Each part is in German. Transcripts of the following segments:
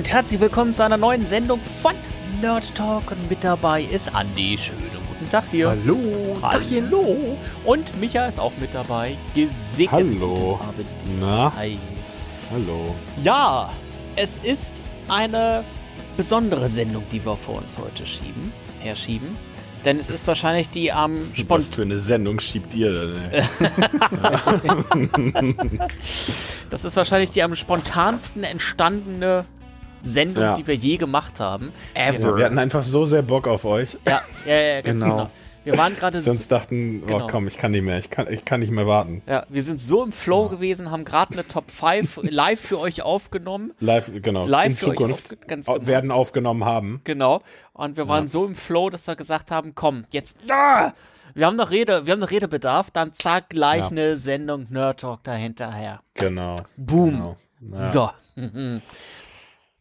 und herzlich willkommen zu einer neuen Sendung von Nerd Talk. Und mit dabei ist Andi. Schönen guten Tag dir. Hallo. Hallo. Und Micha ist auch mit dabei. Gesegnet. Hallo. Na? Hi. Hallo. Ja, es ist eine besondere Sendung, die wir vor uns heute schieben, herschieben. Denn es ist wahrscheinlich die am ähm, Was für eine Sendung schiebt ihr denn? Ey? das ist wahrscheinlich die am spontansten entstandene Sendung, ja. die wir je gemacht haben. Ever. Ja, wir hatten einfach so sehr Bock auf euch. Ja, ja, ja ganz genau. genau. Wir waren gerade. Sonst dachten, genau. oh komm, ich kann nicht mehr, ich kann, ich kann nicht mehr warten. Ja, wir sind so im Flow ja. gewesen, haben gerade eine Top 5 live für euch aufgenommen. Live, genau. Live In für Zukunft euch ganz genau. werden aufgenommen haben. Genau. Und wir waren ja. so im Flow, dass wir gesagt haben, komm, jetzt. Ah, wir haben noch Rede, wir haben noch Redebedarf, dann zack, gleich eine Sendung Nerd Talk dahinterher. Genau. Boom. Genau. So. Mhm.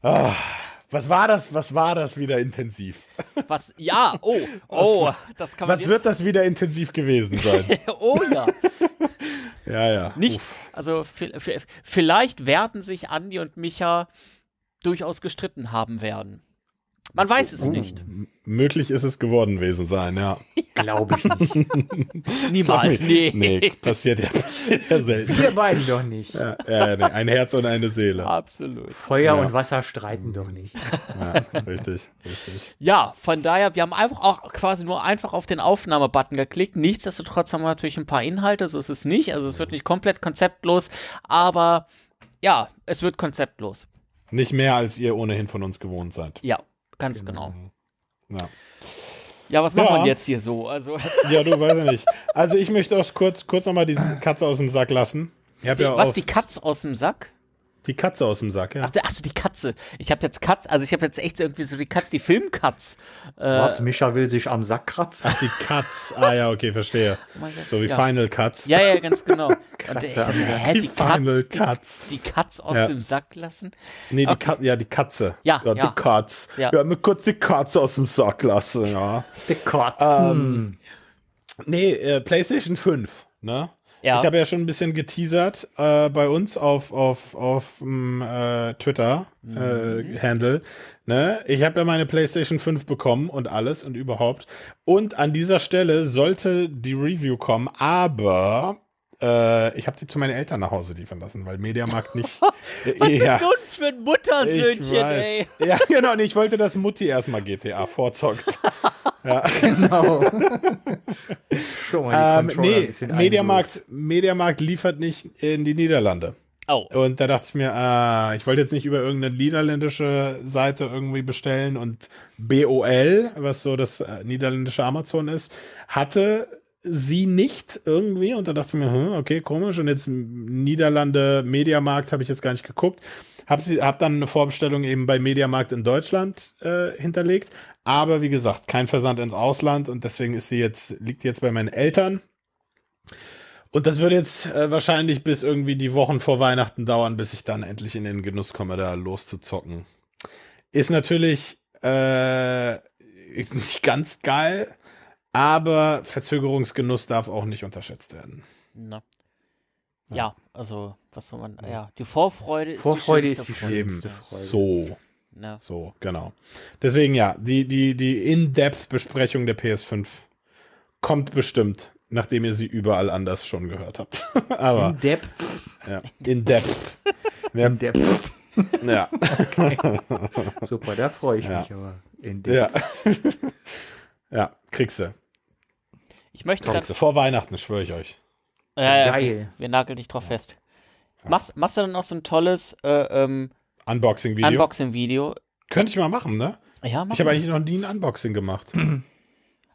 Ah, was war das? Was war das wieder intensiv? Was? Ja, oh, oh, das kann man. Was wird das wieder intensiv gewesen sein? oh ja. ja, ja. Nicht, Uff. also vielleicht werden sich Andi und Micha durchaus gestritten haben werden. Man weiß es nicht. Möglich ist es geworden gewesen sein, ja. Glaube ich nicht. Niemals, nee. Nee, passiert ja, passiert ja selten. Wir beiden doch nicht. Ja, ja, nee, ein Herz und eine Seele. Absolut. Feuer ja. und Wasser streiten doch nicht. Ja, richtig, richtig. Ja, von daher, wir haben einfach auch quasi nur einfach auf den Aufnahmebutton geklickt. Nichtsdestotrotz haben wir natürlich ein paar Inhalte, so ist es nicht. Also es wird nicht komplett konzeptlos, aber ja, es wird konzeptlos. Nicht mehr, als ihr ohnehin von uns gewohnt seid. Ja, Ganz genau. genau. Ja. Ja, was macht wir ja. jetzt hier so? Also. Ja, du weißt ja nicht. Also ich möchte auch kurz, kurz nochmal die Katze aus dem Sack lassen. Die, ja was, die Katze aus dem Sack? Die Katze aus dem Sack, ja. Ach, ach so, die Katze. Ich habe jetzt Katz, also ich habe jetzt echt irgendwie so die Katze, die Filmkatz. Äh, Warte, Micha will sich am Sack kratzen. Ach, die Katz. Ah ja, okay, verstehe. Oh so wie ja. Final Katz. Ja, ja, ganz genau. Und, äh, also, hä, die, die Final Katz, Die, die Katz aus ja. dem Sack lassen? Nee, die okay. Katze, ja, die Katze. Ja, ja, die Katz. Ja. Wir haben mir kurz die Katze aus dem Sack lassen, ja. die Katzen. Ähm, nee, äh, PlayStation 5, ne? Ja. Ich habe ja schon ein bisschen geteasert äh, bei uns auf, auf, auf hm, äh, Twitter-Handle. Mhm. Äh, ne? Ich habe ja meine PlayStation 5 bekommen und alles und überhaupt. Und an dieser Stelle sollte die Review kommen, aber äh, ich habe die zu meinen Eltern nach Hause liefern lassen, weil Mediamarkt nicht. Was ja. bist du für ein Muttersöhnchen, ey? Ja, genau. Und ich wollte, dass Mutti erstmal GTA vorzockt. ja, genau. Schon mal die ähm, nee, Mediamarkt, Mediamarkt liefert nicht in die Niederlande. Oh. Und da dachte ich mir, ah, ich wollte jetzt nicht über irgendeine niederländische Seite irgendwie bestellen und BOL, was so das äh, niederländische Amazon ist, hatte sie nicht irgendwie. Und da dachte ich mir, hm, okay, komisch. Und jetzt Niederlande, Mediamarkt habe ich jetzt gar nicht geguckt. Habe hab dann eine Vorbestellung eben bei Mediamarkt in Deutschland äh, hinterlegt. Aber wie gesagt, kein Versand ins Ausland. Und deswegen ist sie jetzt, liegt jetzt bei meinen Eltern. Und das wird jetzt äh, wahrscheinlich bis irgendwie die Wochen vor Weihnachten dauern, bis ich dann endlich in den Genuss komme, da loszuzocken. Ist natürlich äh, nicht ganz geil, aber Verzögerungsgenuss darf auch nicht unterschätzt werden. Na. Ja, ja also, was soll man. Ja, die Vorfreude ist Vorfreude die schönste ist die schönste Freude. So. Na. So, genau. Deswegen ja, die, die, die In-Depth-Besprechung der PS5 kommt bestimmt, nachdem ihr sie überall anders schon gehört habt. Aber. In-Depth. Ja, in-Depth. In-Depth. Ja. Okay. Super, da freue ich ja. mich aber. In-Depth. Ja. Ja, kriegst du. Ich möchte kriegst du. Vor Weihnachten, schwöre ich euch. Ja, ja, Geil. Wir, wir nageln dich drauf fest. Ja. Machst, machst du dann noch so ein tolles äh, ähm, Unboxing-Video? Unboxing-Video. Könnte ich mal machen, ne? Ja, mach Ich habe eigentlich noch nie ein Unboxing gemacht. Mhm.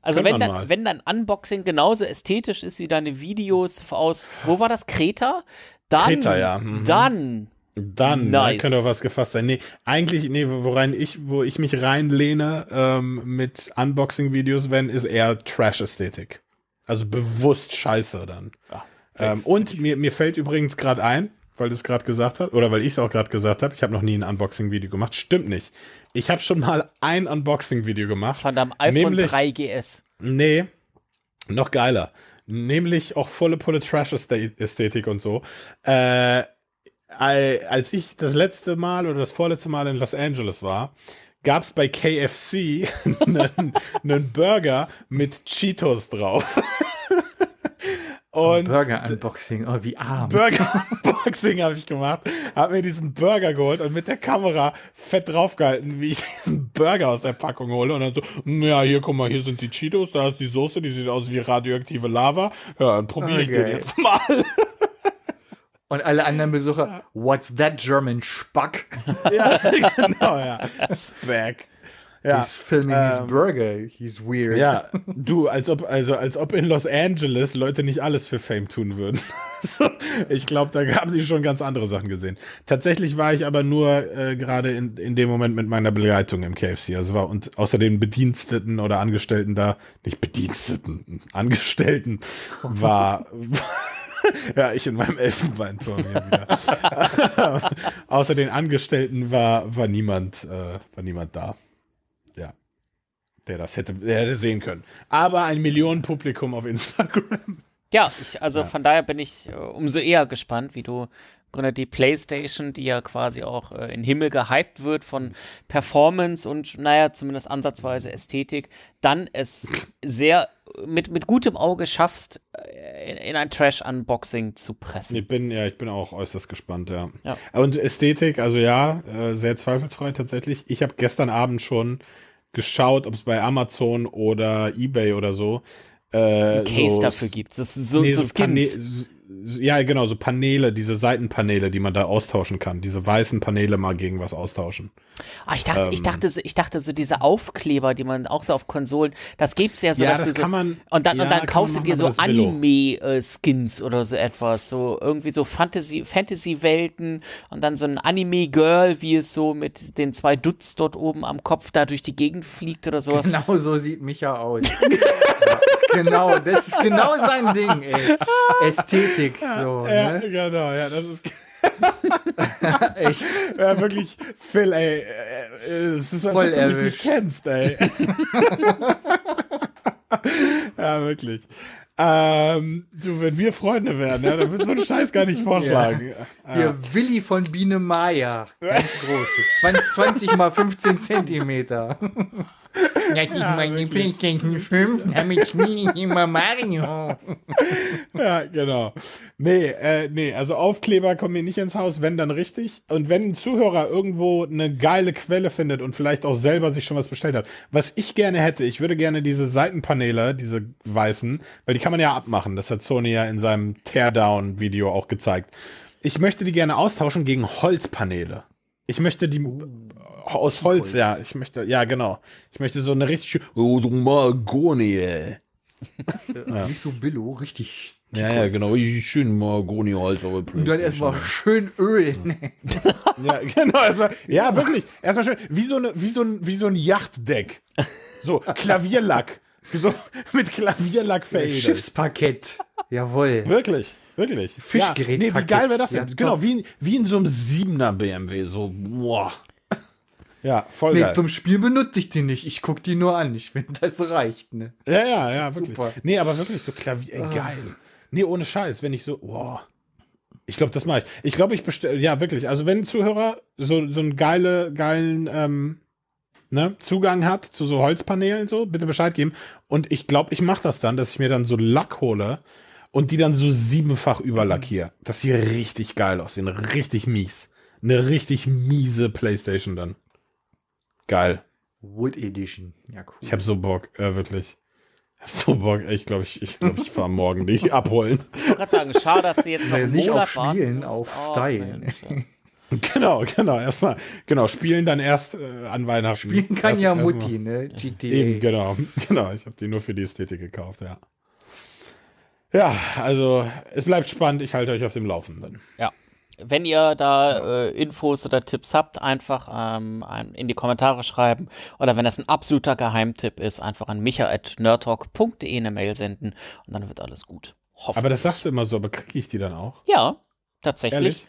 Also wenn dein, wenn dein Unboxing genauso ästhetisch ist wie deine Videos aus, wo war das, Kreta? Dann, Kreta, ja. Mhm. dann dann nice. könnte auch was gefasst sein. Nee, eigentlich, nee, worein ich, wo ich mich reinlehne ähm, mit Unboxing-Videos, wenn, ist eher Trash-Ästhetik. Also bewusst scheiße dann. Ja, ah, ähm, und mir, mir fällt übrigens gerade ein, weil du es gerade gesagt hast, oder weil ich es auch gerade gesagt habe, ich habe noch nie ein Unboxing-Video gemacht. Stimmt nicht. Ich habe schon mal ein Unboxing-Video gemacht. Von einem iPhone 3GS. Nee, noch geiler. Nämlich auch volle Pulle Trash-Ästhetik und so. Äh, als ich das letzte Mal oder das vorletzte Mal in Los Angeles war, gab es bei KFC einen, einen, Burger mit Cheetos drauf. Oh, und Burger-Unboxing, oh, wie arm. Burger-Unboxing habe ich gemacht, habe mir diesen Burger geholt und mit der Kamera fett draufgehalten, wie ich diesen Burger aus der Packung hole. Und dann so, ja, hier, guck mal, hier sind die Cheetos, da ist die Soße, die sieht aus wie radioaktive Lava. Ja, dann probiere okay. ich den jetzt mal. Und alle anderen Besucher, what's that German Spack? ja, genau, ja. Spack. Ja, He's filming ähm, his burger. He's weird. Ja, du, als ob, also, als ob in Los Angeles Leute nicht alles für Fame tun würden. so, ich glaube, da haben sie schon ganz andere Sachen gesehen. Tatsächlich war ich aber nur äh, gerade in, in dem Moment mit meiner Begleitung im KFC. Also war und außer den Bediensteten oder Angestellten da, nicht Bediensteten, Angestellten, war. ja, ich in meinem Elfenbeinturm hier wieder. Außer den Angestellten war, war, niemand, äh, war niemand da. Ja. Der das hätte, der hätte sehen können. Aber ein Millionenpublikum auf Instagram. Ja, ich, also ja. von daher bin ich äh, umso eher gespannt, wie du die PlayStation, die ja quasi auch äh, in Himmel gehypt wird von Performance und naja, zumindest ansatzweise Ästhetik, dann es sehr mit, mit gutem Auge schaffst, äh, in, in ein Trash-Unboxing zu pressen. Ich bin, ja, ich bin auch äußerst gespannt, ja. ja. Und Ästhetik, also ja, äh, sehr zweifelsfrei tatsächlich. Ich habe gestern Abend schon geschaut, ob es bei Amazon oder Ebay oder so äh, ein Case so, dafür gibt. Das so, nee, so Skins. ja, genau, so Paneele, diese Seitenpaneele, die man da austauschen kann. Diese weißen Paneele mal gegen was austauschen. Ah, ich, dachte, ähm, ich, dachte so, ich dachte so, diese Aufkleber, die man auch so auf Konsolen, das gibt es ja so. Ja, das so, kann man, und dann, ja, und dann kaufst du dir so Anime-Skins oder so etwas. So irgendwie so Fantasy-Welten Fantasy und dann so ein Anime-Girl, wie es so mit den zwei Dutz dort oben am Kopf da durch die Gegend fliegt oder sowas. Genau so sieht Micha aus. genau, das ist genau sein Ding, ey. Ästhetik. So, ne? ja, Genau, ja, das ist. Echt? Ja, wirklich, Phil, ey. Äh, äh, es ist, als Voll ob du mich nicht kennst, ey. ja, wirklich. Ähm, du, wenn wir Freunde wären, ja, dann würdest du so einen Scheiß gar nicht vorschlagen. Ja. Hier, ah. Willi von Biene Maya. Ganz groß. 20, 20 mal 15 Zentimeter. Das ist meine PlayStation 5, damit spiele ich immer Mario. ja, genau. Nee, äh, nee, also Aufkleber kommen mir nicht ins Haus, wenn dann richtig. Und wenn ein Zuhörer irgendwo eine geile Quelle findet und vielleicht auch selber sich schon was bestellt hat, was ich gerne hätte, ich würde gerne diese Seitenpaneele, diese weißen, weil die kann man ja abmachen. Das hat Sony ja in seinem Teardown-Video auch gezeigt. Ich möchte die gerne austauschen gegen Holzpaneele. Ich möchte die oh, aus Holz, Holz, ja. Ich möchte, ja, genau. Ich möchte so eine richtig schöne. Oh, so Margonie. ja. Nicht so Billo, richtig. Ja, ja, genau. Schön Margoni-Holz. Und dann erstmal genau. schön Öl. ja, genau. Erstmal, ja, wirklich. Erstmal schön. Wie so, eine, wie, so ein, wie so ein Yachtdeck. So, Klavierlack. So, mit Klavierlack veredelt. Schiffsparkett. Jawohl. Wirklich. Wirklich? Fischgerät. Ja, nee, wie geil wäre das denn? Ja, genau, wie in, wie in so einem 7er BMW. So, boah. Ja, voll nee, geil. zum Spiel benutze ich die nicht. Ich gucke die nur an. Ich finde, das reicht, ne? Ja, ja, ja, wirklich. Super. Nee, aber wirklich so Klavier. Ey, ah. geil. Nee, ohne Scheiß, wenn ich so. Boah. Ich glaube, das mache ich. Ich glaube, ich bestelle. Ja, wirklich. Also, wenn ein Zuhörer so, so einen geile, geilen ähm, ne, Zugang hat zu so Holzpanelen, so, bitte Bescheid geben. Und ich glaube, ich mache das dann, dass ich mir dann so Lack hole und die dann so siebenfach überlackier. Das sieht richtig geil aussehen. Richtig mies. Eine richtig miese Playstation dann. Geil. Wood Edition. Ja, cool. Ich hab so Bock, äh, wirklich. Ich hab so Bock, ich glaube, ich, ich, glaub, ich fahre morgen die abholen. Ich wollte gerade sagen, schade, dass du jetzt noch ja, Nicht auf Spielen, auf oh, Style. Oh, Genau, genau, erstmal, genau, spielen dann erst äh, an Weihnachten. Spielen kann erst, ja Mutti, mal. ne? GTA. Eben, genau, genau, ich habe die nur für die Ästhetik gekauft, ja. Ja, also es bleibt spannend. Ich halte euch auf dem Laufenden. Ja. Wenn ihr da äh, Infos oder Tipps habt, einfach ähm, in die Kommentare schreiben. Oder wenn das ein absoluter Geheimtipp ist, einfach an micha.nerdtalk.de eine Mail senden und dann wird alles gut. Aber das sagst du immer so, aber kriege ich die dann auch? Ja, tatsächlich. Ehrlich?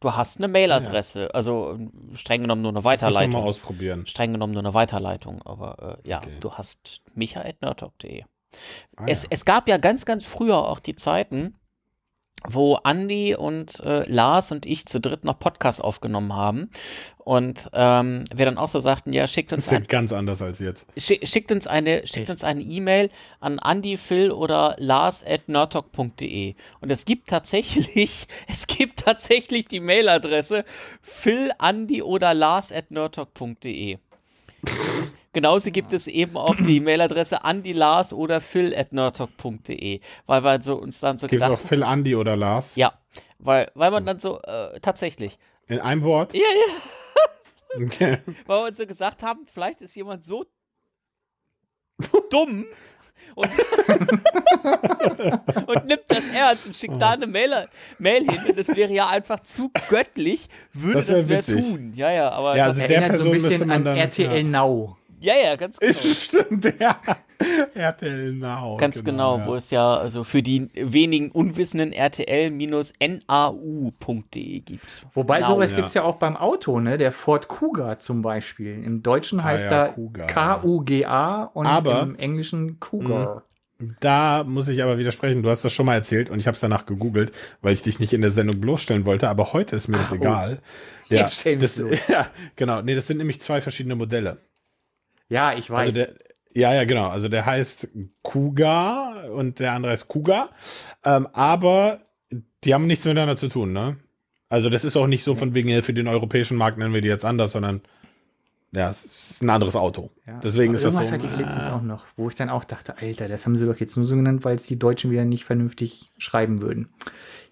Du hast eine Mailadresse, ja. also streng genommen nur eine Weiterleitung. Das mal ausprobieren. Streng genommen nur eine Weiterleitung, aber äh, ja, okay. du hast micha.nerdtalk.de. Ah, ja. es, gab ja ganz, ganz früher auch die Zeiten, wo Andy und äh, Lars und ich zu dritt noch Podcasts aufgenommen haben und ähm, wir dann auch so sagten, ja schickt uns das ist ein, ganz anders als jetzt schick, schickt uns eine schickt Echt? E-Mail an Andy, Phil oder Lars at nerdtalk.de und es gibt tatsächlich es gibt tatsächlich die Mailadresse Phil, Andy oder Lars at nerdtalk.de Genauso gibt es eben auch die Mailadresse andilars oder phil at nerdtalk.de, weil wir so, uns dann so Gibt's gedacht haben. auch Phil, Andi oder Lars? Ja, weil, weil man dann so, äh, tatsächlich. In einem Wort? Ja, ja. Weil wir uns so gesagt haben, vielleicht ist jemand so dumm, und, und, nimmt das ernst und schickt da eine Mail, Mail hin. Und das wäre ja einfach zu göttlich, würde das, das wer tun. Ja, ja, aber ja, also das der Person so ein bisschen an dann, RTL ja. Now. Ja, ja, ganz genau. Stimmt, ja. RTL Now. Ganz genau, genau ja. wo es ja also für die wenigen Unwissenden RTL-nau.de gibt. Wobei Now. Genau. sowas ja. gibt es ja auch beim Auto, ne? Der Ford Kuga zum Beispiel. Im Deutschen ah heißt ah, ja, er K-U-G-A und aber, im Englischen Kuga. Hm, da muss ich aber widersprechen. Du hast das schon mal erzählt und ich habe es danach gegoogelt, weil ich dich nicht in der Sendung bloßstellen wollte. Aber heute ist mir Ach, oh. das egal. Oh. Ja, Jetzt das, ja, genau. Nee, das sind nämlich zwei verschiedene Modelle. Ja, ich also weiß. Also der, ja, ja, genau. Also der heißt Kuga und der andere heißt Kuga. Ähm, aber die haben nichts miteinander zu tun, ne? Also das ist auch nicht so von wegen, für den europäischen Markt nennen wir die jetzt anders, sondern ja, es ist ein anderes Auto. Ja. Deswegen ist das so. hatte ich letztens auch noch, wo ich dann auch dachte, Alter, das haben sie doch jetzt nur so genannt, weil es die Deutschen wieder nicht vernünftig schreiben würden.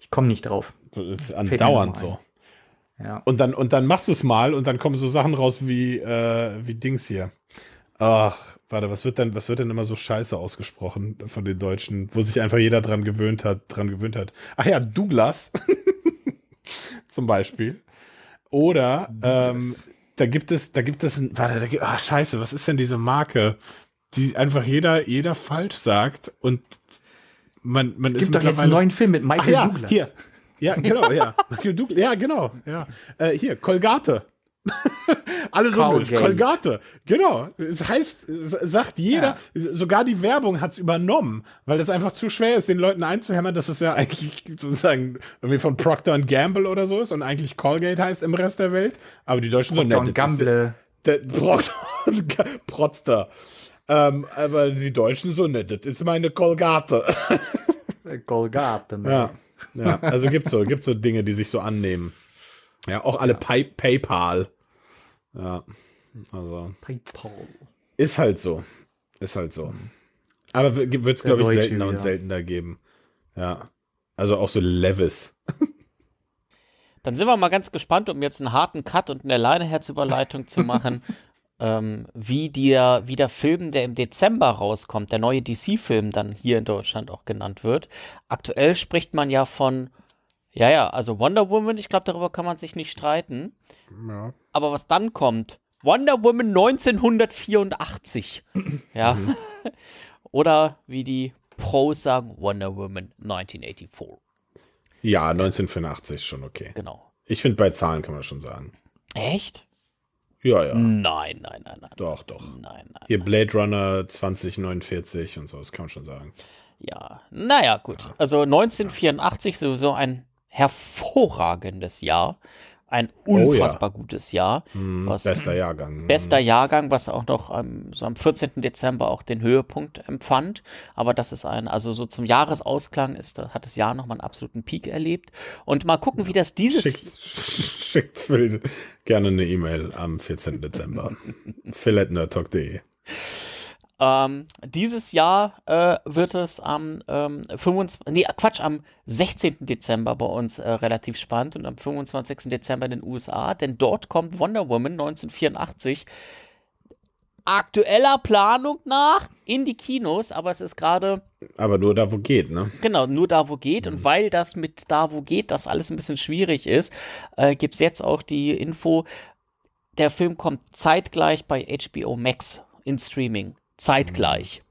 Ich komme nicht drauf. Das ist andauernd so. Ja. Und, dann, und dann machst du es mal und dann kommen so Sachen raus wie, äh, wie Dings hier. Ach, warte, was wird denn, was wird denn immer so scheiße ausgesprochen von den Deutschen, wo sich einfach jeder dran gewöhnt hat, dran gewöhnt hat? Ach ja, Douglas zum Beispiel. Oder ähm, da gibt es, da gibt es, ein, warte, da gibt, ach, scheiße, was ist denn diese Marke, die einfach jeder, jeder falsch sagt und man, man es gibt doch jetzt einen neuen Film mit Michael Ach, ja, Douglas. Hier. Ja, genau, ja. ja, genau, ja. Äh, hier, Colgate. Alle so Colgate. Colgate. Genau. Es das heißt, sagt jeder, ja. sogar die Werbung hat es übernommen, weil es einfach zu schwer ist, den Leuten einzuhämmern, dass es ja eigentlich sozusagen irgendwie von Procter Gamble oder so ist und eigentlich Colgate heißt im Rest der Welt. Aber die Deutschen Procter sind Procter Gamble. Procter Protster. Ähm, aber die Deutschen so nett. Das ist meine Colgate. Colgate, ne? Ja. ja. Also gibt so, gibt's so Dinge, die sich so annehmen. Ja, auch alle ja. Pay PayPal. Ja, also. PayPal. Ist halt so. Ist halt so. Mhm. Aber wird es, glaube ich, seltener ja. und seltener geben. Ja. Also auch so Levis. Dann sind wir mal ganz gespannt, um jetzt einen harten Cut und eine Leineherzüberleitung zu machen, ähm, wie, der, wie der Film, der im Dezember rauskommt, der neue DC-Film dann hier in Deutschland auch genannt wird. Aktuell spricht man ja von ja, ja, also Wonder Woman, ich glaube, darüber kann man sich nicht streiten. Ja. Aber was dann kommt, Wonder Woman 1984. ja. Mhm. Oder wie die Pros sagen, Wonder Woman 1984. Ja, 1984 ist schon okay. Genau. Ich finde, bei Zahlen kann man schon sagen. Echt? Ja, ja. Nein, nein, nein, nein. Doch, doch. Nein, nein. Hier Blade Runner 2049 und so, das kann man schon sagen. Ja, naja, gut. Ja. Also 1984 sowieso ein hervorragendes Jahr. Ein unfassbar oh ja. gutes Jahr. Mhm, was, bester Jahrgang. Hm. Bester Jahrgang, was auch noch am, so am 14. Dezember auch den Höhepunkt empfand. Aber das ist ein, also so zum Jahresausklang ist, hat das Jahr nochmal einen absoluten Peak erlebt. Und mal gucken, wie das dieses. Schickt, schickt Phil gerne eine E-Mail am 14. Dezember. phil.nerdtalk.de Ähm, dieses Jahr äh, wird es am ähm, 25, nee, Quatsch, am 16. Dezember bei uns äh, relativ spannend und am 25. Dezember in den USA, denn dort kommt Wonder Woman 1984 aktueller Planung nach in die Kinos, aber es ist gerade. Aber nur da, wo geht, ne? Genau, nur da, wo geht. Mhm. Und weil das mit da, wo geht, das alles ein bisschen schwierig ist, äh, gibt es jetzt auch die Info, der Film kommt zeitgleich bei HBO Max in Streaming zeitgleich.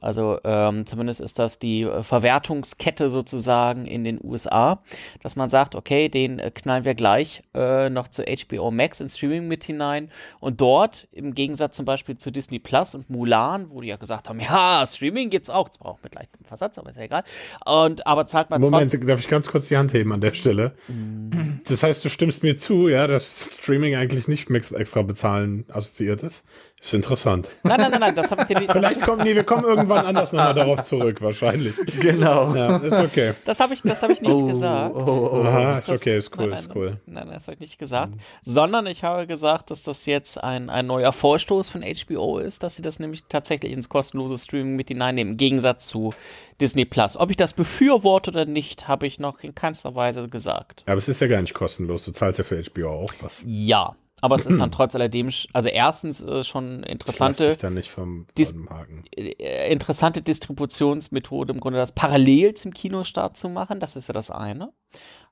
Also ähm, zumindest ist das die äh, Verwertungskette sozusagen in den USA, dass man sagt, okay, den äh, knallen wir gleich äh, noch zu HBO Max ins Streaming mit hinein. Und dort, im Gegensatz zum Beispiel zu Disney Plus und Mulan, wo die ja gesagt haben, ja, Streaming gibt's auch, zwar auch mit leichtem Versatz, aber ist ja egal. Und aber zahlt man Moment, 20 darf ich ganz kurz die Hand heben an der Stelle? Mhm. Das heißt, du stimmst mir zu, ja, dass Streaming eigentlich nicht mit extra bezahlen assoziiert ist. Ist interessant. Nein, nein, nein, nein das habe ich dir nicht. Vielleicht kommen nee, wir kommen irgendwann anders nochmal darauf zurück, wahrscheinlich. Genau. Ja, ist okay. Das habe ich, hab ich nicht oh, gesagt. Oh, oh, oh. Aha, ist das, okay, ist cool, nein, nein, ist cool. Nein, nein, das habe ich nicht gesagt. Mhm. Sondern ich habe gesagt, dass das jetzt ein, ein neuer Vorstoß von HBO ist, dass sie das nämlich tatsächlich ins kostenlose Streaming mit hineinnehmen, im Gegensatz zu Disney Plus. Ob ich das befürworte oder nicht, habe ich noch in keinster Weise gesagt. Aber es ist ja gar nicht kostenlos. Du zahlst ja für HBO auch was. Ja, aber es ist dann trotz alledem, also erstens äh, schon interessante. Ich dann nicht vom, vom Haken. Äh, äh, interessante Distributionsmethode, im Grunde das parallel zum Kinostart zu machen, das ist ja das eine.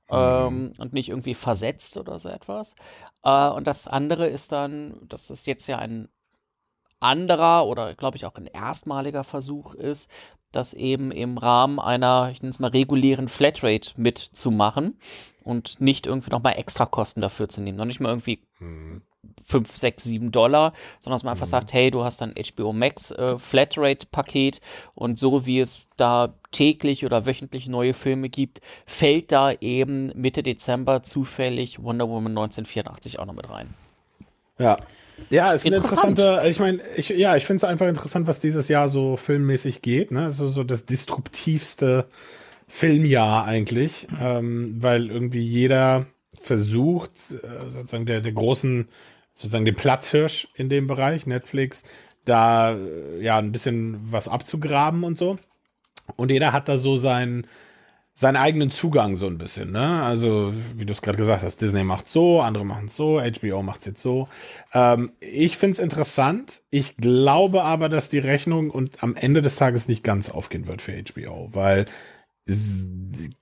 Ähm, mhm. und nicht irgendwie versetzt oder so etwas. Äh, und das andere ist dann, dass das jetzt ja ein anderer oder glaube ich auch ein erstmaliger Versuch ist, das eben im Rahmen einer, ich nenne es mal, regulären Flatrate mitzumachen und nicht irgendwie nochmal extra Kosten dafür zu nehmen. Noch nicht mal irgendwie hm. 5, 6, 7 Dollar, sondern dass man einfach mhm. sagt, hey, du hast dann HBO Max äh, Flatrate-Paket und so wie es da täglich oder wöchentlich neue Filme gibt, fällt da eben Mitte Dezember zufällig Wonder Woman 1984 auch noch mit rein. Ja. Ja, ist eine interessante, äh, ich meine, ich, ja, ich finde es einfach interessant, was dieses Jahr so filmmäßig geht, ne? So, so das disruptivste Filmjahr eigentlich, ähm, weil irgendwie jeder versucht, äh, sozusagen der, der großen, sozusagen den Platzhirsch in dem Bereich, Netflix, da äh, ja ein bisschen was abzugraben und so. Und jeder hat da so seinen, seinen eigenen Zugang so ein bisschen. Ne? Also, wie du es gerade gesagt hast, Disney macht so, andere machen es so, HBO macht es jetzt so. Ähm, ich finde es interessant. Ich glaube aber, dass die Rechnung und am Ende des Tages nicht ganz aufgehen wird für HBO, weil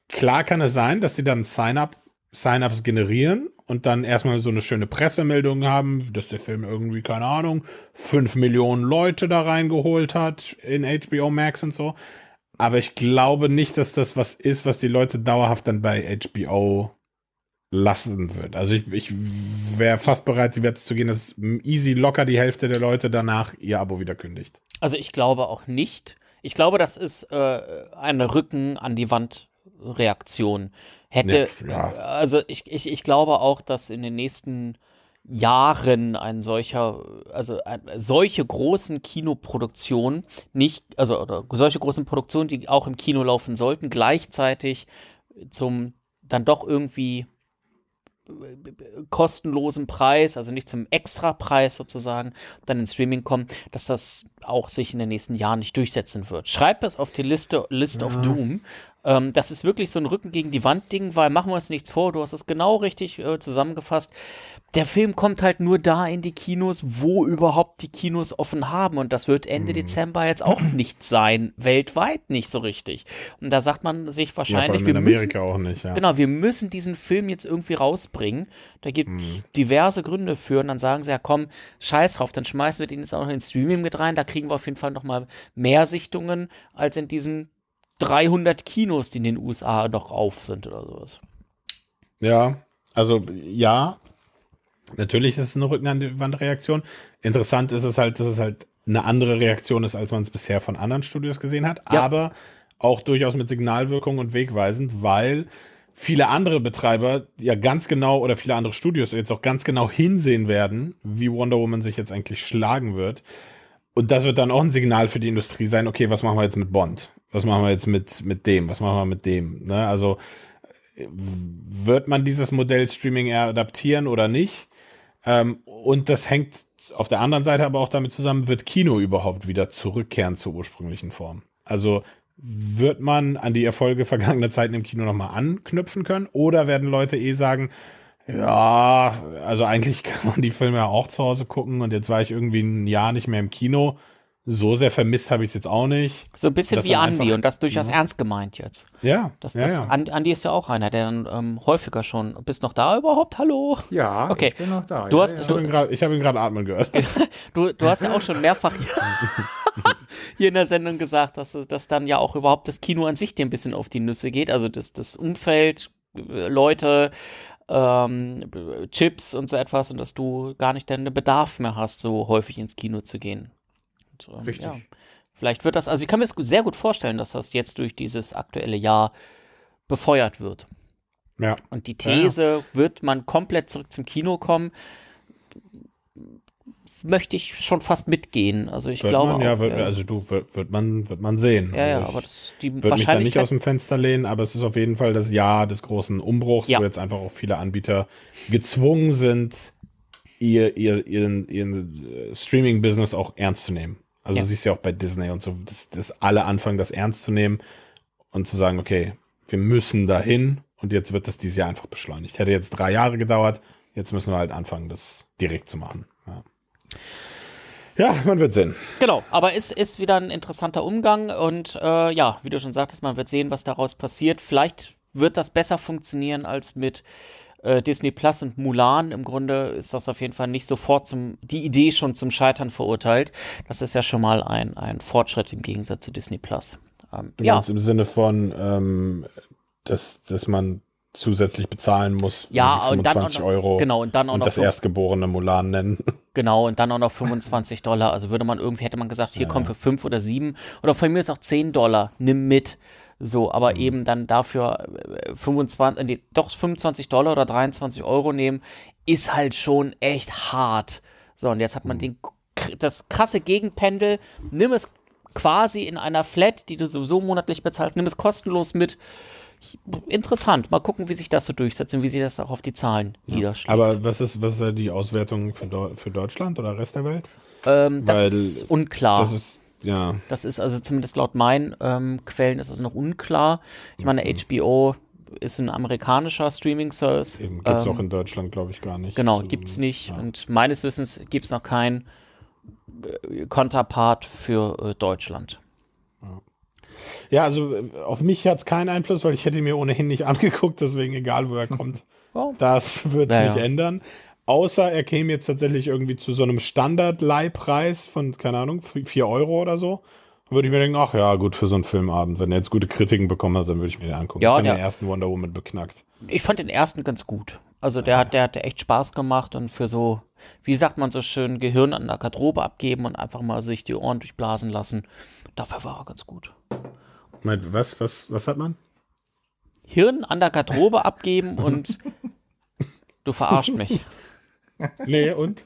klar kann es sein, dass sie dann Sign-up, ups generieren und dann erstmal so eine schöne Pressemeldung haben, dass der Film irgendwie, keine Ahnung, 5 Millionen Leute da reingeholt hat in HBO Max und so. Aber ich glaube nicht, dass das was ist, was die Leute dauerhaft dann bei HBO lassen wird. Also ich, ich wäre fast bereit, die Werte zu gehen, dass easy locker die Hälfte der Leute danach ihr Abo wieder kündigt. Also ich glaube auch nicht. Ich glaube, das ist äh, eine Rücken an die Wand Reaktion. Hätte, ja, äh, also ich, ich, ich glaube auch, dass in den nächsten Jahren ein solcher, also ein, solche großen Kinoproduktionen nicht, also oder solche großen Produktionen, die auch im Kino laufen sollten, gleichzeitig zum dann doch irgendwie kostenlosen Preis, also nicht zum Extrapreis sozusagen, dann ins Streaming kommen, dass das auch sich in den nächsten Jahren nicht durchsetzen wird. Schreibt das auf die Liste, List ja. of Doom. Ähm, das ist wirklich so ein Rücken gegen die Wand Ding, weil machen wir uns nichts vor, du hast es genau richtig äh, zusammengefasst der Film kommt halt nur da in die Kinos, wo überhaupt die Kinos offen haben. Und das wird Ende mhm. Dezember jetzt auch nicht sein, weltweit nicht so richtig. Und da sagt man sich wahrscheinlich, ja, wir Amerika müssen, auch nicht. Ja. Genau, wir müssen diesen Film jetzt irgendwie rausbringen. Da gibt mhm. diverse Gründe für. Und dann sagen sie, ja komm, scheiß drauf, dann schmeißen wir den jetzt auch noch in den Streaming mit rein. Da kriegen wir auf jeden Fall noch mal mehr Sichtungen als in diesen 300 Kinos, die in den USA noch auf sind oder sowas. Ja, also ja, Natürlich ist es eine Rücken an die Wand Reaktion. Interessant ist es halt, dass es halt eine andere Reaktion ist, als man es bisher von anderen Studios gesehen hat, ja. aber auch durchaus mit Signalwirkung und wegweisend, weil viele andere Betreiber ja ganz genau oder viele andere Studios jetzt auch ganz genau hinsehen werden, wie Wonder Woman sich jetzt eigentlich schlagen wird. Und das wird dann auch ein Signal für die Industrie sein, okay, was machen wir jetzt mit Bond? Was machen wir jetzt mit, mit dem? Was machen wir mit dem? Ne? Also äh, wird man dieses Modell Streaming eher adaptieren oder nicht? Ähm, und das hängt auf der anderen Seite aber auch damit zusammen, wird Kino überhaupt wieder zurückkehren zur ursprünglichen Form? Also wird man an die Erfolge vergangener Zeiten im Kino nochmal anknüpfen können? Oder werden Leute eh sagen, ja, also eigentlich kann man die Filme ja auch zu Hause gucken und jetzt war ich irgendwie ein Jahr nicht mehr im Kino, so sehr vermisst habe ich es jetzt auch nicht. So ein bisschen wie Andi und das durchaus ja. ernst gemeint jetzt. Ja. Das, das, ja, ja. Andy ist ja auch einer, der dann ähm, häufiger schon. Bist noch da überhaupt? Hallo? Ja, okay. ich bin noch da. Du ja, hast, ja. Du, ich habe ihn gerade hab atmen gehört. du, du hast ja auch schon mehrfach hier in der Sendung gesagt, dass, dass dann ja auch überhaupt das Kino an sich dir ein bisschen auf die Nüsse geht. Also das, das Umfeld, äh, Leute, ähm, Chips und so etwas und dass du gar nicht den Bedarf mehr hast, so häufig ins Kino zu gehen. Und, ähm, Richtig. Ja, vielleicht wird das, also ich kann mir das sehr gut vorstellen, dass das jetzt durch dieses aktuelle Jahr befeuert wird. Ja. Und die These, ja, ja. wird man komplett zurück zum Kino kommen, möchte ich schon fast mitgehen. Also ich wird glaube. Man, ja, wird, ja, also du wird, wird, man wird man sehen. Ja, ja, also aber das die wird Wahrscheinlichkeit mich da nicht aus dem Fenster lehnen, aber es ist auf jeden Fall das Jahr des großen Umbruchs, ja. wo jetzt einfach auch viele Anbieter gezwungen sind, ihr, ihr, ihren, ihren äh, Streaming-Business auch ernst zu nehmen. Also ja. siehst ja auch bei Disney und so, dass, dass alle anfangen, das ernst zu nehmen und zu sagen, okay, wir müssen dahin und jetzt wird das dieses Jahr einfach beschleunigt. Hätte jetzt drei Jahre gedauert, jetzt müssen wir halt anfangen, das direkt zu machen. Ja. Ja, man wird sehen. Genau, aber es ist wieder ein interessanter Umgang und äh, ja, wie du schon sagtest, man wird sehen, was daraus passiert. Vielleicht wird das besser funktionieren als mit äh, Disney Plus und Mulan im Grunde ist das auf jeden Fall nicht sofort zum, die Idee schon zum Scheitern verurteilt. Das ist ja schon mal ein, ein Fortschritt im Gegensatz zu Disney Plus. Ähm, du ja. im Sinne von, ähm, dass, dass man zusätzlich bezahlen muss. Ja, und dann auch, Euro. Genau, und dann auch und noch. das erstgeborene Mulan nennen. Genau, und dann auch noch 25 Dollar. Also würde man irgendwie, hätte man gesagt, hier ja, komm für 5 oder 7 oder von mir ist auch 10 Dollar, nimm mit. So, aber mhm. eben dann dafür 25, äh, äh, nee, doch 25 Dollar oder 23 Euro nehmen, ist halt schon echt hart. So, und jetzt hat man mhm. den, das krasse Gegenpendel. Nimm es quasi in einer Flat, die du sowieso monatlich bezahlst, nimm es kostenlos mit. Interessant, mal gucken, wie sich das so durchsetzt und wie sich das auch auf die Zahlen ja. niederschlägt. Aber was ist, was ist die Auswertung für, für Deutschland oder Rest der Welt? Ähm, das ist unklar. Das ist ja. Das ist also zumindest laut meinen ähm, Quellen ist es noch unklar. Ich meine, mhm. HBO ist ein amerikanischer Streaming-Service. Gibt es ähm, auch in Deutschland, glaube ich, gar nicht. Genau, also, gibt es nicht. Ja. Und meines Wissens gibt es noch keinen äh, Konterpart für äh, Deutschland. Ja. also äh, auf mich hat es keinen Einfluss, weil ich hätte mir ohnehin nicht angeguckt, deswegen egal, wo er hm. kommt. Oh. Das wird es naja. nicht ändern. Außer er käme jetzt tatsächlich irgendwie zu so einem Standard-Leihpreis von, keine Ahnung, 4 Euro oder so. Dann würde ich mir denken, ach ja, gut, für so einen Filmabend. Wenn er jetzt gute Kritiken bekommen hat, dann würde ich mir den angucken. Ja, ich der, den ersten Wonder Woman beknackt. Ich fand den ersten ganz gut. Also der, ja. hat, der hat echt Spaß gemacht und für so, wie sagt man so schön, Gehirn an der Garderobe abgeben und einfach mal sich die Ohren durchblasen lassen. Dafür war er ganz gut. Was, was, was hat man? Hirn an der Garderobe abgeben und du verarscht mich nee, und?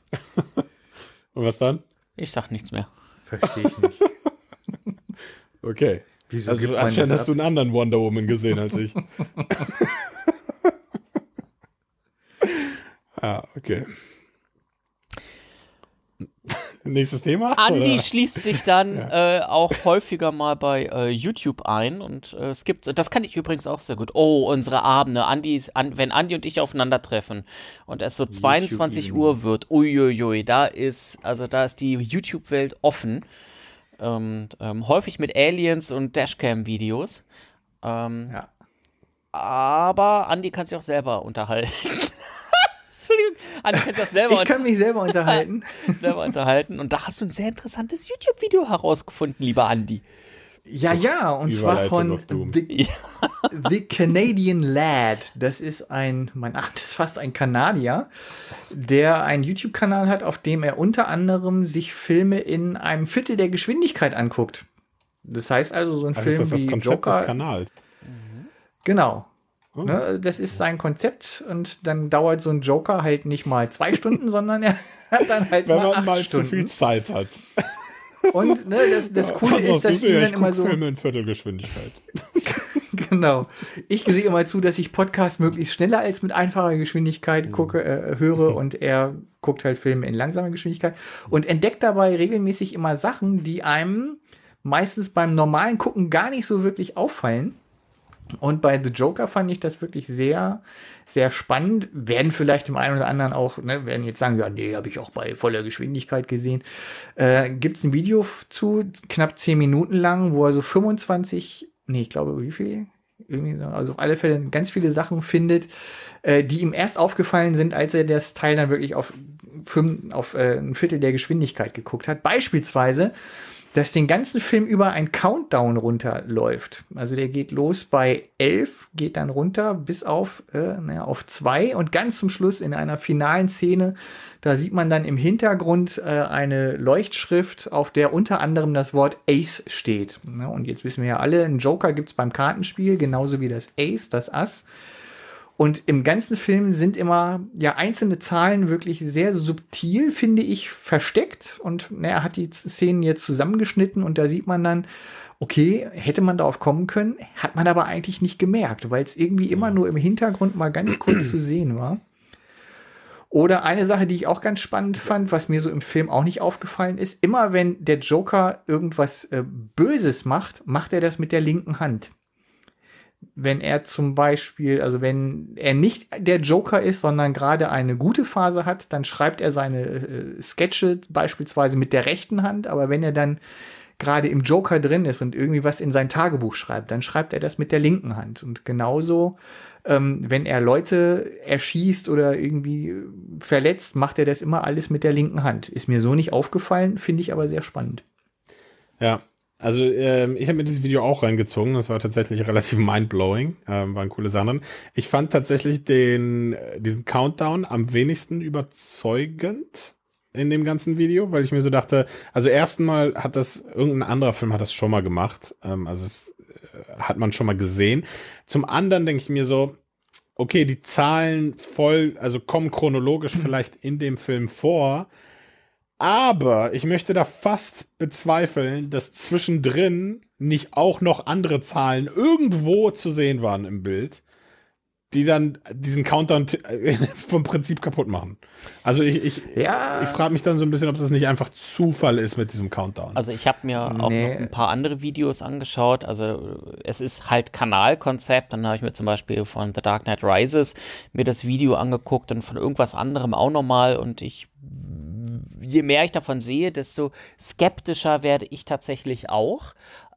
und was dann? Ich sag nichts mehr. Verstehe ich nicht. okay. Wieso also anscheinend hast du einen anderen Wonder Woman gesehen als ich. ah, okay. Nächstes Thema. Andi oder? schließt sich dann ja. äh, auch häufiger mal bei äh, YouTube ein und äh, es gibt, das kann ich übrigens auch sehr gut. Oh, unsere Abende, Andy, an, wenn Andi und ich aufeinandertreffen und es so 22 YouTube. Uhr wird, uiuiui, da ist, also da ist die YouTube-Welt offen. Ähm, ähm, häufig mit Aliens und Dashcam-Videos. Ähm, ja. Aber Andi kann sich auch selber unterhalten. Ah, du kannst selber ich kann mich selber unterhalten. selber unterhalten. Und da hast du ein sehr interessantes YouTube-Video herausgefunden, lieber Andi. Ja, ja, und zwar von The, The, Canadian Lad. Das ist ein, mein Acht ist fast ein Kanadier, der einen YouTube-Kanal hat, auf dem er unter anderem sich Filme in einem Viertel der Geschwindigkeit anguckt. Das heißt also, so ein also Film. Das ist das wie Konzept Joker, des Kanals. Genau. Oh. Ne, das ist sein Konzept und dann dauert so ein Joker halt nicht mal zwei Stunden, sondern er hat dann halt Wenn mal man mal Stunden. zu viel Zeit hat. Und ne, das, das ja, Coole ist, dass ich ja, dann immer so. Filme in Viertelgeschwindigkeit. genau. Ich sehe immer zu, dass ich Podcasts möglichst schneller als mit einfacher Geschwindigkeit mhm. gucke, äh, äh höre und er guckt halt Filme in langsamer Geschwindigkeit und entdeckt dabei regelmäßig immer Sachen, die einem meistens beim normalen Gucken gar nicht so wirklich auffallen. Und bei The Joker fand ich das wirklich sehr, sehr spannend. Werden vielleicht im einen oder anderen auch, ne, werden jetzt sagen, ja, nee, habe ich auch bei voller Geschwindigkeit gesehen. Äh, Gibt es ein Video zu, knapp 10 Minuten lang, wo er so 25, nee, ich glaube, wie viel? Irgendwie, also auf alle Fälle ganz viele Sachen findet, äh, die ihm erst aufgefallen sind, als er das Teil dann wirklich auf, fünf, auf äh, ein Viertel der Geschwindigkeit geguckt hat. Beispielsweise dass den ganzen Film über ein Countdown runterläuft. Also der geht los bei 11, geht dann runter bis auf, äh, naja, auf 2 und ganz zum Schluss in einer finalen Szene, da sieht man dann im Hintergrund äh, eine Leuchtschrift, auf der unter anderem das Wort Ace steht. Ne, und jetzt wissen wir ja alle, einen Joker gibt es beim Kartenspiel, genauso wie das Ace, das Ass. Und im ganzen Film sind immer ja einzelne Zahlen wirklich sehr subtil, finde ich, versteckt. Und na, er hat die Szenen jetzt zusammengeschnitten und da sieht man dann, okay, hätte man darauf kommen können, hat man aber eigentlich nicht gemerkt, weil es irgendwie immer nur im Hintergrund mal ganz kurz zu sehen war. Oder eine Sache, die ich auch ganz spannend fand, was mir so im Film auch nicht aufgefallen ist, immer wenn der Joker irgendwas äh, Böses macht, macht er das mit der linken Hand wenn er zum Beispiel, also wenn er nicht der Joker ist, sondern gerade eine gute Phase hat, dann schreibt er seine äh, Sketche beispielsweise mit der rechten Hand, aber wenn er dann gerade im Joker drin ist und irgendwie was in sein Tagebuch schreibt, dann schreibt er das mit der linken Hand. Und genauso, ähm, wenn er Leute erschießt oder irgendwie verletzt, macht er das immer alles mit der linken Hand. Ist mir so nicht aufgefallen, finde ich aber sehr spannend. Ja, also ähm, ich habe mir dieses Video auch reingezogen. Das war tatsächlich relativ mindblowing. Ähm, waren coole Sachen. Ich fand tatsächlich den, äh, diesen Countdown am wenigsten überzeugend in dem ganzen Video, weil ich mir so dachte, also erstmal hat das, irgendein anderer Film hat das schon mal gemacht. Ähm, also es äh, hat man schon mal gesehen. Zum anderen denke ich mir so, okay, die Zahlen voll, also kommen chronologisch hm. vielleicht in dem Film vor, aber ich möchte da fast bezweifeln, dass zwischendrin nicht auch noch andere Zahlen irgendwo zu sehen waren im Bild, die dann diesen Countdown vom Prinzip kaputt machen. Also ich, ich, ja. ich frage mich dann so ein bisschen, ob das nicht einfach Zufall ist mit diesem Countdown. Also ich habe mir nee. auch noch ein paar andere Videos angeschaut. Also es ist halt Kanalkonzept. Dann habe ich mir zum Beispiel von The Dark Knight Rises mir das Video angeguckt und von irgendwas anderem auch nochmal. Und ich je mehr ich davon sehe, desto skeptischer werde ich tatsächlich auch.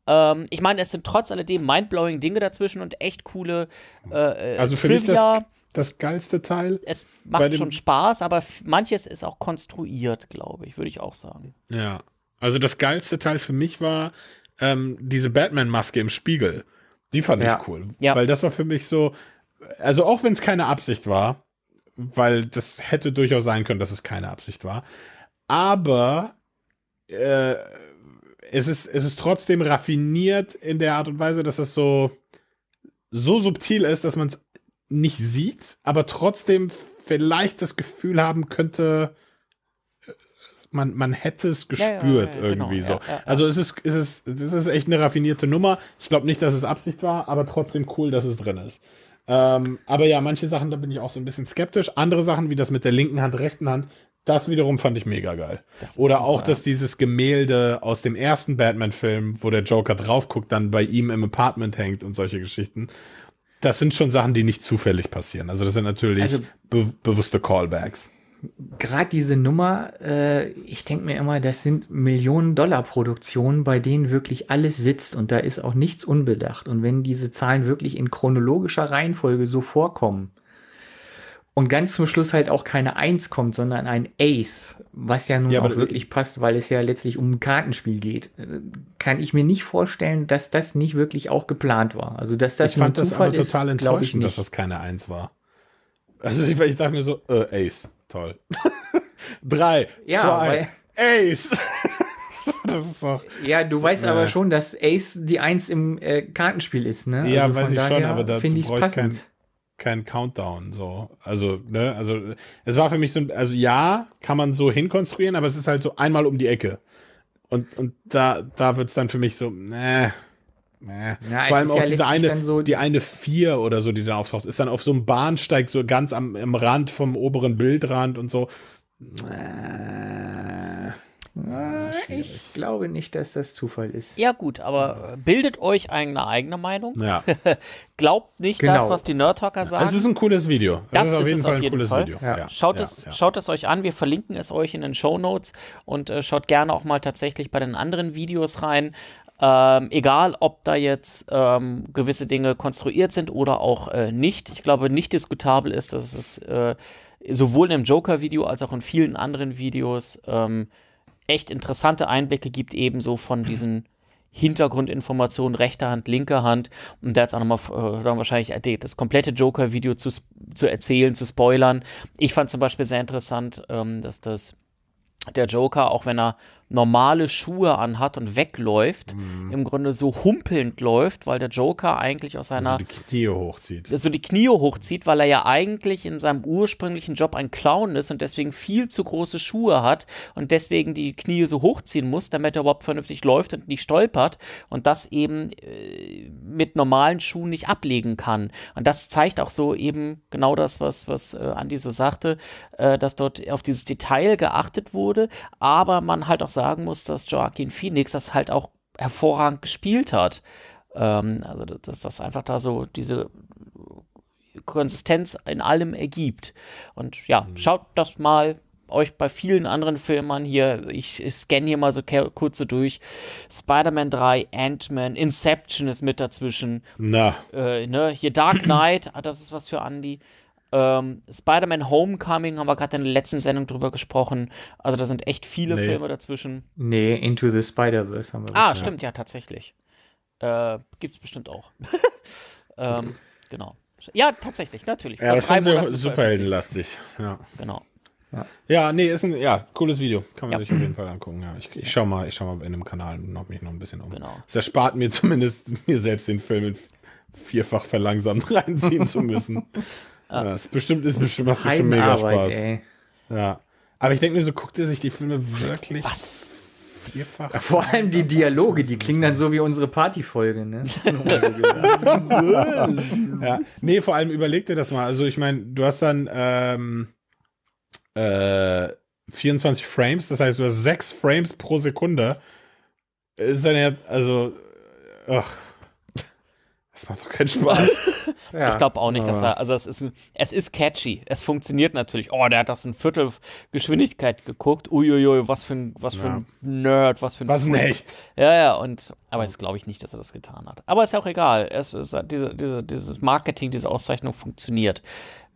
Ähm, ich meine, es sind trotz alledem mindblowing Dinge dazwischen und echt coole äh, äh Also für Trivia. mich das, das geilste Teil. Es macht schon Spaß, aber manches ist auch konstruiert, glaube ich, würde ich auch sagen. Ja. Also das geilste Teil für mich war ähm, diese Batman-Maske im Spiegel. Die fand ja. ich cool. Ja. Weil das war für mich so, also auch wenn es keine Absicht war, weil das hätte durchaus sein können, dass es keine Absicht war aber äh, es, ist, es ist trotzdem raffiniert in der Art und Weise, dass es so, so subtil ist, dass man es nicht sieht, aber trotzdem vielleicht das Gefühl haben könnte, man, man hätte es gespürt ja, ja, ja, irgendwie genau, so. Also es ist, es ist, das ist echt eine raffinierte Nummer. Ich glaube nicht, dass es Absicht war, aber trotzdem cool, dass es drin ist. Ähm, aber ja, manche Sachen, da bin ich auch so ein bisschen skeptisch. Andere Sachen, wie das mit der linken Hand, rechten Hand, das wiederum fand ich mega geil. Oder super. auch, dass dieses Gemälde aus dem ersten Batman-Film, wo der Joker drauf guckt, dann bei ihm im Apartment hängt und solche Geschichten. Das sind schon Sachen, die nicht zufällig passieren. Also das sind natürlich also, be bewusste Callbacks. Gerade diese Nummer, äh, ich denke mir immer, das sind Millionen-Dollar-Produktionen, bei denen wirklich alles sitzt und da ist auch nichts unbedacht. Und wenn diese Zahlen wirklich in chronologischer Reihenfolge so vorkommen, und ganz zum Schluss halt auch keine Eins kommt, sondern ein Ace, was ja nun ja, auch wirklich passt, weil es ja letztlich um ein Kartenspiel geht. Äh, kann ich mir nicht vorstellen, dass das nicht wirklich auch geplant war. Also, dass das ich fand das Zufall aber total ist, enttäuschend, dass das keine Eins war. Also, ich, ich dachte mir so, äh, Ace, toll. Drei, ja, zwei, Ace. das ist doch. ja, du weißt äh. aber schon, dass Ace die Eins im äh, Kartenspiel ist, ne? Ja, also weiß ich schon, aber dazu brauche ich kein, kein Countdown. So. Also, ne, also es war für mich so ein, also ja, kann man so hinkonstruieren, aber es ist halt so einmal um die Ecke. Und, und da, da wird es dann für mich so, ne. Ja, Vor allem auch ja diese eine, so die eine 4 oder so, die da auftaucht, ist dann auf so einem Bahnsteig so ganz am im Rand vom oberen Bildrand und so. Nee. Na, ah, ich glaube nicht, dass das Zufall ist. Ja, gut, aber bildet euch eine eigene Meinung. Ja. Glaubt nicht genau. das, was die Nerdtalker sagen. Das also ist ein cooles Video. Also das, das ist, ist auf jeden Fall, Fall. ein cooles Video. Ja. Ja. Schaut, es, schaut es euch an. Wir verlinken es euch in den Show Notes und äh, schaut gerne auch mal tatsächlich bei den anderen Videos rein. Ähm, egal, ob da jetzt ähm, gewisse Dinge konstruiert sind oder auch äh, nicht. Ich glaube, nicht diskutabel ist, dass es äh, sowohl im Joker-Video als auch in vielen anderen Videos. Ähm, echt interessante Einblicke gibt, ebenso von diesen Hintergrundinformationen, rechter Hand, linke Hand, Und da jetzt auch nochmal äh, wahrscheinlich äh, das komplette Joker-Video zu, zu erzählen, zu spoilern. Ich fand zum Beispiel sehr interessant, ähm, dass das der Joker, auch wenn er normale Schuhe anhat und wegläuft, mhm. im Grunde so humpelnd läuft, weil der Joker eigentlich aus seiner. Also die Knie hochzieht. So also die Knie hochzieht, weil er ja eigentlich in seinem ursprünglichen Job ein Clown ist und deswegen viel zu große Schuhe hat und deswegen die Knie so hochziehen muss, damit er überhaupt vernünftig läuft und nicht stolpert und das eben äh, mit normalen Schuhen nicht ablegen kann. Und das zeigt auch so eben genau das, was, was äh, Andi so sagte, äh, dass dort auf dieses Detail geachtet wurde, aber man halt auch sagt, sagen muss, dass Joaquin Phoenix das halt auch hervorragend gespielt hat. Ähm, also, dass das einfach da so diese Konsistenz in allem ergibt. Und ja, mhm. schaut das mal euch bei vielen anderen Filmen hier, ich, ich scanne hier mal so kurz so durch. Spider-Man 3, Ant-Man, Inception ist mit dazwischen. Na. Äh, ne? Hier Dark Knight, ah, das ist was für Andy. Ähm, Spider-Man Homecoming haben wir gerade in der letzten Sendung drüber gesprochen. Also da sind echt viele nee. Filme dazwischen. Nee, Into the Spider-Verse haben wir. Ah, gesehen. stimmt, ja, tatsächlich. Äh, Gibt es bestimmt auch. ähm, genau. Ja, tatsächlich, natürlich. Ja, das drei superheldenlastig. Ja. Genau. Ja. ja, nee, ist ein ja, cooles Video. Kann man ja. sich auf jeden Fall angucken. Ja, ich, ich schau mal, ich schau mal in dem Kanal noch mich noch ein bisschen um. Genau. Das erspart mir zumindest mir selbst den Film in vierfach verlangsamt reinziehen zu müssen. Ja, ist bestimmt, ist bestimmt, macht bestimmt mega Spaß. Ey. Ja. Aber ich denke mir so, guckt er sich die Filme wirklich. Was? Vierfach. Vor allem die Dialoge, die klingen dann so wie unsere Partyfolge, ne? ja. Nee, vor allem überleg dir das mal. Also, ich meine, du hast dann ähm, äh, 24 Frames, das heißt, du hast 6 Frames pro Sekunde. Ist dann ja, also, ach. Das macht doch keinen Spaß. ja. Ich glaube auch nicht, dass er. Also es ist, es ist catchy. Es funktioniert natürlich. Oh, der hat das in Viertel Geschwindigkeit geguckt. Uiuiui, was für ein, was für ein Nerd, was für ein. Was nicht. Ja, ja, und aber jetzt glaube ich nicht, dass er das getan hat. Aber ist ja auch egal. Es ist, diese, diese, dieses Marketing, diese Auszeichnung funktioniert.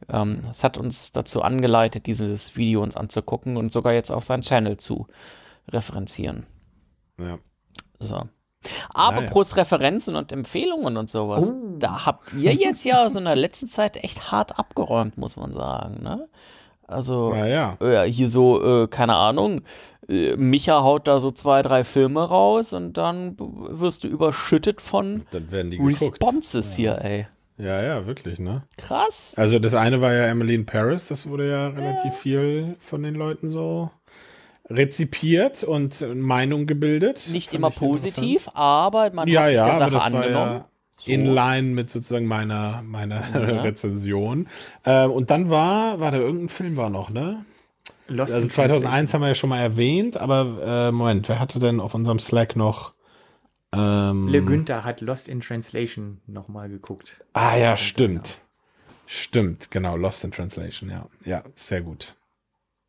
Ähm, es hat uns dazu angeleitet, dieses Video uns anzugucken und sogar jetzt auf seinen Channel zu referenzieren. Ja. So. Aber naja. Prost Referenzen und Empfehlungen und sowas, oh. da habt ihr jetzt ja so in der letzten Zeit echt hart abgeräumt, muss man sagen. Ne? Also naja. äh, hier so, äh, keine Ahnung, äh, Micha haut da so zwei, drei Filme raus und dann wirst du überschüttet von Responses ja. hier, ey. Ja, ja, wirklich, ne? Krass. Also das eine war ja Emily in Paris, das wurde ja relativ ja. viel von den Leuten so rezipiert und Meinung gebildet. Nicht immer positiv, aber man ja, hat sich ja, der Sache angenommen. Ja so. In line mit sozusagen meiner, meiner Rezension. Ähm, und dann war, war da irgendein Film war noch, ne? Lost also 2001 haben wir ja schon mal erwähnt, aber äh, Moment, wer hatte denn auf unserem Slack noch ähm, Le Günther hat Lost in Translation nochmal geguckt. Ah ja, genau. stimmt. Genau. Stimmt, genau, Lost in Translation, ja. Ja, sehr gut.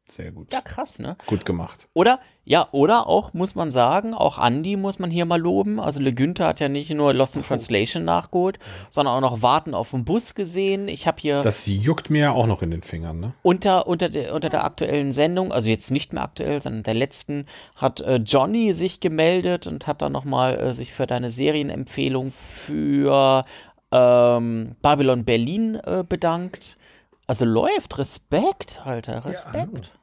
Sehr gut. Ja, krass, ne? Gut gemacht. Oder, ja, oder auch, muss man sagen, auch Andy muss man hier mal loben. Also Le Günther hat ja nicht nur Lost in Translation oh. nachgeholt, sondern auch noch Warten auf den Bus gesehen. Ich habe hier. Das juckt mir ja auch noch in den Fingern, ne? Unter, unter, der, unter der aktuellen Sendung, also jetzt nicht mehr aktuell, sondern der letzten, hat äh, Johnny sich gemeldet und hat dann nochmal äh, sich für deine Serienempfehlung für ähm, Babylon Berlin äh, bedankt. Also läuft, Respekt, Alter, Respekt. Ja,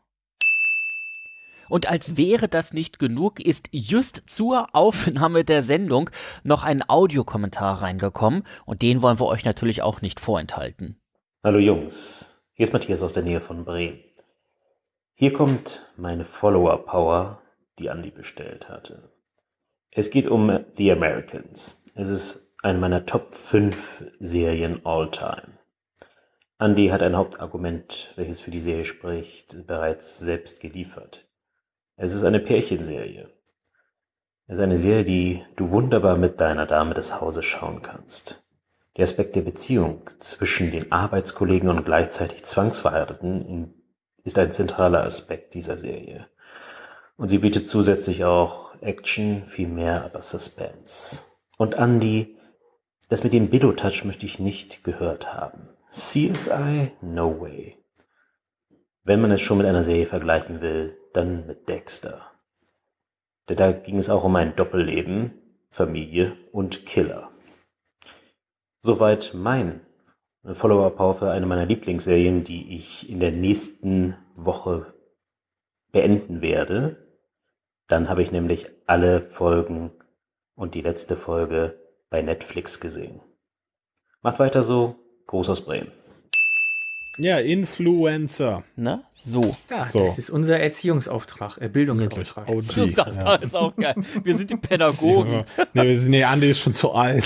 und als wäre das nicht genug, ist just zur Aufnahme der Sendung noch ein Audiokommentar reingekommen und den wollen wir euch natürlich auch nicht vorenthalten. Hallo Jungs, hier ist Matthias aus der Nähe von Bremen. Hier kommt meine Follower-Power, die Andy bestellt hatte. Es geht um The Americans. Es ist eine meiner Top 5 Serien all time. Andy hat ein Hauptargument, welches für die Serie spricht, bereits selbst geliefert. Es ist eine Pärchenserie. Es ist eine Serie, die du wunderbar mit deiner Dame des Hauses schauen kannst. Der Aspekt der Beziehung zwischen den Arbeitskollegen und gleichzeitig Zwangsverheirateten ist ein zentraler Aspekt dieser Serie. Und sie bietet zusätzlich auch Action, viel mehr aber Suspense. Und Andy, das mit dem Billo-Touch möchte ich nicht gehört haben. CSI? No way. Wenn man es schon mit einer Serie vergleichen will, dann mit Dexter. Denn da ging es auch um ein Doppelleben, Familie und Killer. Soweit mein äh, Follower-Power für eine meiner Lieblingsserien, die ich in der nächsten Woche beenden werde. Dann habe ich nämlich alle Folgen und die letzte Folge bei Netflix gesehen. Macht weiter so. Groß aus Bremen. Ja, Influencer. Ne? So. Ja, so. das ist unser Erziehungsauftrag, äh, Bildungsauftrag. OG, Erziehungsauftrag ja. ist auch geil. Wir sind die Pädagogen. nee, sind, nee, Andi ist schon zu alt.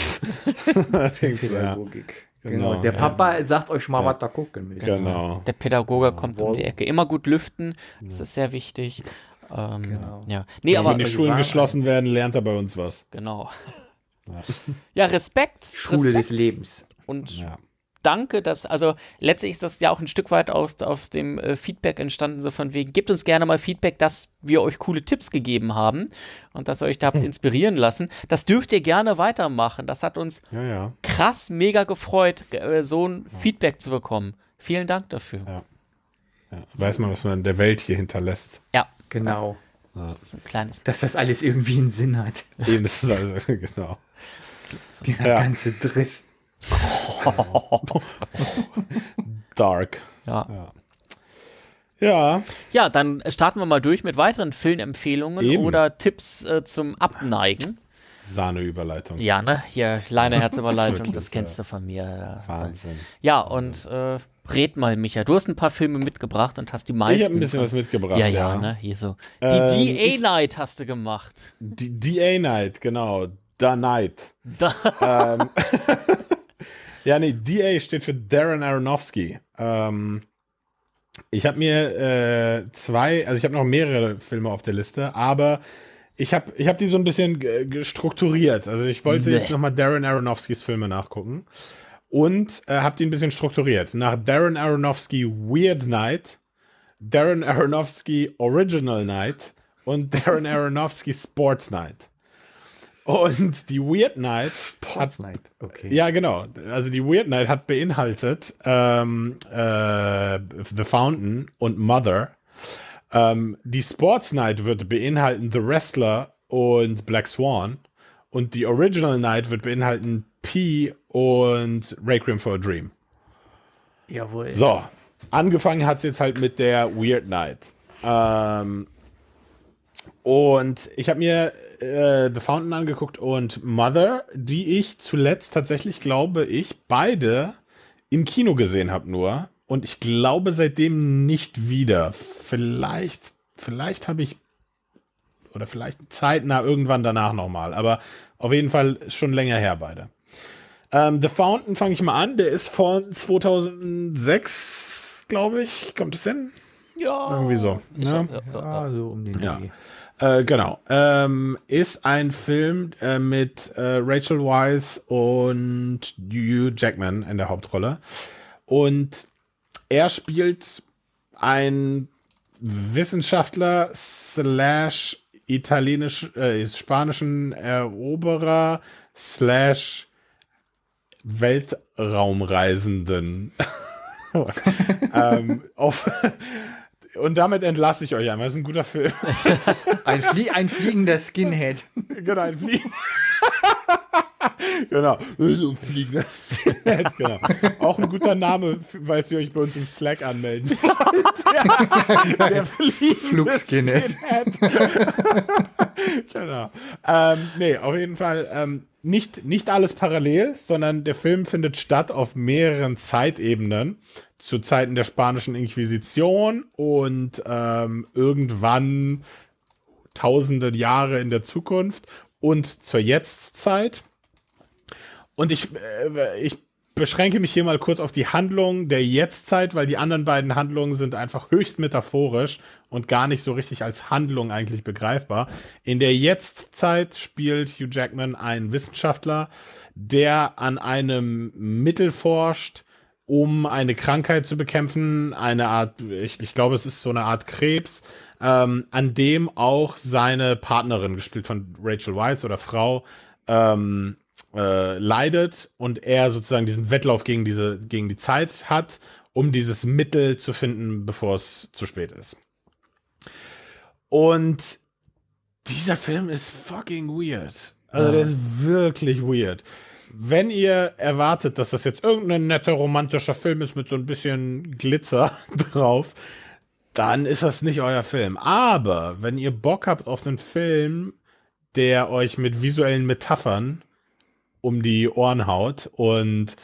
Pädagogik. Genau, genau, der Papa ja. sagt euch mal, ja. was da gucken müsst. Genau. Der Pädagoge kommt um die Ecke. Immer gut lüften, das ist sehr wichtig. Ähm, genau. ja. nee, also, aber, wenn die Schulen waren, geschlossen werden, lernt er bei uns was. Genau. Ja, Respekt. Schule Respekt. des Lebens. Und ja danke, dass, also letztlich ist das ja auch ein Stück weit aus, aus dem äh, Feedback entstanden, so von wegen, gebt uns gerne mal Feedback, dass wir euch coole Tipps gegeben haben und dass ihr euch da habt hm. inspirieren lassen. Das dürft ihr gerne weitermachen. Das hat uns ja, ja. krass mega gefreut, äh, so ein ja. Feedback zu bekommen. Vielen Dank dafür. Weiß man, was man in der Welt hier hinterlässt. Ja. Genau. So ein kleines. Dass das alles irgendwie einen Sinn hat. Eben, das ist also, genau. So. Der genau, ganze Driss. Dark. Ja. ja. Ja. Ja, dann starten wir mal durch mit weiteren Filmempfehlungen Eben. oder Tipps äh, zum Abneigen. Sahneüberleitung. Ja, ne? Hier, kleine Herzüberleitung, das kennst du von mir. Äh, Wahnsinn. Ja, und äh, red mal, Micha. Du hast ein paar Filme mitgebracht und hast die meisten. Ich habe ein bisschen was mitgebracht. Ja, ja, ja. ne? Hier so. Die ähm, DA Night hast du gemacht. Die DA Night, genau. Da Night. Da. ähm. Ja, nee, DA steht für Darren Aronofsky. Ähm, ich habe mir äh, zwei, also ich habe noch mehrere Filme auf der Liste, aber ich habe ich hab die so ein bisschen strukturiert. Also ich wollte nee. jetzt nochmal Darren Aronofskys Filme nachgucken und äh, habe die ein bisschen strukturiert. Nach Darren Aronofsky Weird Night, Darren Aronofsky Original Night und Darren Aronofsky Sports Night. Und die Weird Night. Sports hat, Night, okay. Ja, genau. Also die Weird Night hat beinhaltet ähm, äh, The Fountain und Mother. Ähm, die Sports Night wird beinhalten The Wrestler und Black Swan. Und die Original Night wird beinhalten P und Requiem for a Dream. Jawohl. So, angefangen hat es jetzt halt mit der Weird Night. Ähm, und ich habe mir äh, The Fountain angeguckt und Mother, die ich zuletzt tatsächlich, glaube ich, beide im Kino gesehen habe nur. Und ich glaube seitdem nicht wieder. Vielleicht, vielleicht habe ich oder vielleicht zeitnah irgendwann danach nochmal. Aber auf jeden Fall schon länger her beide. Ähm, The Fountain fange ich mal an. Der ist von 2006, glaube ich. Kommt es hin? Ja. Irgendwie so. Ne? Ja, ja, ja, so um den ja. Äh, genau. Ähm, ist ein Film äh, mit äh, Rachel Weisz und Hugh Jackman in der Hauptrolle. Und er spielt einen Wissenschaftler slash italienisch, äh, spanischen Eroberer slash Weltraumreisenden. ähm, auf, und damit entlasse ich euch einmal. Das ist ein guter Film. ein, Flie ein fliegender Skinhead. Genau, ein fliegender. genau. Fliegender Skinhead, genau. Auch ein guter Name, weil ihr euch bei uns im Slack anmelden wollt. der, der Flugskinhead. genau. Ähm, nee, auf jeden Fall ähm, nicht, nicht alles parallel, sondern der Film findet statt auf mehreren Zeitebenen zu Zeiten der spanischen Inquisition und ähm, irgendwann tausende Jahre in der Zukunft und zur Jetztzeit. Und ich, äh, ich beschränke mich hier mal kurz auf die Handlung der Jetztzeit, weil die anderen beiden Handlungen sind einfach höchst metaphorisch und gar nicht so richtig als Handlung eigentlich begreifbar. In der Jetztzeit spielt Hugh Jackman einen Wissenschaftler, der an einem Mittel forscht, um eine Krankheit zu bekämpfen, eine Art, ich, ich glaube, es ist so eine Art Krebs, ähm, an dem auch seine Partnerin, gespielt von Rachel Weisz oder Frau, ähm, äh, leidet und er sozusagen diesen Wettlauf gegen, diese, gegen die Zeit hat, um dieses Mittel zu finden, bevor es zu spät ist. Und dieser Film ist fucking weird. Also der ist wirklich weird wenn ihr erwartet, dass das jetzt irgendein netter romantischer Film ist mit so ein bisschen Glitzer drauf, dann ist das nicht euer Film. Aber wenn ihr Bock habt auf einen Film, der euch mit visuellen Metaphern um die Ohren haut und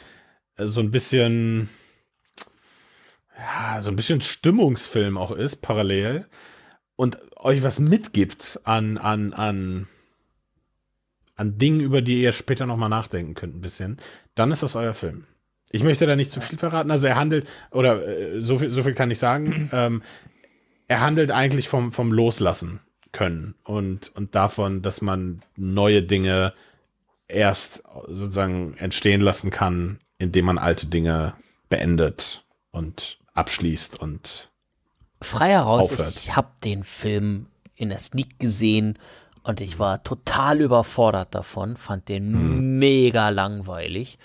äh, so ein bisschen, ja, so ein bisschen Stimmungsfilm auch ist, parallel, und euch was mitgibt an, an, an an Dingen, über die ihr später nochmal nachdenken könnt, ein bisschen, dann ist das euer Film. Ich möchte da nicht zu viel verraten. Also er handelt, oder äh, so, viel, so viel kann ich sagen, ähm, er handelt eigentlich vom, vom Loslassen können und, und davon, dass man neue Dinge erst sozusagen entstehen lassen kann, indem man alte Dinge beendet und abschließt und frei heraus, aufhört. ich habe den Film in der Sneak gesehen und ich war mhm. total überfordert davon, fand den mhm. mega langweilig.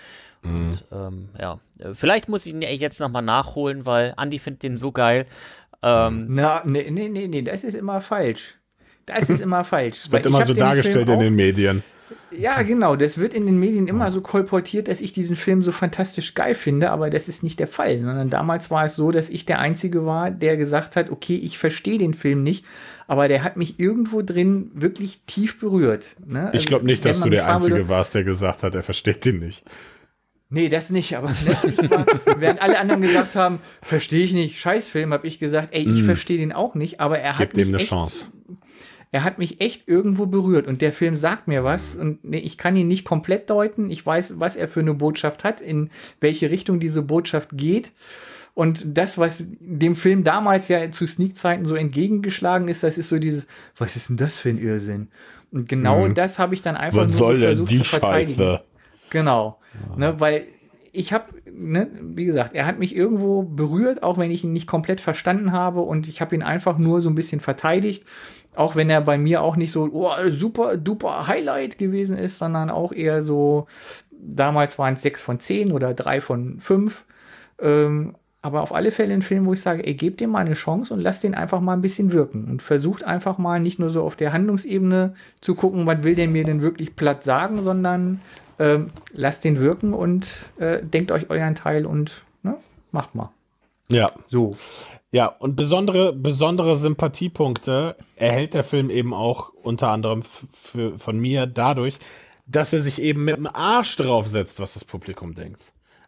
Mhm. Und ähm, ja, äh, vielleicht muss ich ihn jetzt nochmal nachholen, weil Andi findet den so geil. Ähm, mhm. Na, nee, nee, nee, das ist immer falsch. Das ist immer falsch. Das wird immer so dargestellt in den Medien. Ja, genau. Das wird in den Medien immer so kolportiert, dass ich diesen Film so fantastisch geil finde, aber das ist nicht der Fall. Sondern damals war es so, dass ich der Einzige war, der gesagt hat, okay, ich verstehe den Film nicht, aber der hat mich irgendwo drin wirklich tief berührt. Ne? ich glaube also, nicht, dass du der Einzige würde, warst, der gesagt hat, er versteht den nicht. Nee, das nicht, aber ne, war, während alle anderen gesagt haben, verstehe ich nicht, Scheißfilm, habe ich gesagt, ey, ich mm. verstehe den auch nicht, aber er hat ihm eine echt, Chance. Er hat mich echt irgendwo berührt und der Film sagt mir was und nee, ich kann ihn nicht komplett deuten. Ich weiß, was er für eine Botschaft hat, in welche Richtung diese Botschaft geht und das, was dem Film damals ja zu Sneak-Zeiten so entgegengeschlagen ist, das ist so dieses, was ist denn das für ein Irrsinn? Und genau mhm. das habe ich dann einfach was nur so versucht zu verteidigen. Scheiße? Genau. Ja. Ah. Ne, weil ich habe, ne, wie gesagt, er hat mich irgendwo berührt, auch wenn ich ihn nicht komplett verstanden habe und ich habe ihn einfach nur so ein bisschen verteidigt, auch wenn er bei mir auch nicht so oh, super duper Highlight gewesen ist, sondern auch eher so, damals waren es sechs von zehn oder drei von fünf. Ähm, aber auf alle Fälle ein Film, wo ich sage, ey, gebt dem mal eine Chance und lasst den einfach mal ein bisschen wirken und versucht einfach mal nicht nur so auf der Handlungsebene zu gucken, was will der mir denn wirklich platt sagen, sondern äh, lasst den wirken und äh, denkt euch euren Teil und ne, macht mal. Ja. So. Ja, und besondere, besondere Sympathiepunkte erhält der Film eben auch unter anderem für, von mir dadurch, dass er sich eben mit dem Arsch draufsetzt, was das Publikum denkt.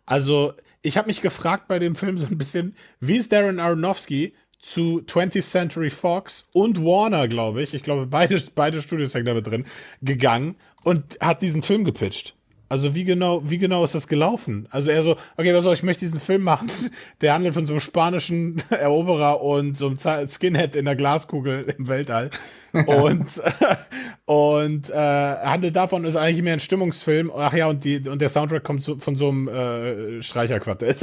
Also, ich habe mich gefragt bei dem Film so ein bisschen, wie ist Darren Aronofsky zu 20th Century Fox und Warner, glaube ich, ich glaube, beide, beide Studios hängen da mit drin, gegangen und hat diesen Film gepitcht. Also wie genau, wie genau ist das gelaufen? Also er so, okay, was soll ich möchte diesen Film machen. Der handelt von so einem spanischen Eroberer und so einem Skinhead in der Glaskugel im Weltall. und und äh, handelt davon, ist eigentlich mehr ein Stimmungsfilm. Ach ja, und, die, und der Soundtrack kommt so, von so einem äh, Streicherquartett.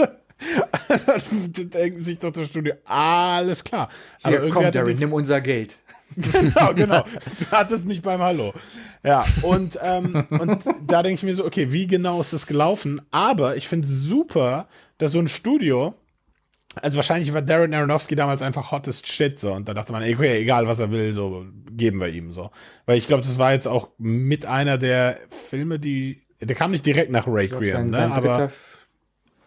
denken sich doch das Studio, alles klar. Hier, komm, Darren, nimm unser Geld. genau, genau. Du hattest mich beim Hallo. Ja, und, ähm, und da denke ich mir so, okay, wie genau ist das gelaufen? Aber ich finde es super, dass so ein Studio, also wahrscheinlich war Darren Aronofsky damals einfach hottest shit so und da dachte man, okay, egal was er will, so geben wir ihm so. Weil ich glaube, das war jetzt auch mit einer der Filme, die der kam nicht direkt nach Requiem, ne? aber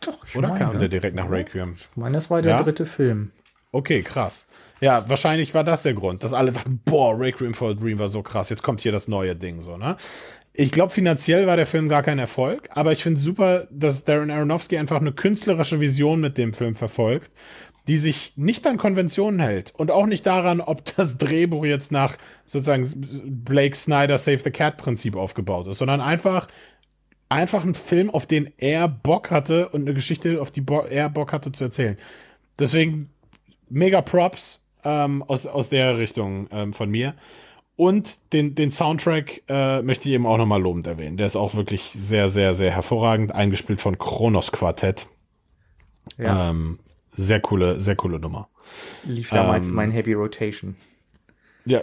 doch, ich oder meine, kam der direkt nach Requiem? Ich meine, das war der ja? dritte Film. Okay, krass. Ja, wahrscheinlich war das der Grund, dass alle dachten, boah, Requiem for a Dream war so krass, jetzt kommt hier das neue Ding so, ne? Ich glaube, finanziell war der Film gar kein Erfolg, aber ich finde super, dass Darren Aronofsky einfach eine künstlerische Vision mit dem Film verfolgt, die sich nicht an Konventionen hält und auch nicht daran, ob das Drehbuch jetzt nach sozusagen Blake Snyder Save the Cat Prinzip aufgebaut ist, sondern einfach einfach ein Film, auf den er Bock hatte und eine Geschichte, auf die Bo er Bock hatte zu erzählen. Deswegen mega Props ähm, aus, aus der Richtung ähm, von mir. Und den, den Soundtrack äh, möchte ich eben auch nochmal lobend erwähnen. Der ist auch wirklich sehr, sehr, sehr hervorragend, eingespielt von Kronos Quartett. Ja. Ähm, sehr coole, sehr coole Nummer. Lief damals ähm, mein Heavy Rotation. Ja.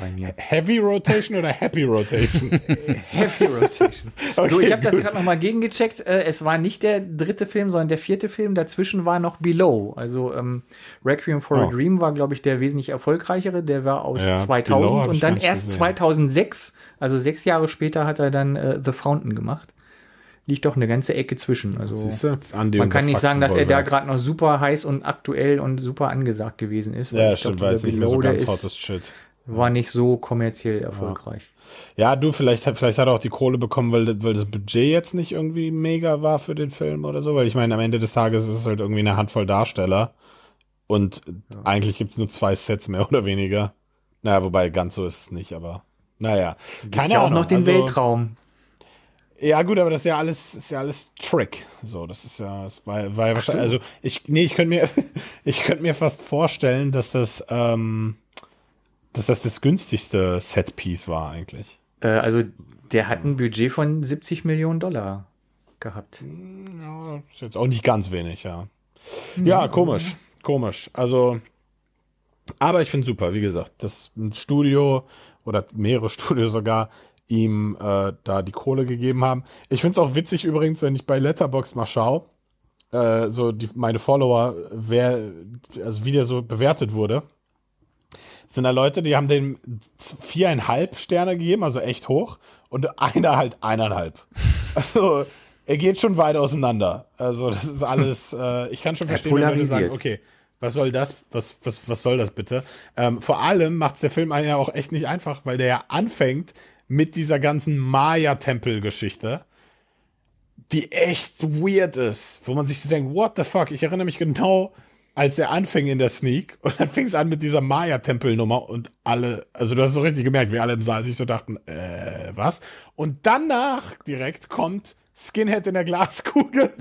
Bei mir. Heavy Rotation oder Happy Rotation? Heavy Rotation. okay, so, ich habe das gerade nochmal gegengecheckt. Äh, es war nicht der dritte Film, sondern der vierte Film. Dazwischen war noch Below. Also ähm, Requiem for oh. a Dream war, glaube ich, der wesentlich erfolgreichere. Der war aus ja, 2000 und dann erst gesehen. 2006, also sechs Jahre später, hat er dann äh, The Fountain gemacht liegt doch eine ganze Ecke zwischen. Also man kann nicht sagen, dass er da gerade noch super heiß und aktuell und super angesagt gewesen ist. ja, ich stimmt, glaub, weil es nicht mehr so ganz hartes Shit. War nicht so kommerziell erfolgreich. Ja. ja, du, vielleicht, vielleicht hat er auch die Kohle bekommen, weil, weil das Budget jetzt nicht irgendwie mega war für den Film oder so. Weil ich meine, am Ende des Tages ist es halt irgendwie eine Handvoll Darsteller. Und ja. eigentlich gibt es nur zwei Sets mehr oder weniger. Naja, wobei ganz so ist es nicht, aber naja. Gibt Keine ja auch Ahnung. noch den also, Weltraum. Ja, gut, aber das ist ja alles, ist ja alles Trick. So, das ist ja, das war, war ja wahrscheinlich, so. also ich, nee, ich könnte mir, ich könnte mir fast vorstellen, dass das, ähm, dass das das günstigste Setpiece war eigentlich. Äh, also der hat ein Budget von 70 Millionen Dollar gehabt. Hm, ja, ist jetzt auch nicht ganz wenig, ja. Ja, mhm. ja komisch, komisch. Also, aber ich finde super, wie gesagt, das ein Studio oder mehrere Studios sogar ihm äh, da die Kohle gegeben haben. Ich finde es auch witzig übrigens, wenn ich bei Letterbox mal schaue, äh, so die, meine Follower, wer, also wie der so bewertet wurde, sind da Leute, die haben dem viereinhalb Sterne gegeben, also echt hoch, und einer halt eineinhalb. Also er geht schon weit auseinander. Also das ist alles, äh, ich kann schon verstehen, wenn Leute sagen, okay, was soll das? Was, was, was soll das bitte? Ähm, vor allem macht es der Film einen ja auch echt nicht einfach, weil der ja anfängt mit dieser ganzen Maya-Tempel-Geschichte, die echt weird ist, wo man sich so denkt, what the fuck? Ich erinnere mich genau, als er anfing in der Sneak und dann fing es an mit dieser Maya-Tempel-Nummer und alle, also du hast so richtig gemerkt, wie alle im Saal sich so dachten, äh, was? Und danach direkt kommt Skinhead in der Glaskugel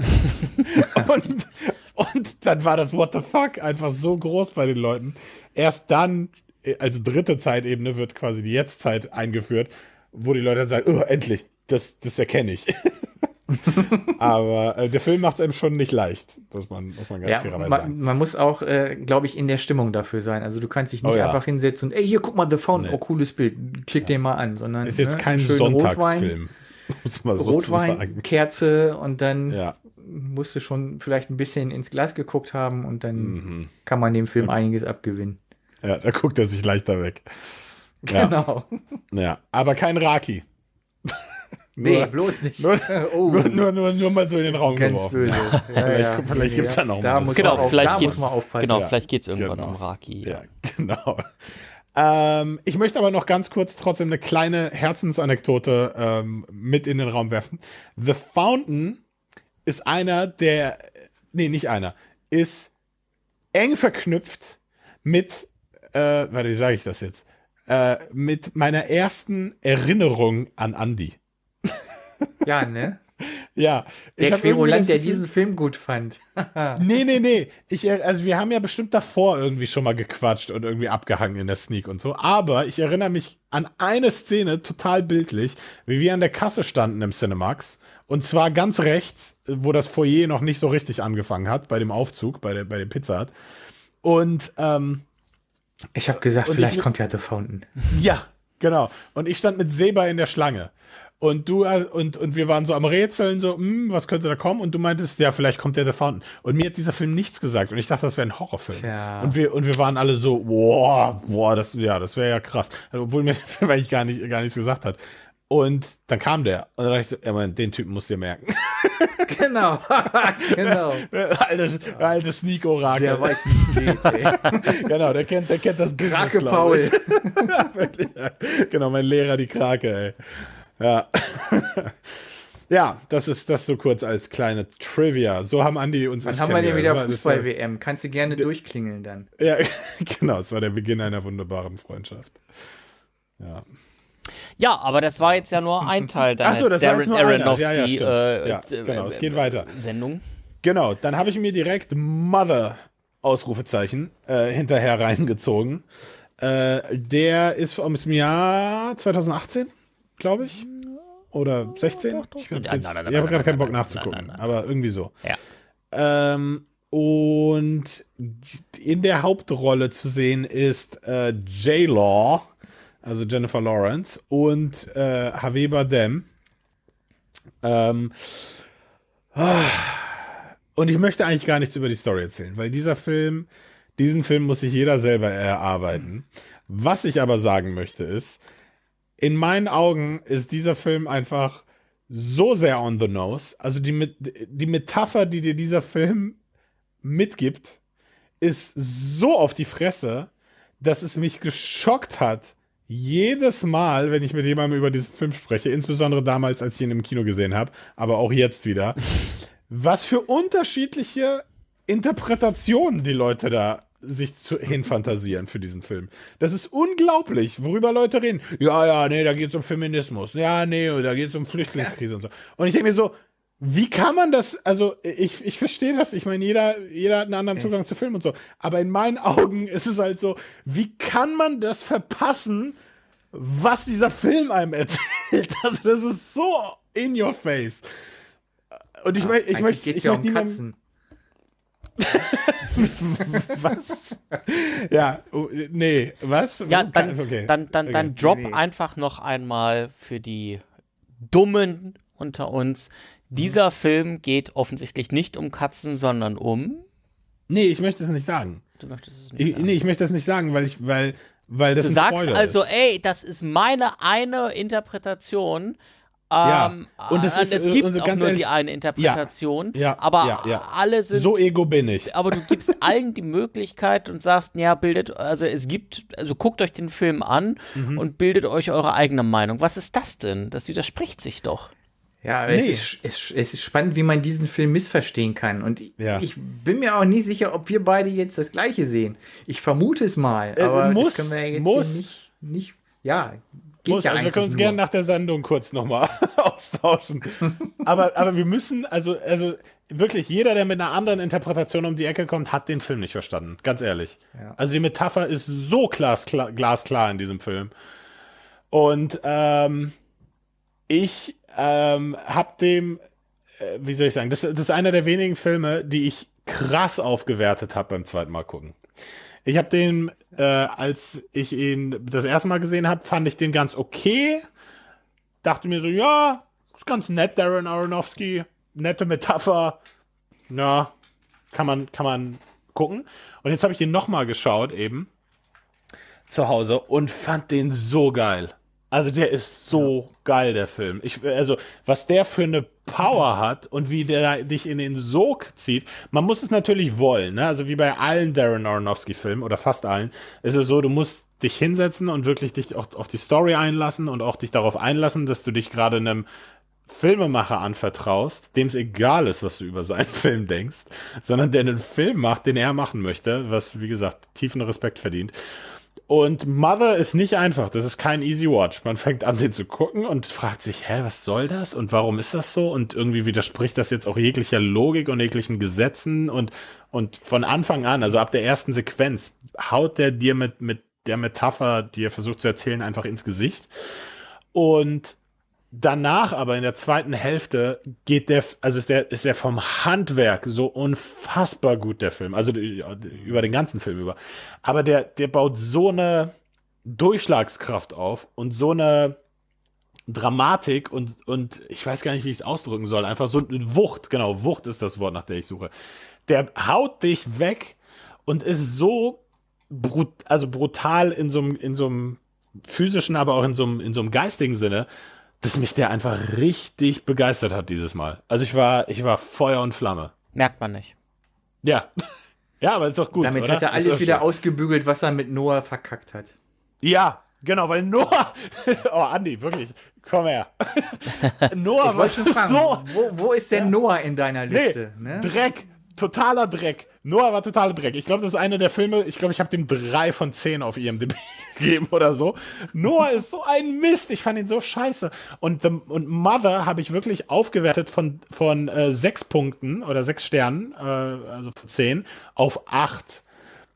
und, und dann war das What the fuck einfach so groß bei den Leuten. Erst dann, äh, als dritte Zeitebene, wird quasi die Jetztzeit eingeführt wo die Leute dann sagen, oh, endlich, das, das erkenne ich. Aber äh, der Film macht es einem schon nicht leicht, muss man, muss man ganz ja, fairerweise man, sagen. Man muss auch, äh, glaube ich, in der Stimmung dafür sein. Also du kannst dich nicht oh, ja. einfach hinsetzen und, ey, hier, guck mal, The Phone, nee. oh, cooles Bild, klick ja. den mal an. Sondern, Ist jetzt ne, kein Sonntagsfilm. Rotwein, so Rotwein Kerze und dann ja. musst du schon vielleicht ein bisschen ins Glas geguckt haben und dann mhm. kann man dem Film einiges abgewinnen. Ja, da guckt er sich leichter weg. Genau. Ja, ja. aber kein Raki. nee, nur, bloß nicht. Nur, oh. nur, nur, nur, mal so in den Raum Ganz geworfen. Böse. Ja, vielleicht guck, vielleicht gibt es da noch da mal. Muss genau, auf, vielleicht da geht's, muss man aufpassen. Genau, vielleicht geht es irgendwann genau. um Raki. ja genau. Ähm, ich möchte aber noch ganz kurz trotzdem eine kleine Herzensanekdote ähm, mit in den Raum werfen. The Fountain ist einer der, nee, nicht einer, ist eng verknüpft mit, äh, warte, wie sage ich das jetzt? Äh, mit meiner ersten Erinnerung an Andy. Ja, ne? ja. Der Querulant, der diesen Film gut fand. nee, nee, nee. Ich, äh, also wir haben ja bestimmt davor irgendwie schon mal gequatscht und irgendwie abgehangen in der Sneak und so. Aber ich erinnere mich an eine Szene total bildlich, wie wir an der Kasse standen im Cinemax. Und zwar ganz rechts, wo das Foyer noch nicht so richtig angefangen hat, bei dem Aufzug, bei der, bei der Pizza hat. Und ähm, ich habe gesagt, und vielleicht ich, kommt ja The Fountain. Ja, genau. Und ich stand mit Seba in der Schlange. Und du äh, und, und wir waren so am Rätseln, so, hm, was könnte da kommen? Und du meintest, ja, vielleicht kommt der The Fountain. Und mir hat dieser Film nichts gesagt. Und ich dachte, das wäre ein Horrorfilm. Und wir, und wir waren alle so, boah, boah, das, ja, das wäre ja krass. Also, obwohl mir der Film eigentlich gar, nicht, gar nichts gesagt hat. Und dann kam der. Und dann dachte ich so, ja, man, den Typen musst du dir merken. Genau. genau. Altes, alte Sneak-Orakel. Der weiß nicht wie. genau, der kennt, der kennt das Business, Krake Paul. genau, mein Lehrer, die Krake, ey. Ja. Ja, das ist das so kurz als kleine Trivia. So haben Andi uns. Dann haben wir ja wieder Fußball-WM. Kannst du gerne durchklingeln dann. Ja, genau. Es war der Beginn einer wunderbaren Freundschaft. Ja. Ja, aber das war jetzt ja nur ein mhm. Teil deiner so, Darren Aronofsky-Sendung. Ja, ja, äh, ja, genau, es äh, geht Sendung. Genau, dann habe ich mir direkt Mother Ausrufezeichen äh, hinterher reingezogen. Äh, der ist aus dem Jahr 2018, glaube ich. Oder 16? ich, ich habe gerade keinen Bock nachzugucken, nein, aber irgendwie so. Ja. Ähm, und in der Hauptrolle zu sehen ist äh, J-Law also Jennifer Lawrence und äh, Harvey Bardem. Ähm, ah, und ich möchte eigentlich gar nichts über die Story erzählen, weil dieser Film, diesen Film muss sich jeder selber erarbeiten. Was ich aber sagen möchte ist, in meinen Augen ist dieser Film einfach so sehr on the nose. Also die, die Metapher, die dir dieser Film mitgibt, ist so auf die Fresse, dass es mich geschockt hat, jedes Mal, wenn ich mit jemandem über diesen Film spreche, insbesondere damals, als ich ihn im Kino gesehen habe, aber auch jetzt wieder, was für unterschiedliche Interpretationen die Leute da sich zu, hinfantasieren für diesen Film. Das ist unglaublich, worüber Leute reden. Ja, ja, nee, da geht es um Feminismus. Ja, nee, da geht es um Flüchtlingskrise und so. Und ich denke mir so, wie kann man das? Also, ich, ich verstehe das. Ich meine, jeder, jeder hat einen anderen Zugang Echt? zu Filmen und so. Aber in meinen Augen ist es halt so, wie kann man das verpassen, was dieser Film einem erzählt? Also, das ist so in your face. Und ich, ja, ah, ich möchte. Ich ja möchte um niemanden, was? ja, oh, nee, was? Ja, dann, okay. dann, dann, dann okay. drop nee. einfach noch einmal für die Dummen unter uns Mhm. Dieser Film geht offensichtlich nicht um Katzen, sondern um. Nee, ich möchte es nicht sagen. Du möchtest es nicht ich, sagen. Nee, ich möchte es nicht sagen, weil ich, weil, weil das. Du sagst Spoiler also, ist. ey, das ist meine eine Interpretation. ja. Ähm, und es, ist, es gibt und auch nur ehrlich, die eine Interpretation. Ja, ja, aber ja, alle sind. So ego bin ich. Aber du gibst allen die Möglichkeit und sagst, ja, bildet, also es gibt, also guckt euch den Film an mhm. und bildet euch eure eigene Meinung. Was ist das denn? Das widerspricht sich doch. Ja, nee. es, ist, es, es, ist spannend, wie man diesen Film missverstehen kann. Und ja. ich bin mir auch nie sicher, ob wir beide jetzt das Gleiche sehen. Ich vermute es mal, äh, aber muss, das können wir jetzt muss. nicht, nicht, ja, muss. Ja also wir können uns gerne nach der Sendung kurz nochmal austauschen. Aber, aber wir müssen, also, also wirklich jeder, der mit einer anderen Interpretation um die Ecke kommt, hat den Film nicht verstanden. Ganz ehrlich. Ja. Also die Metapher ist so glasklar, glasklar in diesem Film. Und ähm, ich ähm, hab dem, äh, wie soll ich sagen, das, das ist einer der wenigen Filme, die ich krass aufgewertet habe beim zweiten Mal gucken. Ich habe den, äh, als ich ihn das erste Mal gesehen habe, fand ich den ganz okay. Dachte mir so, ja, ist ganz nett, Darren Aronofsky. Nette Metapher. Na, kann man, kann man gucken. Und jetzt habe ich den nochmal geschaut eben zu Hause und fand den so geil. Also der ist so ja. geil, der Film. Ich, also was der für eine Power hat und wie der dich in den Sog zieht. Man muss es natürlich wollen. Ne? Also wie bei allen Darren Aronofsky-Filmen oder fast allen ist es so, du musst dich hinsetzen und wirklich dich auch auf die Story einlassen und auch dich darauf einlassen, dass du dich gerade einem Filmemacher anvertraust, dem es egal ist, was du über seinen Film denkst, sondern der einen Film macht, den er machen möchte, was wie gesagt tiefen Respekt verdient. Und Mother ist nicht einfach. Das ist kein Easy Watch. Man fängt an, den zu gucken und fragt sich, hä, was soll das und warum ist das so? Und irgendwie widerspricht das jetzt auch jeglicher Logik und jeglichen Gesetzen. Und, und von Anfang an, also ab der ersten Sequenz, haut der dir mit, mit der Metapher, die er versucht zu erzählen, einfach ins Gesicht. Und Danach aber in der zweiten Hälfte geht der, also ist der, ist der vom Handwerk so unfassbar gut, der Film. Also äh, über den ganzen Film über. Aber der, der baut so eine Durchschlagskraft auf und so eine Dramatik und, und ich weiß gar nicht, wie ich es ausdrücken soll. Einfach so eine Wucht, genau, Wucht ist das Wort, nach der ich suche. Der haut dich weg und ist so brut, also brutal in so einem, in so einem physischen, aber auch in so einem, in so einem geistigen Sinne dass mich der einfach richtig begeistert hat dieses Mal. Also ich war, ich war Feuer und Flamme. Merkt man nicht. Ja. Ja, aber ist doch gut. Damit oder? hat er alles wieder schön. ausgebügelt, was er mit Noah verkackt hat. Ja, genau, weil Noah. oh, Andi, wirklich, komm her. Noah was ist schon so. Wo, wo ist denn ja. Noah in deiner Liste? Nee, ne? Dreck, totaler Dreck. Noah war total Dreck. Ich glaube, das ist einer der Filme, ich glaube, ich habe dem drei von zehn auf IMDb gegeben oder so. Noah ist so ein Mist. Ich fand ihn so scheiße. Und, The, und Mother habe ich wirklich aufgewertet von, von äh, sechs Punkten oder sechs Sternen, äh, also von zehn, auf acht.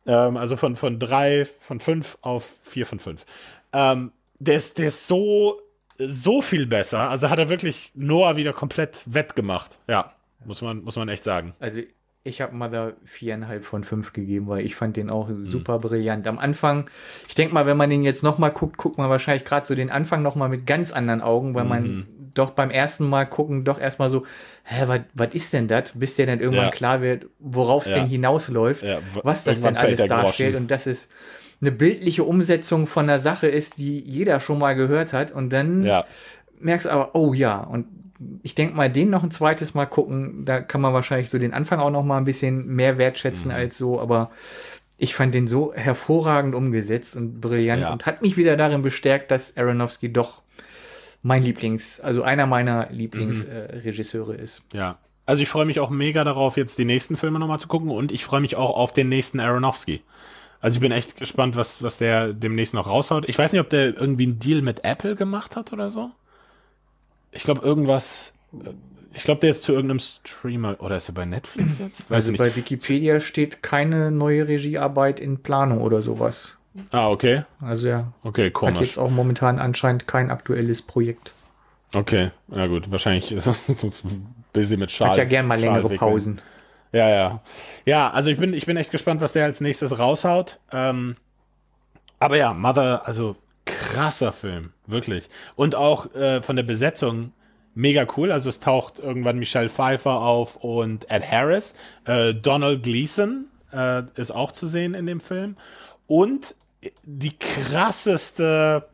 Ähm, also von, von drei, von fünf auf vier von fünf. Ähm, der, ist, der ist so, so viel besser. Also hat er wirklich Noah wieder komplett wettgemacht. Ja. Muss man, muss man echt sagen. Also ich habe da viereinhalb von fünf gegeben, weil ich fand den auch mhm. super mhm. brillant. Am Anfang, ich denke mal, wenn man den jetzt nochmal guckt, guckt man wahrscheinlich gerade so den Anfang nochmal mit ganz anderen Augen, weil mhm. man doch beim ersten Mal gucken, doch erstmal so, hä, was ist denn das? Bis der dann irgendwann ja. klar wird, worauf es ja. denn hinausläuft, ja. was das irgendwann denn alles darstellt. Und das ist eine bildliche Umsetzung von einer Sache ist, die jeder schon mal gehört hat. Und dann merkst du aber, oh ja, und ich denke mal, den noch ein zweites Mal gucken. Da kann man wahrscheinlich so den Anfang auch noch mal ein bisschen mehr wertschätzen mhm. als so, aber ich fand den so hervorragend umgesetzt und brillant ja. und hat mich wieder darin bestärkt, dass Aronofsky doch mein Lieblings, also einer meiner Lieblingsregisseure mhm. äh, ist. Ja. Also ich freue mich auch mega darauf, jetzt die nächsten Filme nochmal zu gucken und ich freue mich auch auf den nächsten Aronofsky. Also ich bin echt gespannt, was, was der demnächst noch raushaut. Ich weiß nicht, ob der irgendwie einen Deal mit Apple gemacht hat oder so ich glaube, irgendwas. Äh, ich glaube, der ist zu irgendeinem Streamer. Oder ist er bei Netflix mhm. jetzt? Weiß also bei Wikipedia steht keine neue Regiearbeit in Planung oder sowas. Ah, okay. Also ja. Okay, komisch. Hat jetzt auch momentan anscheinend kein aktuelles Projekt. Okay, na gut, wahrscheinlich ist busy mit Schal. Hat ja gern mal längere Pausen. Ja, ja. Ja, also ich bin, ich bin echt gespannt, was der als nächstes raushaut. Ähm, aber ja, Mother, also krasser Film, wirklich. Und auch äh, von der Besetzung mega cool. Also es taucht irgendwann Michelle Pfeiffer auf und Ed Harris. Äh, Donald Gleason äh, ist auch zu sehen in dem Film. Und äh, die krasseste,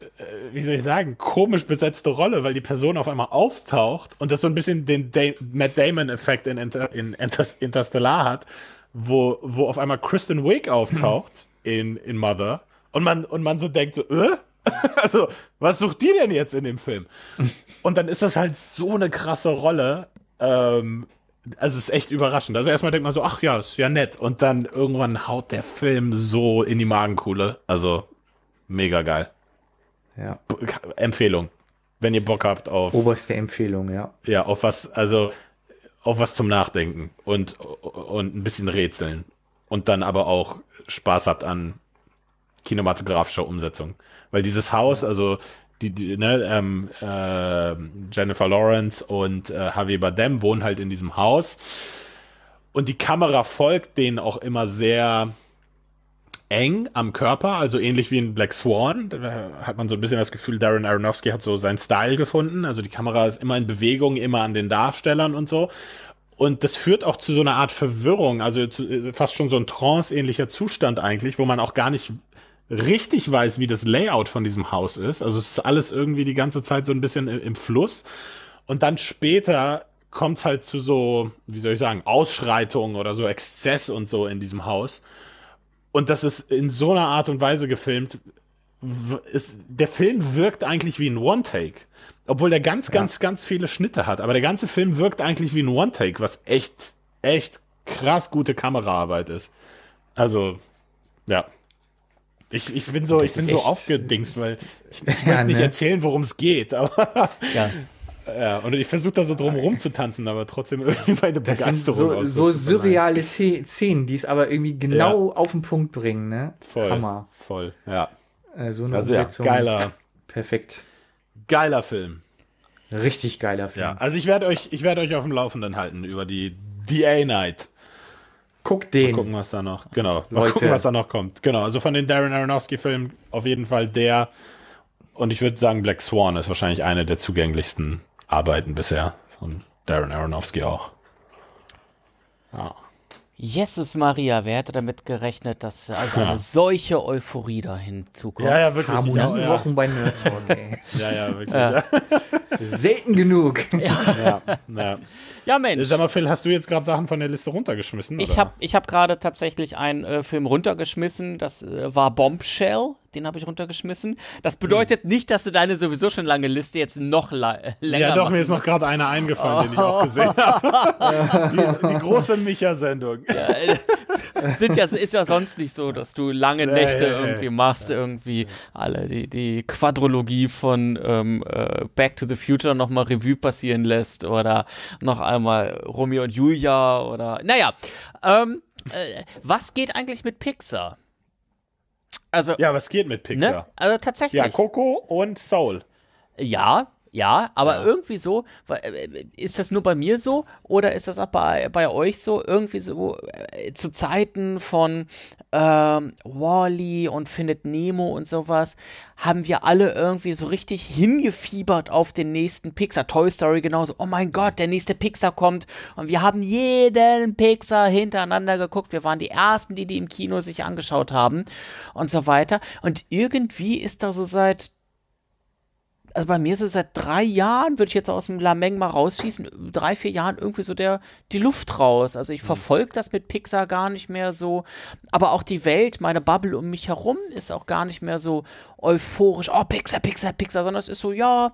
äh, wie soll ich sagen, komisch besetzte Rolle, weil die Person auf einmal auftaucht und das so ein bisschen den da Matt Damon-Effekt in, Inter in Inter Interstellar hat, wo, wo auf einmal Kristen Wake auftaucht mhm. in, in Mother und man, und man so denkt so, äh? also, was sucht die denn jetzt in dem Film? Und dann ist das halt so eine krasse Rolle. Ähm, also es ist echt überraschend. Also erstmal denkt man so, ach ja, ist ja nett. Und dann irgendwann haut der Film so in die Magenkuhle. Also mega geil. Ja. B Empfehlung. Wenn ihr Bock habt auf. Oberste Empfehlung, ja. Ja, auf was, also auf was zum Nachdenken und, und ein bisschen rätseln. Und dann aber auch Spaß habt an kinematografischer Umsetzung. Weil dieses Haus, also die, die ne, ähm, äh, Jennifer Lawrence und äh, Javier Bardem wohnen halt in diesem Haus und die Kamera folgt denen auch immer sehr eng am Körper, also ähnlich wie in Black Swan. Da hat man so ein bisschen das Gefühl, Darren Aronofsky hat so seinen Style gefunden. Also die Kamera ist immer in Bewegung, immer an den Darstellern und so. Und das führt auch zu so einer Art Verwirrung, also zu, äh, fast schon so ein tranceähnlicher Zustand eigentlich, wo man auch gar nicht richtig weiß, wie das Layout von diesem Haus ist. Also es ist alles irgendwie die ganze Zeit so ein bisschen im, Fluss. Und dann später kommt es halt zu so, wie soll ich sagen, Ausschreitungen oder so Exzess und so in diesem Haus. Und das ist in so einer Art und Weise gefilmt. Ist, der Film wirkt eigentlich wie ein One-Take. Obwohl der ganz, ja. ganz, ganz viele Schnitte hat. Aber der ganze Film wirkt eigentlich wie ein One-Take, was echt, echt krass gute Kameraarbeit ist. Also, ja, ich, ich bin so, ich bin so aufgedingst, weil ich, ich ja, möchte nicht ne? erzählen, worum es geht, aber. Ja. ja. und ich versuche da so drum rumzutanzen, aber trotzdem irgendwie meine Begeisterung. Das sind so, so surreale Szenen, die es aber irgendwie genau ja. auf den Punkt bringen, ne? Voll. Hammer. Voll, ja. Äh, so eine also, Ja, geiler. Perfekt. Geiler Film. Richtig geiler Film. Ja, also ich werde euch, ich werde euch auf dem Laufenden halten über die DA Night. Guck den. Mal gucken, was da noch. Genau. Mal gucken, was da noch kommt. Genau. Also von den Darren Aronofsky-Filmen auf jeden Fall der. Und ich würde sagen, Black Swan ist wahrscheinlich eine der zugänglichsten Arbeiten bisher von Darren Aronofsky auch. Ja. Jesus Maria, wer hätte damit gerechnet, dass also eine ja. solche Euphorie da hinzukommt? Ja, ja, wirklich. Harmonien ja, ja. bei Nerd ey. ja, ja, wirklich. Äh, selten genug. Ja. Ja, Mensch. Sag mal, Phil, hast du jetzt gerade Sachen von der Liste runtergeschmissen? Ich habe ich hab gerade tatsächlich einen äh, Film runtergeschmissen. Das äh, war Bombshell. Den habe ich runtergeschmissen. Das bedeutet hm. nicht, dass du deine sowieso schon lange Liste jetzt noch äh, länger Ja, doch, mir ist noch gerade einer eingefallen, oh. den ich auch gesehen habe. die, die, große Micha-Sendung. Ja, äh, Sind ja, ist ja sonst nicht so, dass du lange Nächte irgendwie machst, irgendwie alle die, die Quadrologie von ähm, äh, Back to the Future nochmal Revue passieren lässt oder noch einmal Romeo und Julia oder naja. Ähm, äh, was geht eigentlich mit Pixar? Also, ja, was geht mit Pixar? Ne? Also tatsächlich. Ja, Coco und Soul. Ja, ja, aber ja. irgendwie so, äh, ist das nur bei mir so oder ist das auch bei, bei euch so? Irgendwie so äh, zu Zeiten von ähm, Wally und Findet Nemo und sowas, haben wir alle irgendwie so richtig hingefiebert auf den nächsten Pixar. Toy Story genauso. Oh mein Gott, der nächste Pixar kommt. Und wir haben jeden Pixar hintereinander geguckt. Wir waren die Ersten, die die im Kino sich angeschaut haben und so weiter. Und irgendwie ist da so seit also bei mir ist es seit drei Jahren, würde ich jetzt aus dem Lameng mal rausschießen, drei, vier Jahren irgendwie so der, die Luft raus. Also ich mhm. verfolge das mit Pixar gar nicht mehr so. Aber auch die Welt, meine Bubble um mich herum ist auch gar nicht mehr so euphorisch, oh, Pixar, Pixar, Pixar, sondern es ist so, ja,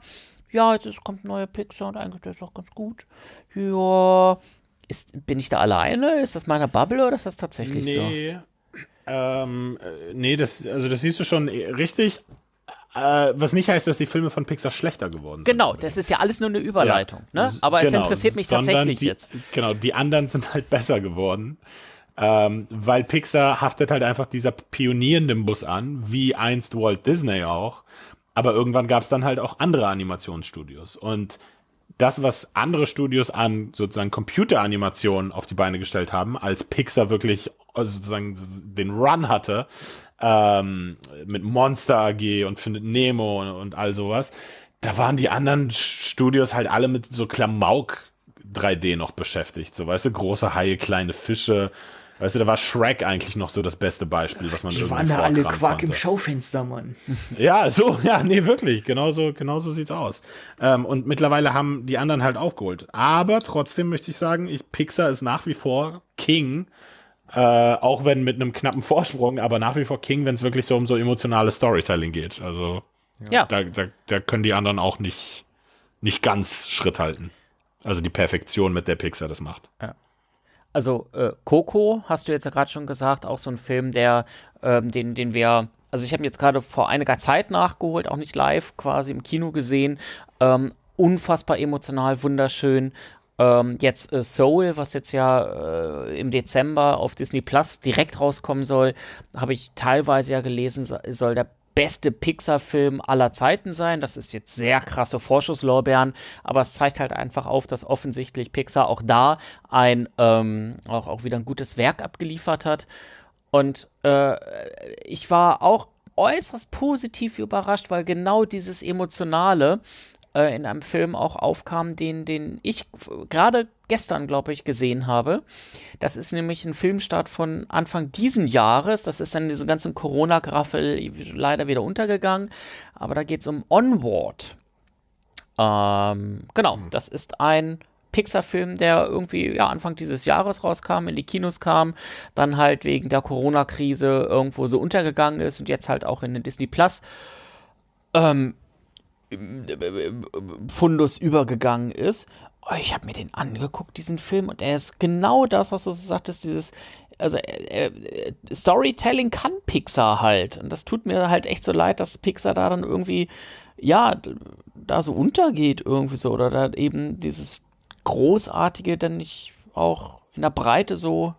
ja, jetzt kommt ein neuer Pixar und eigentlich der ist auch ganz gut. Ja. Ist, bin ich da alleine? Ist das meine Bubble oder ist das tatsächlich nee. so? Ähm, äh, nee, das, also das siehst du schon eh, richtig. Äh, was nicht heißt, dass die Filme von Pixar schlechter geworden sind. Genau, das ist ja alles nur eine Überleitung. Ja. Ne? Aber genau, es interessiert mich tatsächlich die, jetzt. Genau, die anderen sind halt besser geworden. Ähm, weil Pixar haftet halt einfach dieser Pionier-Nimbus an, wie einst Walt Disney auch. Aber irgendwann gab es dann halt auch andere Animationsstudios. Und das, was andere Studios an sozusagen Computeranimationen auf die Beine gestellt haben, als Pixar wirklich äh, sozusagen den Run hatte, ähm, mit Monster AG und findet Nemo und, und all sowas. Da waren die anderen Studios halt alle mit so Klamauk 3D noch beschäftigt. So, weißt du, große Haie, kleine Fische. Weißt du, da war Shrek eigentlich noch so das beste Beispiel, was man Die waren da alle Quark konnte. im Schaufenster, Mann. Ja, so, ja, nee, wirklich. Genauso, genauso sieht's aus. Ähm, und mittlerweile haben die anderen halt aufgeholt. Aber trotzdem möchte ich sagen, ich, Pixar ist nach wie vor King äh, auch wenn mit einem knappen Vorsprung, aber nach wie vor King, wenn es wirklich so um so emotionales Storytelling geht. Also ja. da, da, da können die anderen auch nicht, nicht ganz Schritt halten. Also die Perfektion, mit der Pixar das macht. Ja. Also äh, Coco, hast du jetzt ja gerade schon gesagt, auch so ein Film, der, ähm, den, den wir, also ich habe ihn jetzt gerade vor einiger Zeit nachgeholt, auch nicht live, quasi im Kino gesehen. Ähm, unfassbar emotional, wunderschön. Ähm, jetzt äh, Soul, was jetzt ja äh, im Dezember auf Disney Plus direkt rauskommen soll, habe ich teilweise ja gelesen, soll der beste Pixar-Film aller Zeiten sein. Das ist jetzt sehr krasse Vorschusslorbeeren, aber es zeigt halt einfach auf, dass offensichtlich Pixar auch da ein ähm, auch, auch wieder ein gutes Werk abgeliefert hat. Und äh, ich war auch äußerst positiv überrascht, weil genau dieses Emotionale äh, in einem Film auch aufkam, den, den ich gerade gestern, glaube ich, gesehen habe. Das ist nämlich ein Filmstart von Anfang diesen Jahres. Das ist dann diese ganzen Corona-Graffel leider wieder untergegangen. Aber da geht es um Onward. Ähm, genau, mhm. das ist ein Pixar-Film, der irgendwie ja, Anfang dieses Jahres rauskam, in die Kinos kam, dann halt wegen der Corona-Krise irgendwo so untergegangen ist und jetzt halt auch in den Disney Plus. Ähm, Fundus übergegangen ist. Oh, ich habe mir den angeguckt, diesen Film, und er ist genau das, was du so sagtest, dieses, also äh, äh, Storytelling kann Pixar halt. Und das tut mir halt echt so leid, dass Pixar da dann irgendwie, ja, da so untergeht irgendwie so. Oder da eben dieses Großartige dann nicht auch in der Breite so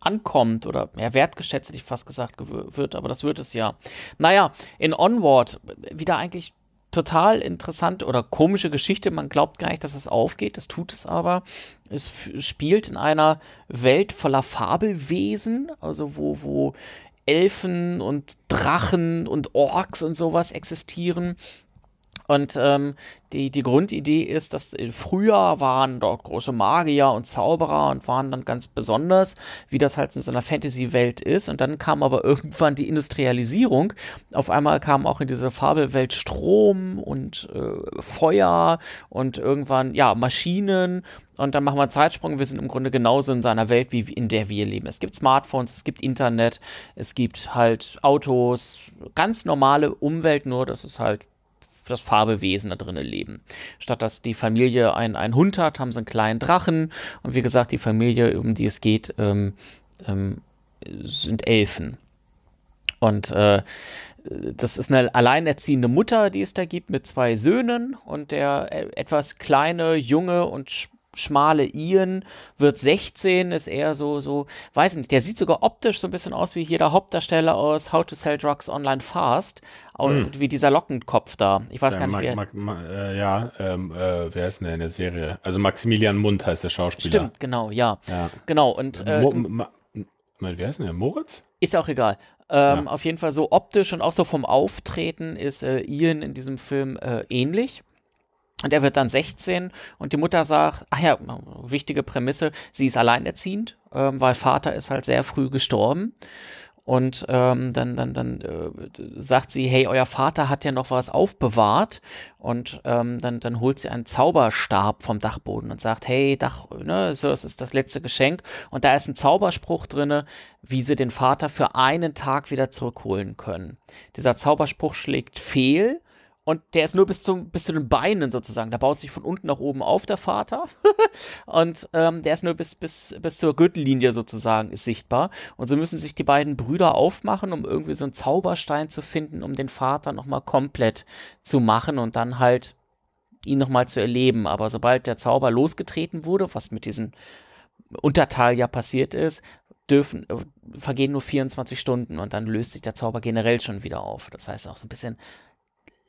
ankommt oder mehr wertgeschätzt, hätte ich fast gesagt, wird, aber das wird es ja. Naja, in Onward wieder eigentlich total interessante oder komische Geschichte. Man glaubt gar nicht, dass es aufgeht. das tut es aber. Es spielt in einer Welt voller Fabelwesen, also wo, wo Elfen und Drachen und Orks und sowas existieren und ähm, die, die Grundidee ist, dass früher waren dort große Magier und Zauberer und waren dann ganz besonders, wie das halt in so einer Fantasy-Welt ist. Und dann kam aber irgendwann die Industrialisierung. Auf einmal kam auch in diese Fabelwelt Strom und äh, Feuer und irgendwann, ja, Maschinen und dann machen wir einen Zeitsprung. Wir sind im Grunde genauso in seiner Welt, wie in der wir leben. Es gibt Smartphones, es gibt Internet, es gibt halt Autos, ganz normale Umwelt nur, dass es halt für das Farbewesen da drin leben. Statt dass die Familie einen, einen Hund hat, haben sie einen kleinen Drachen und wie gesagt, die Familie, um die es geht, ähm, ähm, sind Elfen. Und äh, das ist eine alleinerziehende Mutter, die es da gibt, mit zwei Söhnen und der äh, etwas kleine, junge und schmale Ian, wird 16, ist eher so, so, weiß nicht, der sieht sogar optisch so ein bisschen aus wie jeder Hauptdarsteller aus How to Sell Drugs Online Fast, hm. wie dieser Lockenkopf da. Ich weiß ja, gar nicht, wer. Mag, Mag, äh, Ja, ähm, äh, wer ist denn der in der Serie? Also Maximilian Mund heißt der Schauspieler. Stimmt, genau, ja. ja. Genau, und. Äh, Mo Ma wer ist denn der? Moritz? Ist ja auch egal. Ähm, ja. Auf jeden Fall so optisch und auch so vom Auftreten ist äh, Ian in diesem Film äh, ähnlich. Und er wird dann 16 und die Mutter sagt, ach ja, wichtige Prämisse, sie ist alleinerziehend, ähm, weil Vater ist halt sehr früh gestorben. Und ähm, dann, dann, dann äh, sagt sie, hey, euer Vater hat ja noch was aufbewahrt. Und ähm, dann, dann holt sie einen Zauberstab vom Dachboden und sagt, hey, Dach, ne, so, es ist das letzte Geschenk. Und da ist ein Zauberspruch drin, wie sie den Vater für einen Tag wieder zurückholen können. Dieser Zauberspruch schlägt fehl und der ist nur bis, zum, bis zu den Beinen sozusagen. Da baut sich von unten nach oben auf der Vater. und ähm, der ist nur bis, bis, bis zur Gürtellinie sozusagen ist sichtbar. Und so müssen sich die beiden Brüder aufmachen, um irgendwie so einen Zauberstein zu finden, um den Vater nochmal komplett zu machen und dann halt ihn nochmal zu erleben. Aber sobald der Zauber losgetreten wurde, was mit diesem Unterteil ja passiert ist, dürfen, äh, vergehen nur 24 Stunden und dann löst sich der Zauber generell schon wieder auf. Das heißt auch so ein bisschen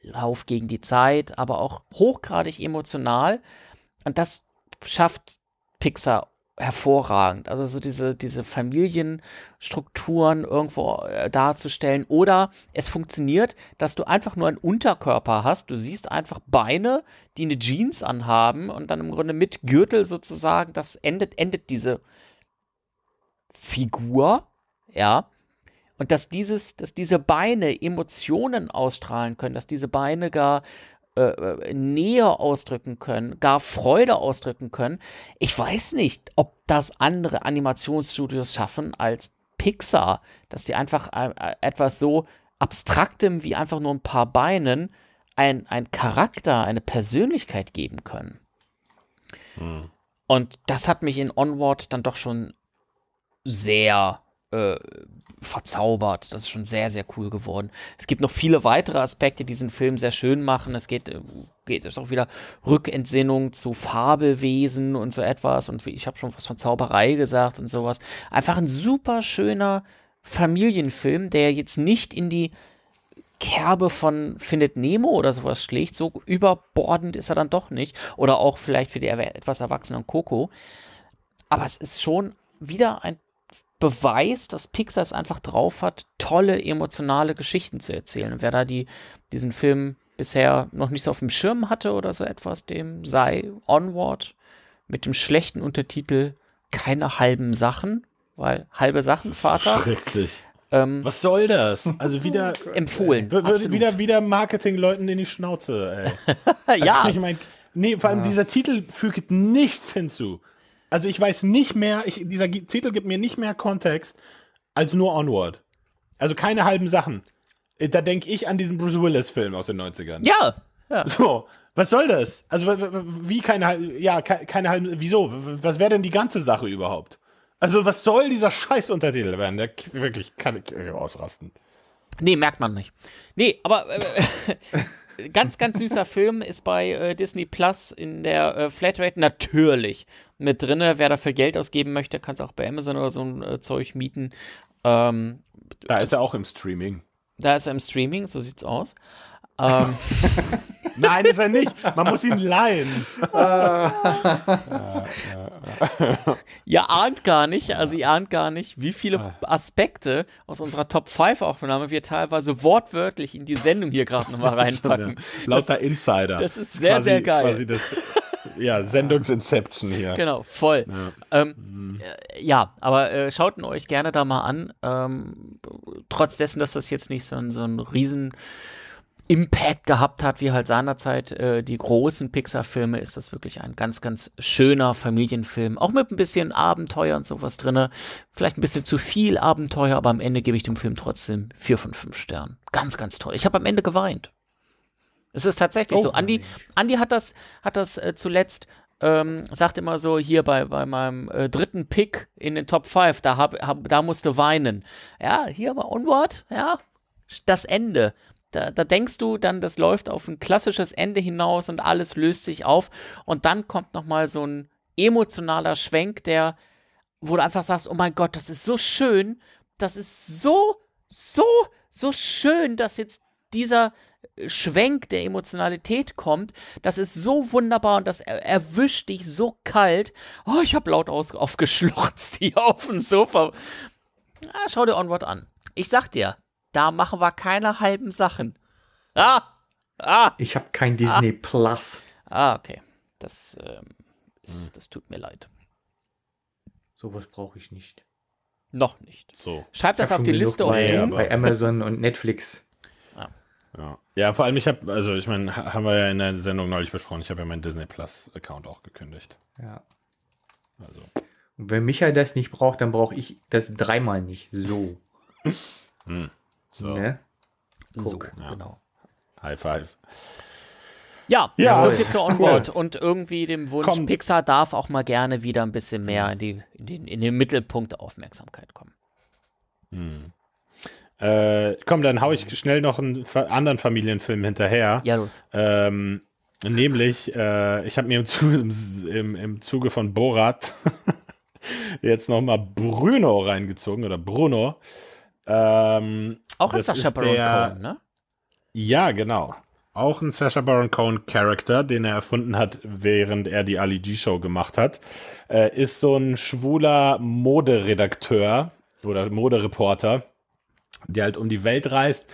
Lauf gegen die Zeit, aber auch hochgradig emotional. Und das schafft Pixar hervorragend. Also so diese, diese Familienstrukturen irgendwo äh, darzustellen. Oder es funktioniert, dass du einfach nur einen Unterkörper hast. Du siehst einfach Beine, die eine Jeans anhaben und dann im Grunde mit Gürtel sozusagen, das endet, endet diese Figur. Ja. Und dass dieses, dass diese Beine Emotionen ausstrahlen können, dass diese Beine gar äh, äh, Nähe ausdrücken können, gar Freude ausdrücken können. Ich weiß nicht, ob das andere Animationsstudios schaffen als Pixar, dass die einfach äh, äh, etwas so abstraktem wie einfach nur ein paar Beinen ein, ein Charakter, eine Persönlichkeit geben können. Hm. Und das hat mich in Onward dann doch schon sehr äh, verzaubert. Das ist schon sehr, sehr cool geworden. Es gibt noch viele weitere Aspekte, die diesen Film sehr schön machen. Es geht, äh, geht ist auch wieder Rückentsinnung zu Fabelwesen und so etwas. Und ich habe schon was von Zauberei gesagt und sowas. Einfach ein super schöner Familienfilm, der jetzt nicht in die Kerbe von Findet Nemo oder sowas schlägt. So überbordend ist er dann doch nicht. Oder auch vielleicht für die etwas erwachsenen Coco. Aber es ist schon wieder ein Beweis, dass Pixar es einfach drauf hat, tolle emotionale Geschichten zu erzählen. Und wer da die, diesen Film bisher noch nicht so auf dem Schirm hatte oder so etwas, dem sei Onward mit dem schlechten Untertitel keine halben Sachen, weil halbe Sachen, Vater. Schrecklich. Ähm, Was soll das? Also wieder oh empfohlen. Wieder, wieder Marketingleuten in die Schnauze. Ey. Also ja. ich mein, nee, vor allem ja. dieser Titel fügt nichts hinzu. Also ich weiß nicht mehr, ich, dieser Titel gibt mir nicht mehr Kontext als nur Onward. Also keine halben Sachen. Äh, da denke ich an diesen Bruce Willis-Film aus den 90ern. Ja, ja. So, was soll das? Also wie keine, ja, keine halben, wieso? Was wäre denn die ganze Sache überhaupt? Also was soll dieser scheiß Untertitel werden? Der wirklich kann ich ausrasten. Nee, merkt man nicht. Nee, aber äh, ganz, ganz süßer Film ist bei äh, Disney Plus in der äh, Flatrate natürlich mit drin. Wer dafür Geld ausgeben möchte, kann es auch bei Amazon oder so ein äh, Zeug mieten. Ähm, da ist er auch im Streaming. Da ist er im Streaming, so sieht's aus. Ähm, Nein, ist er nicht. Man muss ihn leihen. Ihr ahnt gar nicht, also ihr ahnt gar nicht, wie viele ah. Aspekte aus unserer Top 5 Aufnahme wir teilweise wortwörtlich in die Sendung hier gerade nochmal reinpacken. Ja, lauter das, Insider. Das ist sehr, quasi, sehr geil. Quasi das, ja, Sendungsinception hier. Genau, voll. Ja, ähm, mhm. äh, ja aber äh, schaut ihn euch gerne da mal an. Ähm, trotz dessen, dass das jetzt nicht so ein, so ein riesen Impact gehabt hat, wie halt seinerzeit äh, die großen Pixar-Filme, ist das wirklich ein ganz, ganz schöner Familienfilm. Auch mit ein bisschen Abenteuer und sowas drin. Vielleicht ein bisschen zu viel Abenteuer, aber am Ende gebe ich dem Film trotzdem vier von fünf Sternen. Ganz, ganz toll. Ich habe am Ende geweint. Es ist tatsächlich oh, so. Andi, Andy hat das, hat das äh, zuletzt ähm, sagt immer so, hier bei, bei meinem äh, dritten Pick in den Top 5, da, da musste weinen. Ja, hier aber Onward, ja, das Ende. Da, da, denkst du dann, das läuft auf ein klassisches Ende hinaus und alles löst sich auf. Und dann kommt nochmal so ein emotionaler Schwenk, der, wo du einfach sagst, oh mein Gott, das ist so schön, das ist so, so, so schön, dass jetzt dieser Schwenk der Emotionalität kommt. Das ist so wunderbar und das er erwischt dich so kalt. Oh, ich habe laut aufgeschluchzt hier auf dem Sofa. Ah, schau dir Onward an. Ich sag dir, da machen wir keine halben Sachen. Ah! Ah! Ich habe kein Disney ah. Plus. Ah, okay. Das, ähm, ist, hm. das tut mir leid. Sowas brauche ich nicht. Noch nicht. So. Schreib das auf die Liste auf bei, bei Amazon und Netflix. Ah. Ja. ja, vor allem ich habe, also ich meine, haben wir ja in der Sendung neulich besprochen, ich habe ja meinen Disney Plus Account auch gekündigt. Ja. Also. Und wenn Michael das nicht braucht, dann brauche ich das dreimal nicht. So. hm. So. Ne? so ja. genau. High five. Ja, ja so viel zu Onboard cool. und irgendwie dem Wunsch, Komm. Pixar darf auch mal gerne wieder ein bisschen mehr in, die, in, den, in den Mittelpunkt der Aufmerksamkeit kommen. Hm. Äh, komm, dann hau ich schnell noch einen anderen Familienfilm hinterher. Ja, los. Ähm, nämlich, äh, ich habe mir im Zuge, im, im Zuge von Borat jetzt nochmal Bruno reingezogen oder Bruno. Ähm, auch ein Sascha Baron der, Cohen, ne? Ja, genau. Auch ein Sasha Baron Cohen Charakter, den er erfunden hat, während er die Ali G Show gemacht hat, äh, ist so ein schwuler Moderedakteur oder Modereporter, der halt um die Welt reist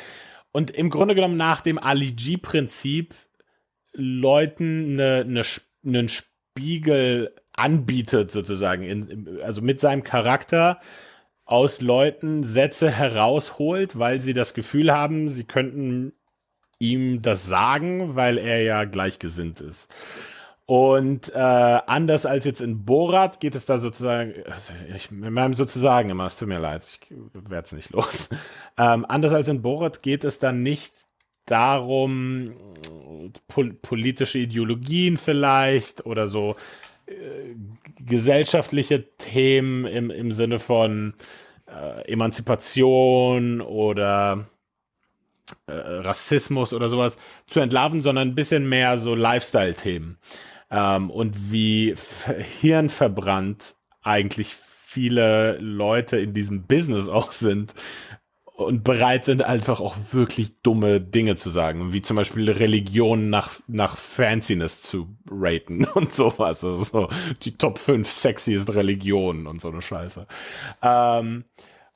und im Grunde genommen nach dem Ali G Prinzip Leuten eine, eine, einen Spiegel anbietet sozusagen, in, also mit seinem Charakter aus Leuten Sätze herausholt, weil sie das Gefühl haben, sie könnten ihm das sagen, weil er ja gleichgesinnt ist. Und äh, anders als jetzt in Borat geht es da sozusagen, also ich, in meinem sozusagen immer, es tut mir leid, ich werde es nicht los. Ähm, anders als in Borat geht es dann nicht darum, pol politische Ideologien vielleicht oder so äh, gesellschaftliche Themen im, im Sinne von äh, Emanzipation oder äh, Rassismus oder sowas zu entlarven, sondern ein bisschen mehr so Lifestyle-Themen. Ähm, und wie hirnverbrannt eigentlich viele Leute in diesem Business auch sind, und bereit sind, einfach auch wirklich dumme Dinge zu sagen, wie zum Beispiel Religion nach, nach Fanciness zu raten und sowas. Also so die Top 5 sexiest Religionen und so eine Scheiße. Ähm,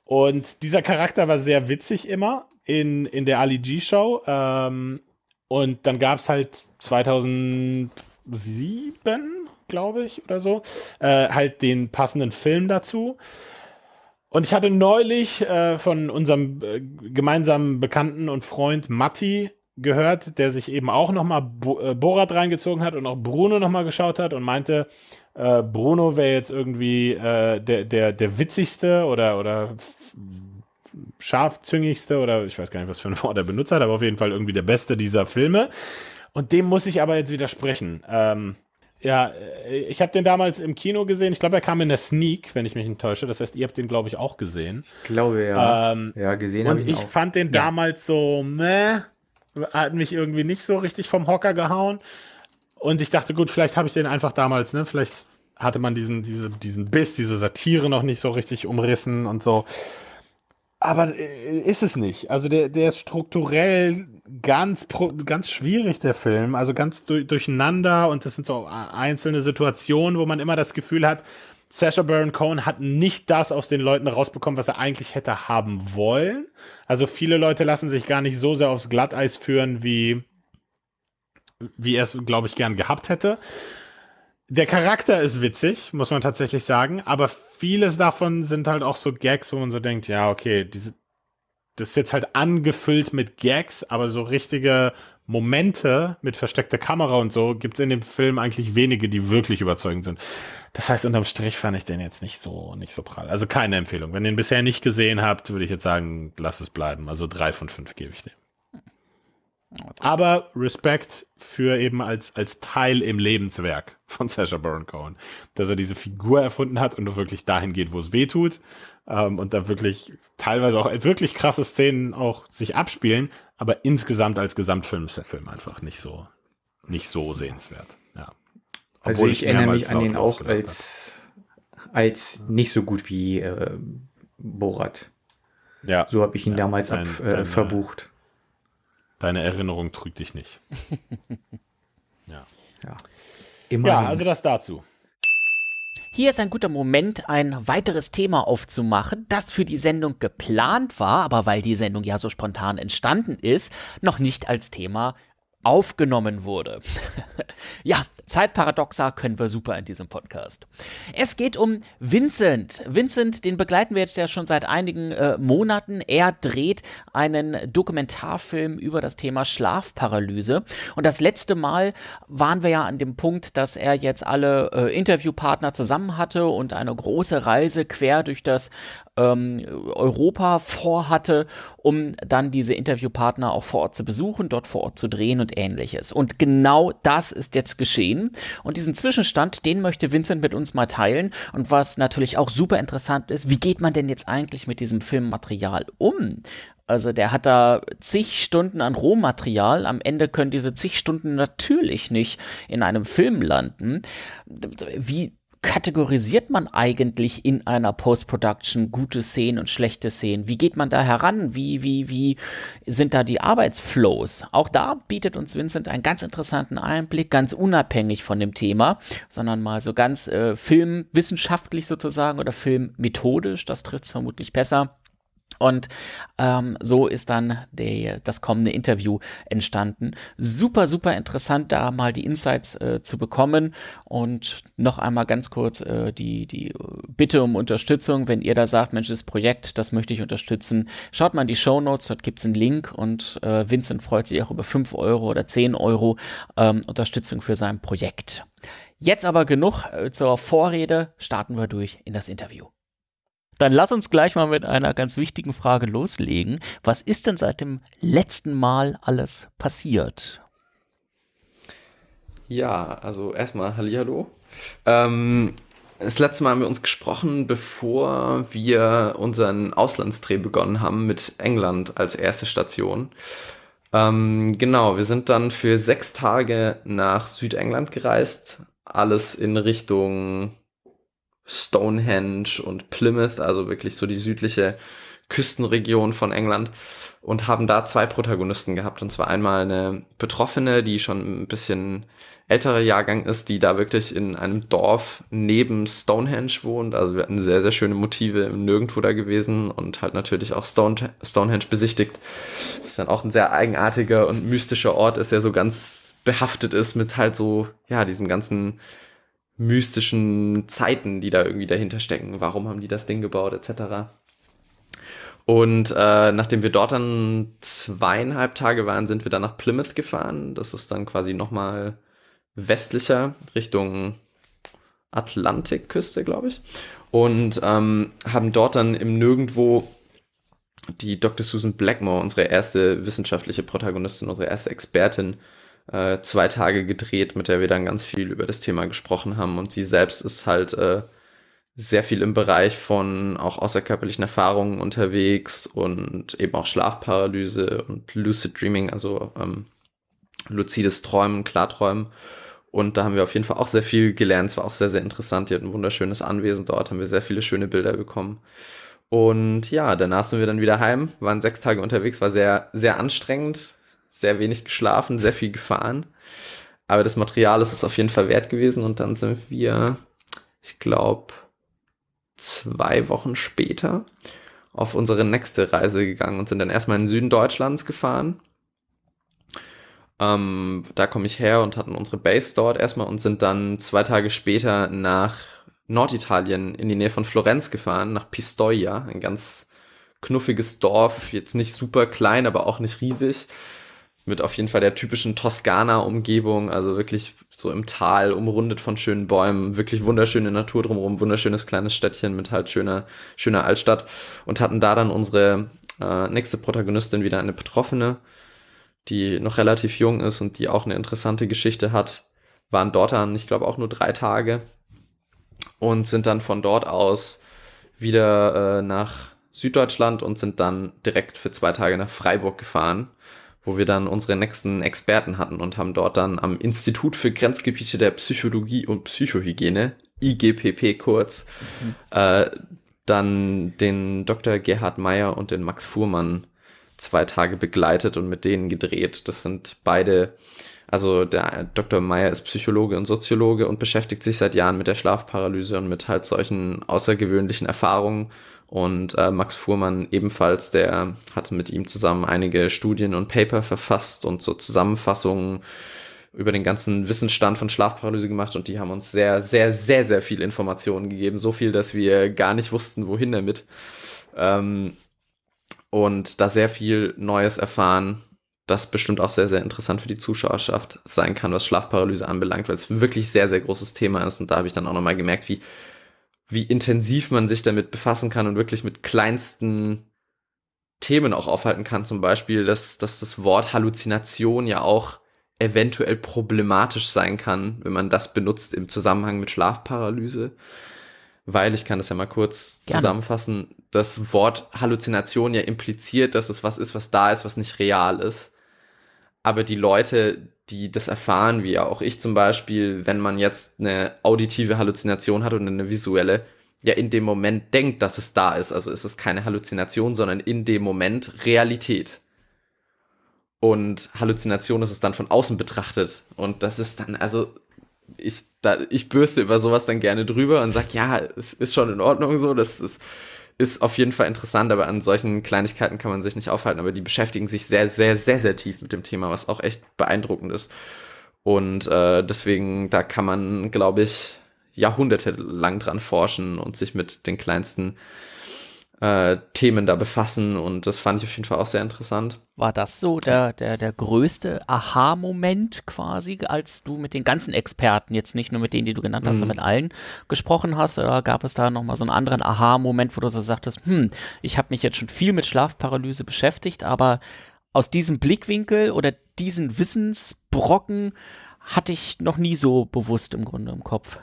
und dieser Charakter war sehr witzig immer in, in der Ali G Show. Ähm, und dann gab es halt 2007, glaube ich, oder so, äh, halt den passenden Film dazu. Und ich hatte neulich äh, von unserem äh, gemeinsamen Bekannten und Freund Matti gehört, der sich eben auch nochmal Bo äh, Borat reingezogen hat und auch Bruno nochmal geschaut hat und meinte, äh, Bruno wäre jetzt irgendwie äh, der, der, der witzigste oder, oder scharfzüngigste oder ich weiß gar nicht, was für ein Wort er benutzt hat, aber auf jeden Fall irgendwie der beste dieser Filme. Und dem muss ich aber jetzt widersprechen. Ähm, ja, äh, ich habe den damals im Kino gesehen. Ich glaube, er kam in der Sneak, wenn ich mich nicht täusche. Das heißt, ihr habt den, glaube ich, auch gesehen. Ich glaube, ja. Ähm, ja, gesehen Und ich, ich fand den ja. damals so, meh, hat mich irgendwie nicht so richtig vom Hocker gehauen. Und ich dachte, gut, vielleicht habe ich den einfach damals, ne, vielleicht hatte man diesen, diese, diesen Biss, diese Satire noch nicht so richtig umrissen und so. Aber äh, ist es nicht. Also der, der ist strukturell ganz, ganz schwierig, der Film. Also ganz du, durcheinander und das sind so einzelne Situationen, wo man immer das Gefühl hat, Sasha Baron Cohen hat nicht das aus den Leuten rausbekommen, was er eigentlich hätte haben wollen. Also viele Leute lassen sich gar nicht so sehr aufs Glatteis führen, wie, wie er es, glaube ich, gern gehabt hätte. Der Charakter ist witzig, muss man tatsächlich sagen, aber vieles davon sind halt auch so Gags, wo man so denkt, ja, okay, diese, das ist jetzt halt angefüllt mit Gags, aber so richtige Momente mit versteckter Kamera und so gibt es in dem Film eigentlich wenige, die wirklich überzeugend sind. Das heißt, unterm Strich fand ich den jetzt nicht so, nicht so prall. Also keine Empfehlung. Wenn ihr ihn bisher nicht gesehen habt, würde ich jetzt sagen, lass es bleiben. Also drei von fünf gebe ich dem. Aber Respekt für eben als, als Teil im Lebenswerk von Sasha Baron Cohen, dass er diese Figur erfunden hat und nur wirklich dahin geht, wo es weh tut ähm, und da wirklich teilweise auch wirklich krasse Szenen auch sich abspielen, aber insgesamt als Gesamtfilm ist der Film einfach nicht so, nicht so sehenswert. Ja. Obwohl also ich, ich erinnere mich an den auch als, habe. als nicht so gut wie äh, Borat. Ja. So habe ich ihn ja, damals dein, ab, äh, deine, verbucht. Deine Erinnerung trügt dich nicht. ja. ja. Immerhin. Ja, also das dazu. Hier ist ein guter Moment, ein weiteres Thema aufzumachen, das für die Sendung geplant war, aber weil die Sendung ja so spontan entstanden ist, noch nicht als Thema aufgenommen wurde. ja, Zeitparadoxa können wir super in diesem Podcast. Es geht um Vincent. Vincent, den begleiten wir jetzt ja schon seit einigen äh, Monaten. Er dreht einen Dokumentarfilm über das Thema Schlafparalyse. Und das letzte Mal waren wir ja an dem Punkt, dass er jetzt alle äh, Interviewpartner zusammen hatte und eine große Reise quer durch das ähm, Europa vorhatte, um dann diese Interviewpartner auch vor Ort zu besuchen, dort vor Ort zu drehen und ähnliches. Und genau das ist jetzt geschehen. Und diesen Zwischenstand, den möchte Vincent mit uns mal teilen. Und was natürlich auch super interessant ist, wie geht man denn jetzt eigentlich mit diesem Filmmaterial um? Also der hat da zig Stunden an Rohmaterial. Am Ende können diese zig Stunden natürlich nicht in einem Film landen. Wie kategorisiert man eigentlich in einer Post-Production gute Szenen und schlechte Szenen? Wie geht man da heran? Wie, wie, wie sind da die Arbeitsflows? Auch da bietet uns Vincent einen ganz interessanten Einblick, ganz unabhängig von dem Thema, sondern mal so ganz äh, filmwissenschaftlich sozusagen oder filmmethodisch, das trifft es vermutlich besser und ähm, so ist dann die, das kommende Interview entstanden. Super, super interessant, da mal die Insights äh, zu bekommen. Und noch einmal ganz kurz äh, die, die Bitte um Unterstützung. Wenn ihr da sagt, Mensch, das Projekt, das möchte ich unterstützen, schaut mal in die Show Notes, dort gibt es einen Link. Und äh, Vincent freut sich auch über 5 Euro oder 10 Euro ähm, Unterstützung für sein Projekt. Jetzt aber genug äh, zur Vorrede, starten wir durch in das Interview. Dann lass uns gleich mal mit einer ganz wichtigen Frage loslegen. Was ist denn seit dem letzten Mal alles passiert? Ja, also erstmal Hallihallo. Ähm, das letzte Mal haben wir uns gesprochen, bevor wir unseren Auslandsdreh begonnen haben mit England als erste Station. Ähm, genau, wir sind dann für sechs Tage nach Südengland gereist, alles in Richtung Stonehenge und Plymouth, also wirklich so die südliche Küstenregion von England und haben da zwei Protagonisten gehabt. Und zwar einmal eine Betroffene, die schon ein bisschen älterer Jahrgang ist, die da wirklich in einem Dorf neben Stonehenge wohnt. Also wir hatten sehr, sehr schöne Motive im Nirgendwo da gewesen und halt natürlich auch Stone Stonehenge besichtigt. Was dann auch ein sehr eigenartiger und mystischer Ort ist, der so ganz behaftet ist mit halt so, ja, diesem ganzen mystischen Zeiten, die da irgendwie dahinter stecken. Warum haben die das Ding gebaut, etc. Und äh, nachdem wir dort dann zweieinhalb Tage waren, sind wir dann nach Plymouth gefahren. Das ist dann quasi nochmal westlicher Richtung Atlantikküste, glaube ich. Und ähm, haben dort dann im Nirgendwo die Dr. Susan Blackmore, unsere erste wissenschaftliche Protagonistin, unsere erste Expertin, äh, äh, zwei Tage gedreht, mit der wir dann ganz viel über das Thema gesprochen haben. Und sie selbst ist halt äh, sehr viel im Bereich von auch außerkörperlichen Erfahrungen unterwegs und eben auch Schlafparalyse und Lucid Dreaming, also ähm, luzides Träumen, Klarträumen. Und da haben wir auf jeden Fall auch sehr viel gelernt. Es war auch sehr, sehr interessant. Die hat ein wunderschönes Anwesen dort, haben wir sehr viele schöne Bilder bekommen. Und ja, danach sind wir dann wieder heim, waren sechs Tage unterwegs, war sehr, sehr anstrengend, sehr wenig geschlafen, sehr viel gefahren. Aber das Material ist es auf jeden Fall wert gewesen. Und dann sind wir, ich glaube, zwei Wochen später auf unsere nächste Reise gegangen und sind dann erstmal in den Süden Deutschlands gefahren. Ähm, da komme ich her und hatten unsere Base dort erstmal und sind dann zwei Tage später nach Norditalien in die Nähe von Florenz gefahren, nach Pistoia, ein ganz knuffiges Dorf, jetzt nicht super klein, aber auch nicht riesig mit auf jeden Fall der typischen Toskana-Umgebung, also wirklich so im Tal, umrundet von schönen Bäumen, wirklich wunderschöne Natur drumherum, wunderschönes kleines Städtchen mit halt schöner, schöner Altstadt und hatten da dann unsere äh, nächste Protagonistin wieder eine Betroffene, die noch relativ jung ist und die auch eine interessante Geschichte hat, waren dort dann, ich glaube, auch nur drei Tage und sind dann von dort aus wieder äh, nach Süddeutschland und sind dann direkt für zwei Tage nach Freiburg gefahren wo wir dann unsere nächsten Experten hatten und haben dort dann am Institut für Grenzgebiete der Psychologie und Psychohygiene, IGPP kurz, mhm. äh, dann den Dr. Gerhard Meyer und den Max Fuhrmann zwei Tage begleitet und mit denen gedreht. Das sind beide, also der Dr. Meyer ist Psychologe und Soziologe und beschäftigt sich seit Jahren mit der Schlafparalyse und mit halt solchen außergewöhnlichen Erfahrungen und äh, Max Fuhrmann ebenfalls, der hat mit ihm zusammen einige Studien und Paper verfasst und so Zusammenfassungen über den ganzen Wissensstand von Schlafparalyse gemacht und die haben uns sehr, sehr, sehr, sehr viel Informationen gegeben. So viel, dass wir gar nicht wussten, wohin damit. Ähm, und da sehr viel Neues erfahren, das bestimmt auch sehr, sehr interessant für die Zuschauerschaft sein kann, was Schlafparalyse anbelangt, weil es wirklich sehr, sehr großes Thema ist. Und da habe ich dann auch nochmal gemerkt, wie wie intensiv man sich damit befassen kann und wirklich mit kleinsten Themen auch aufhalten kann. Zum Beispiel, dass, dass das Wort Halluzination ja auch eventuell problematisch sein kann, wenn man das benutzt im Zusammenhang mit Schlafparalyse. Weil, ich kann das ja mal kurz Gerne. zusammenfassen, das Wort Halluzination ja impliziert, dass es was ist, was da ist, was nicht real ist aber die Leute, die das erfahren, wie auch ich zum Beispiel, wenn man jetzt eine auditive Halluzination hat und eine visuelle, ja in dem Moment denkt, dass es da ist. Also ist es keine Halluzination, sondern in dem Moment Realität. Und Halluzination ist es dann von außen betrachtet. Und das ist dann, also ich, da, ich bürste über sowas dann gerne drüber und sage, ja, es ist schon in Ordnung so, das ist ist auf jeden Fall interessant, aber an solchen Kleinigkeiten kann man sich nicht aufhalten. Aber die beschäftigen sich sehr, sehr, sehr, sehr tief mit dem Thema, was auch echt beeindruckend ist. Und äh, deswegen, da kann man, glaube ich, jahrhundertelang dran forschen und sich mit den kleinsten äh, Themen da befassen und das fand ich auf jeden Fall auch sehr interessant. War das so der, der, der größte Aha-Moment quasi, als du mit den ganzen Experten, jetzt nicht nur mit denen, die du genannt hast, mhm. sondern mit allen gesprochen hast? Oder gab es da nochmal so einen anderen Aha-Moment, wo du so sagtest, hm, ich habe mich jetzt schon viel mit Schlafparalyse beschäftigt, aber aus diesem Blickwinkel oder diesen Wissensbrocken hatte ich noch nie so bewusst im Grunde im Kopf.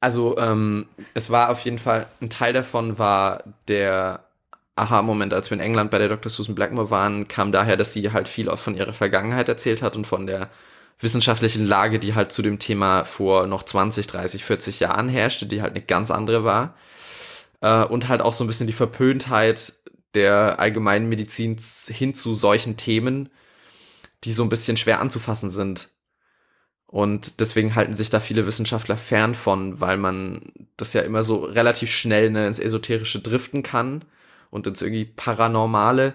Also ähm, es war auf jeden Fall, ein Teil davon war der Aha-Moment, als wir in England bei der Dr. Susan Blackmore waren, kam daher, dass sie halt viel auch von ihrer Vergangenheit erzählt hat und von der wissenschaftlichen Lage, die halt zu dem Thema vor noch 20, 30, 40 Jahren herrschte, die halt eine ganz andere war. Äh, und halt auch so ein bisschen die Verpöntheit der allgemeinen Medizin hin zu solchen Themen, die so ein bisschen schwer anzufassen sind. Und deswegen halten sich da viele Wissenschaftler fern von, weil man das ja immer so relativ schnell ne, ins Esoterische driften kann und ins irgendwie Paranormale,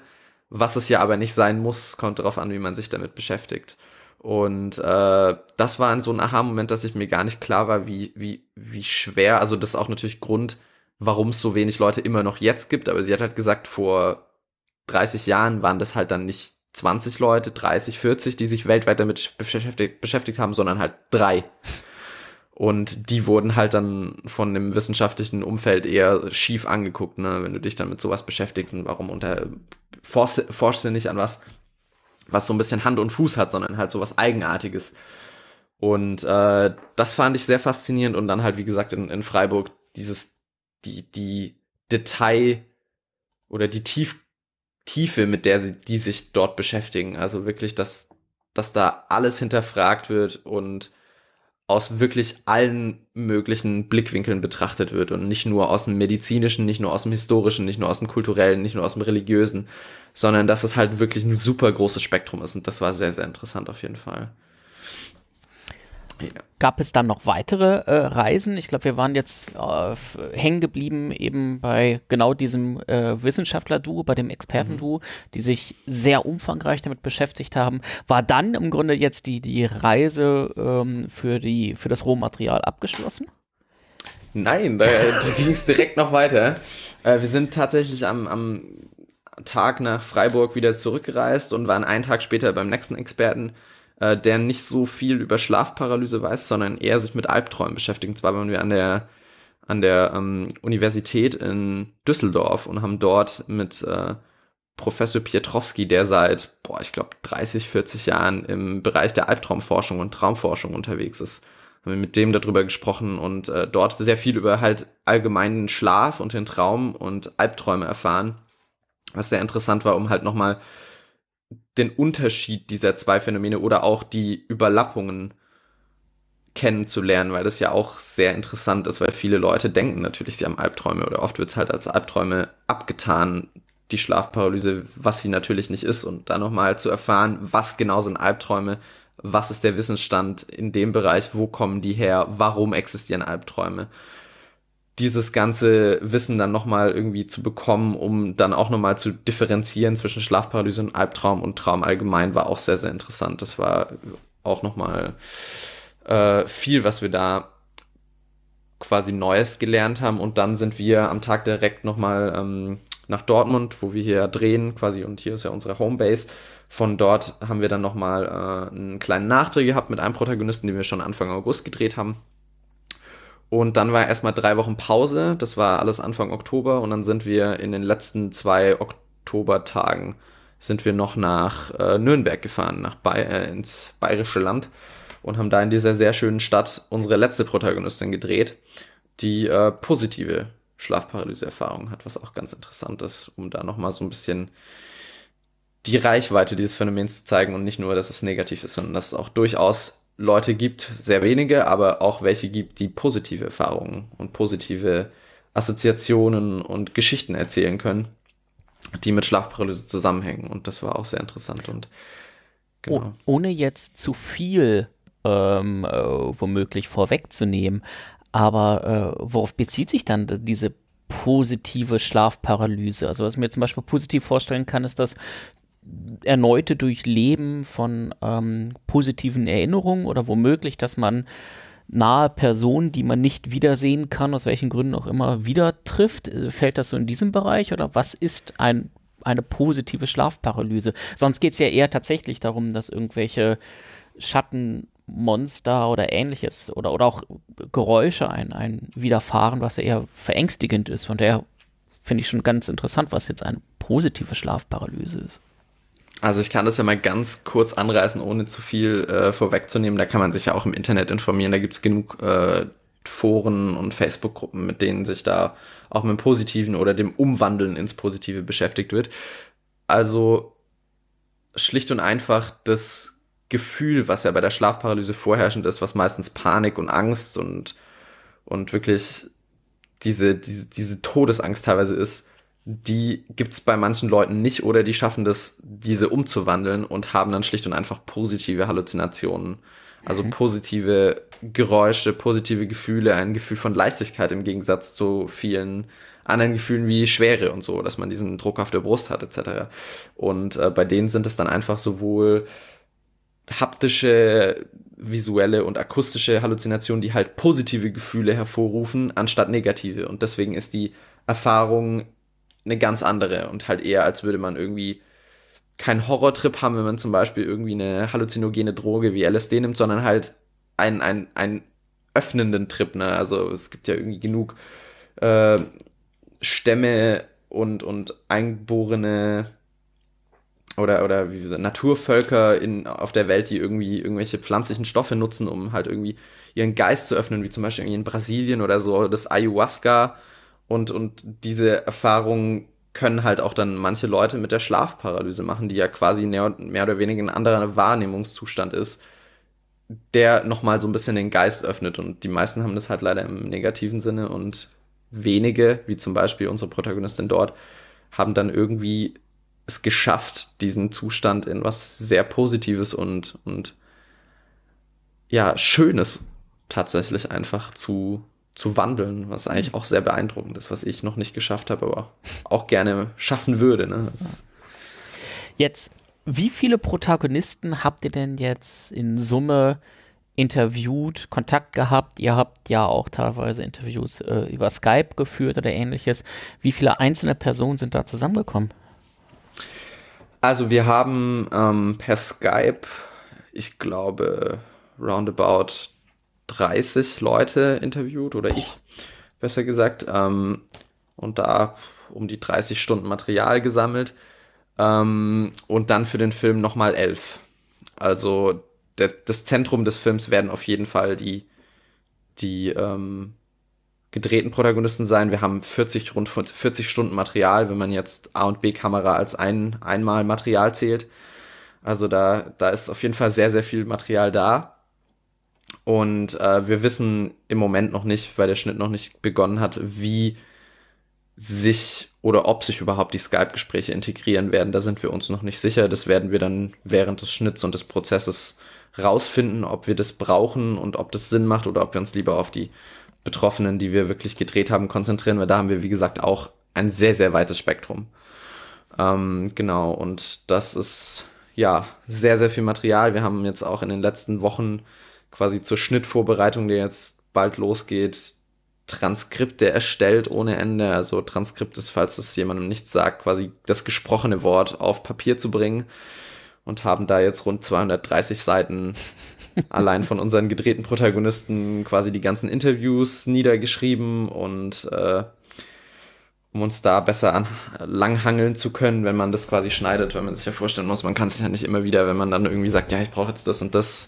was es ja aber nicht sein muss, kommt darauf an, wie man sich damit beschäftigt. Und äh, das war so ein Aha-Moment, dass ich mir gar nicht klar war, wie, wie, wie schwer, also das ist auch natürlich Grund, warum es so wenig Leute immer noch jetzt gibt, aber sie hat halt gesagt, vor 30 Jahren waren das halt dann nicht 20 Leute, 30, 40, die sich weltweit damit beschäftigt, beschäftigt haben, sondern halt drei. Und die wurden halt dann von dem wissenschaftlichen Umfeld eher schief angeguckt, ne? wenn du dich dann mit sowas beschäftigst und warum unter forschst, du nicht an was, was so ein bisschen Hand und Fuß hat, sondern halt sowas Eigenartiges. Und äh, das fand ich sehr faszinierend und dann halt, wie gesagt, in, in Freiburg dieses, die, die Detail oder die tief Tiefe, mit der sie, die sich dort beschäftigen. Also wirklich, dass, dass da alles hinterfragt wird und aus wirklich allen möglichen Blickwinkeln betrachtet wird und nicht nur aus dem medizinischen, nicht nur aus dem historischen, nicht nur aus dem kulturellen, nicht nur aus dem religiösen, sondern dass es halt wirklich ein super großes Spektrum ist und das war sehr, sehr interessant auf jeden Fall. Gab es dann noch weitere äh, Reisen? Ich glaube, wir waren jetzt äh, hängen geblieben eben bei genau diesem äh, Wissenschaftler-Duo, bei dem Experten-Duo, mhm. die sich sehr umfangreich damit beschäftigt haben. War dann im Grunde jetzt die, die Reise ähm, für, die, für das Rohmaterial abgeschlossen? Nein, da, äh, da ging es direkt noch weiter. Äh, wir sind tatsächlich am, am Tag nach Freiburg wieder zurückgereist und waren einen Tag später beim nächsten Experten äh, der nicht so viel über Schlafparalyse weiß, sondern eher sich mit Albträumen beschäftigt. Und Zwar waren wir an der an der ähm, Universität in Düsseldorf und haben dort mit äh, Professor Pietrowski, der seit, boah, ich glaube, 30, 40 Jahren im Bereich der Albtraumforschung und Traumforschung unterwegs ist, haben wir mit dem darüber gesprochen und äh, dort sehr viel über halt allgemeinen Schlaf und den Traum und Albträume erfahren, was sehr interessant war, um halt nochmal den Unterschied dieser zwei Phänomene oder auch die Überlappungen kennenzulernen, weil das ja auch sehr interessant ist, weil viele Leute denken natürlich, sie haben Albträume oder oft wird es halt als Albträume abgetan, die Schlafparalyse, was sie natürlich nicht ist und dann nochmal zu erfahren, was genau sind Albträume, was ist der Wissensstand in dem Bereich, wo kommen die her, warum existieren Albträume dieses ganze Wissen dann nochmal irgendwie zu bekommen, um dann auch nochmal zu differenzieren zwischen Schlafparalyse und Albtraum und Traum allgemein, war auch sehr, sehr interessant. Das war auch nochmal äh, viel, was wir da quasi Neues gelernt haben. Und dann sind wir am Tag direkt nochmal ähm, nach Dortmund, wo wir hier drehen quasi und hier ist ja unsere Homebase. Von dort haben wir dann nochmal äh, einen kleinen Nachdreh gehabt mit einem Protagonisten, den wir schon Anfang August gedreht haben und dann war erstmal drei Wochen Pause. Das war alles Anfang Oktober. Und dann sind wir in den letzten zwei Oktobertagen sind wir noch nach äh, Nürnberg gefahren, nach ba äh, ins bayerische Land und haben da in dieser sehr schönen Stadt unsere letzte Protagonistin gedreht, die äh, positive Schlafparalyse-Erfahrung hat, was auch ganz interessant ist, um da nochmal so ein bisschen die Reichweite dieses Phänomens zu zeigen und nicht nur, dass es negativ ist, sondern dass es auch durchaus Leute gibt, sehr wenige, aber auch welche gibt, die positive Erfahrungen und positive Assoziationen und Geschichten erzählen können, die mit Schlafparalyse zusammenhängen. Und das war auch sehr interessant. Und oh, genau. oh, ohne jetzt zu viel ähm, äh, womöglich vorwegzunehmen, aber äh, worauf bezieht sich dann diese positive Schlafparalyse. Also was ich mir zum Beispiel positiv vorstellen kann, ist, dass erneute Durchleben von ähm, positiven Erinnerungen oder womöglich, dass man nahe Personen, die man nicht wiedersehen kann, aus welchen Gründen auch immer, wieder trifft. Äh, fällt das so in diesem Bereich oder was ist ein, eine positive Schlafparalyse? Sonst geht es ja eher tatsächlich darum, dass irgendwelche Schattenmonster oder ähnliches oder, oder auch Geräusche ein, ein widerfahren, was ja eher verängstigend ist. Von daher finde ich schon ganz interessant, was jetzt eine positive Schlafparalyse ist. Also ich kann das ja mal ganz kurz anreißen, ohne zu viel äh, vorwegzunehmen. Da kann man sich ja auch im Internet informieren. Da gibt es genug äh, Foren und Facebook-Gruppen, mit denen sich da auch mit dem Positiven oder dem Umwandeln ins Positive beschäftigt wird. Also schlicht und einfach das Gefühl, was ja bei der Schlafparalyse vorherrschend ist, was meistens Panik und Angst und, und wirklich diese, diese, diese Todesangst teilweise ist, die gibt es bei manchen Leuten nicht oder die schaffen das, diese umzuwandeln und haben dann schlicht und einfach positive Halluzinationen. Also mhm. positive Geräusche, positive Gefühle, ein Gefühl von Leichtigkeit im Gegensatz zu vielen anderen Gefühlen wie Schwere und so, dass man diesen Druck auf der Brust hat etc. Und äh, bei denen sind es dann einfach sowohl haptische, visuelle und akustische Halluzinationen, die halt positive Gefühle hervorrufen, anstatt negative. Und deswegen ist die Erfahrung eine ganz andere und halt eher, als würde man irgendwie keinen Horrortrip haben, wenn man zum Beispiel irgendwie eine halluzinogene Droge wie LSD nimmt, sondern halt einen, einen, einen öffnenden Trip. Ne? Also es gibt ja irgendwie genug äh, Stämme und, und eingeborene oder, oder wie gesagt, Naturvölker in, auf der Welt, die irgendwie irgendwelche pflanzlichen Stoffe nutzen, um halt irgendwie ihren Geist zu öffnen, wie zum Beispiel in Brasilien oder so das Ayahuasca und, und diese Erfahrungen können halt auch dann manche Leute mit der Schlafparalyse machen, die ja quasi mehr oder weniger ein anderer Wahrnehmungszustand ist, der nochmal so ein bisschen den Geist öffnet. Und die meisten haben das halt leider im negativen Sinne und wenige, wie zum Beispiel unsere Protagonistin dort, haben dann irgendwie es geschafft, diesen Zustand in was sehr Positives und, und ja, Schönes tatsächlich einfach zu zu wandeln, was eigentlich mhm. auch sehr beeindruckend ist, was ich noch nicht geschafft habe, aber auch gerne schaffen würde. Ne? Jetzt, wie viele Protagonisten habt ihr denn jetzt in Summe interviewt, Kontakt gehabt? Ihr habt ja auch teilweise Interviews äh, über Skype geführt oder ähnliches. Wie viele einzelne Personen sind da zusammengekommen? Also wir haben ähm, per Skype, ich glaube, roundabout 30 Leute interviewt oder ich, besser gesagt, ähm, und da um die 30 Stunden Material gesammelt ähm, und dann für den Film nochmal 11. Also der, das Zentrum des Films werden auf jeden Fall die, die ähm, gedrehten Protagonisten sein. Wir haben 40, rund 40 Stunden Material, wenn man jetzt A und B-Kamera als ein, einmal Material zählt. Also da, da ist auf jeden Fall sehr, sehr viel Material da. Und äh, wir wissen im Moment noch nicht, weil der Schnitt noch nicht begonnen hat, wie sich oder ob sich überhaupt die Skype-Gespräche integrieren werden. Da sind wir uns noch nicht sicher. Das werden wir dann während des Schnitts und des Prozesses rausfinden, ob wir das brauchen und ob das Sinn macht oder ob wir uns lieber auf die Betroffenen, die wir wirklich gedreht haben, konzentrieren, weil da haben wir, wie gesagt, auch ein sehr, sehr weites Spektrum. Ähm, genau, und das ist ja sehr, sehr viel Material. Wir haben jetzt auch in den letzten Wochen quasi zur Schnittvorbereitung, die jetzt bald losgeht, Transkripte erstellt ohne Ende. Also Transkript ist, falls es jemandem nichts sagt, quasi das gesprochene Wort auf Papier zu bringen und haben da jetzt rund 230 Seiten allein von unseren gedrehten Protagonisten quasi die ganzen Interviews niedergeschrieben und äh, um uns da besser an, langhangeln zu können, wenn man das quasi schneidet, wenn man sich ja vorstellen muss, man kann sich ja nicht immer wieder, wenn man dann irgendwie sagt, ja, ich brauche jetzt das und das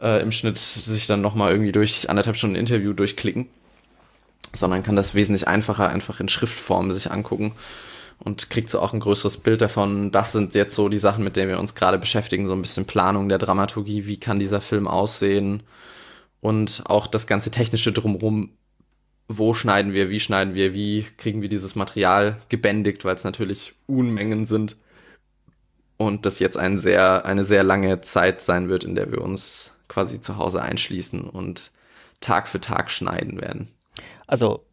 äh, im Schnitt sich dann nochmal irgendwie durch anderthalb Stunden Interview durchklicken, sondern kann das wesentlich einfacher einfach in Schriftform sich angucken und kriegt so auch ein größeres Bild davon. Das sind jetzt so die Sachen, mit denen wir uns gerade beschäftigen, so ein bisschen Planung der Dramaturgie, wie kann dieser Film aussehen und auch das ganze technische drumherum. Wo schneiden wir, wie schneiden wir, wie kriegen wir dieses Material gebändigt, weil es natürlich Unmengen sind und das jetzt ein sehr, eine sehr lange Zeit sein wird, in der wir uns quasi zu Hause einschließen und Tag für Tag schneiden werden. Also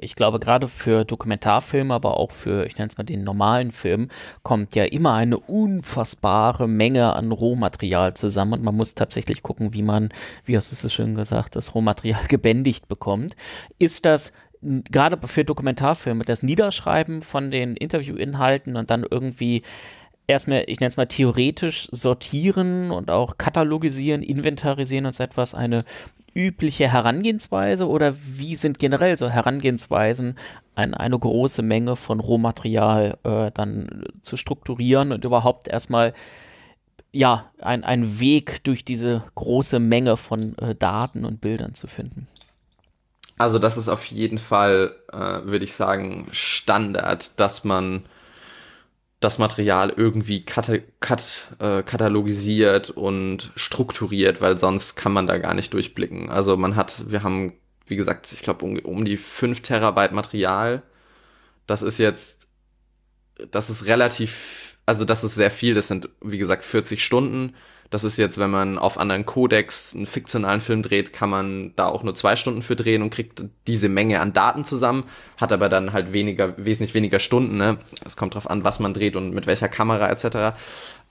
ich glaube, gerade für Dokumentarfilme, aber auch für, ich nenne es mal den normalen Film, kommt ja immer eine unfassbare Menge an Rohmaterial zusammen und man muss tatsächlich gucken, wie man, wie hast du es so schön gesagt, das Rohmaterial gebändigt bekommt. Ist das gerade für Dokumentarfilme, das Niederschreiben von den Interviewinhalten und dann irgendwie erstmal, ich nenne es mal theoretisch sortieren und auch katalogisieren, inventarisieren und so etwas eine übliche Herangehensweise oder wie sind generell so Herangehensweisen an eine große Menge von Rohmaterial äh, dann zu strukturieren und überhaupt erstmal ja, ein, ein Weg durch diese große Menge von äh, Daten und Bildern zu finden? Also das ist auf jeden Fall, äh, würde ich sagen, Standard, dass man das Material irgendwie kata kat äh, katalogisiert und strukturiert, weil sonst kann man da gar nicht durchblicken. Also man hat, wir haben, wie gesagt, ich glaube um, um die 5 Terabyte Material. Das ist jetzt, das ist relativ, also das ist sehr viel, das sind, wie gesagt, 40 Stunden. Das ist jetzt, wenn man auf anderen Codex einen fiktionalen Film dreht, kann man da auch nur zwei Stunden für drehen und kriegt diese Menge an Daten zusammen, hat aber dann halt weniger, wesentlich weniger Stunden. Ne? Es kommt drauf an, was man dreht und mit welcher Kamera etc.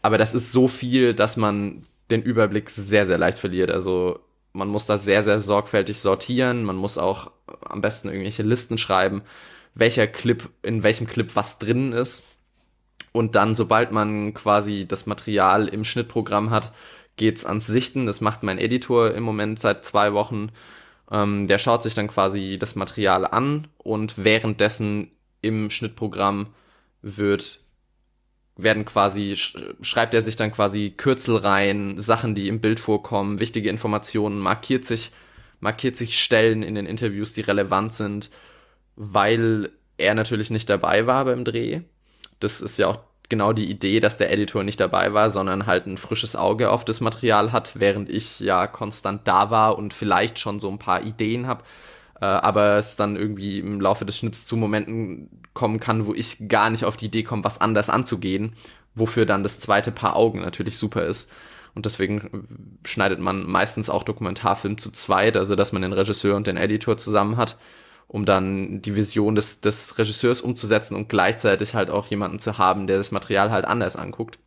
Aber das ist so viel, dass man den Überblick sehr, sehr leicht verliert. Also man muss da sehr, sehr sorgfältig sortieren. Man muss auch am besten irgendwelche Listen schreiben, welcher Clip, in welchem Clip was drin ist und dann, sobald man quasi das Material im Schnittprogramm hat, geht's ans Sichten. Das macht mein Editor im Moment seit zwei Wochen. Ähm, der schaut sich dann quasi das Material an und währenddessen im Schnittprogramm wird werden quasi, schreibt er sich dann quasi Kürzel rein, Sachen, die im Bild vorkommen, wichtige Informationen, markiert sich, markiert sich Stellen in den Interviews, die relevant sind, weil er natürlich nicht dabei war beim Dreh das ist ja auch genau die Idee, dass der Editor nicht dabei war, sondern halt ein frisches Auge auf das Material hat, während ich ja konstant da war und vielleicht schon so ein paar Ideen habe, äh, aber es dann irgendwie im Laufe des Schnitts zu Momenten kommen kann, wo ich gar nicht auf die Idee komme, was anders anzugehen, wofür dann das zweite Paar Augen natürlich super ist. Und deswegen schneidet man meistens auch Dokumentarfilm zu zweit, also dass man den Regisseur und den Editor zusammen hat um dann die Vision des, des Regisseurs umzusetzen und gleichzeitig halt auch jemanden zu haben, der das Material halt anders anguckt.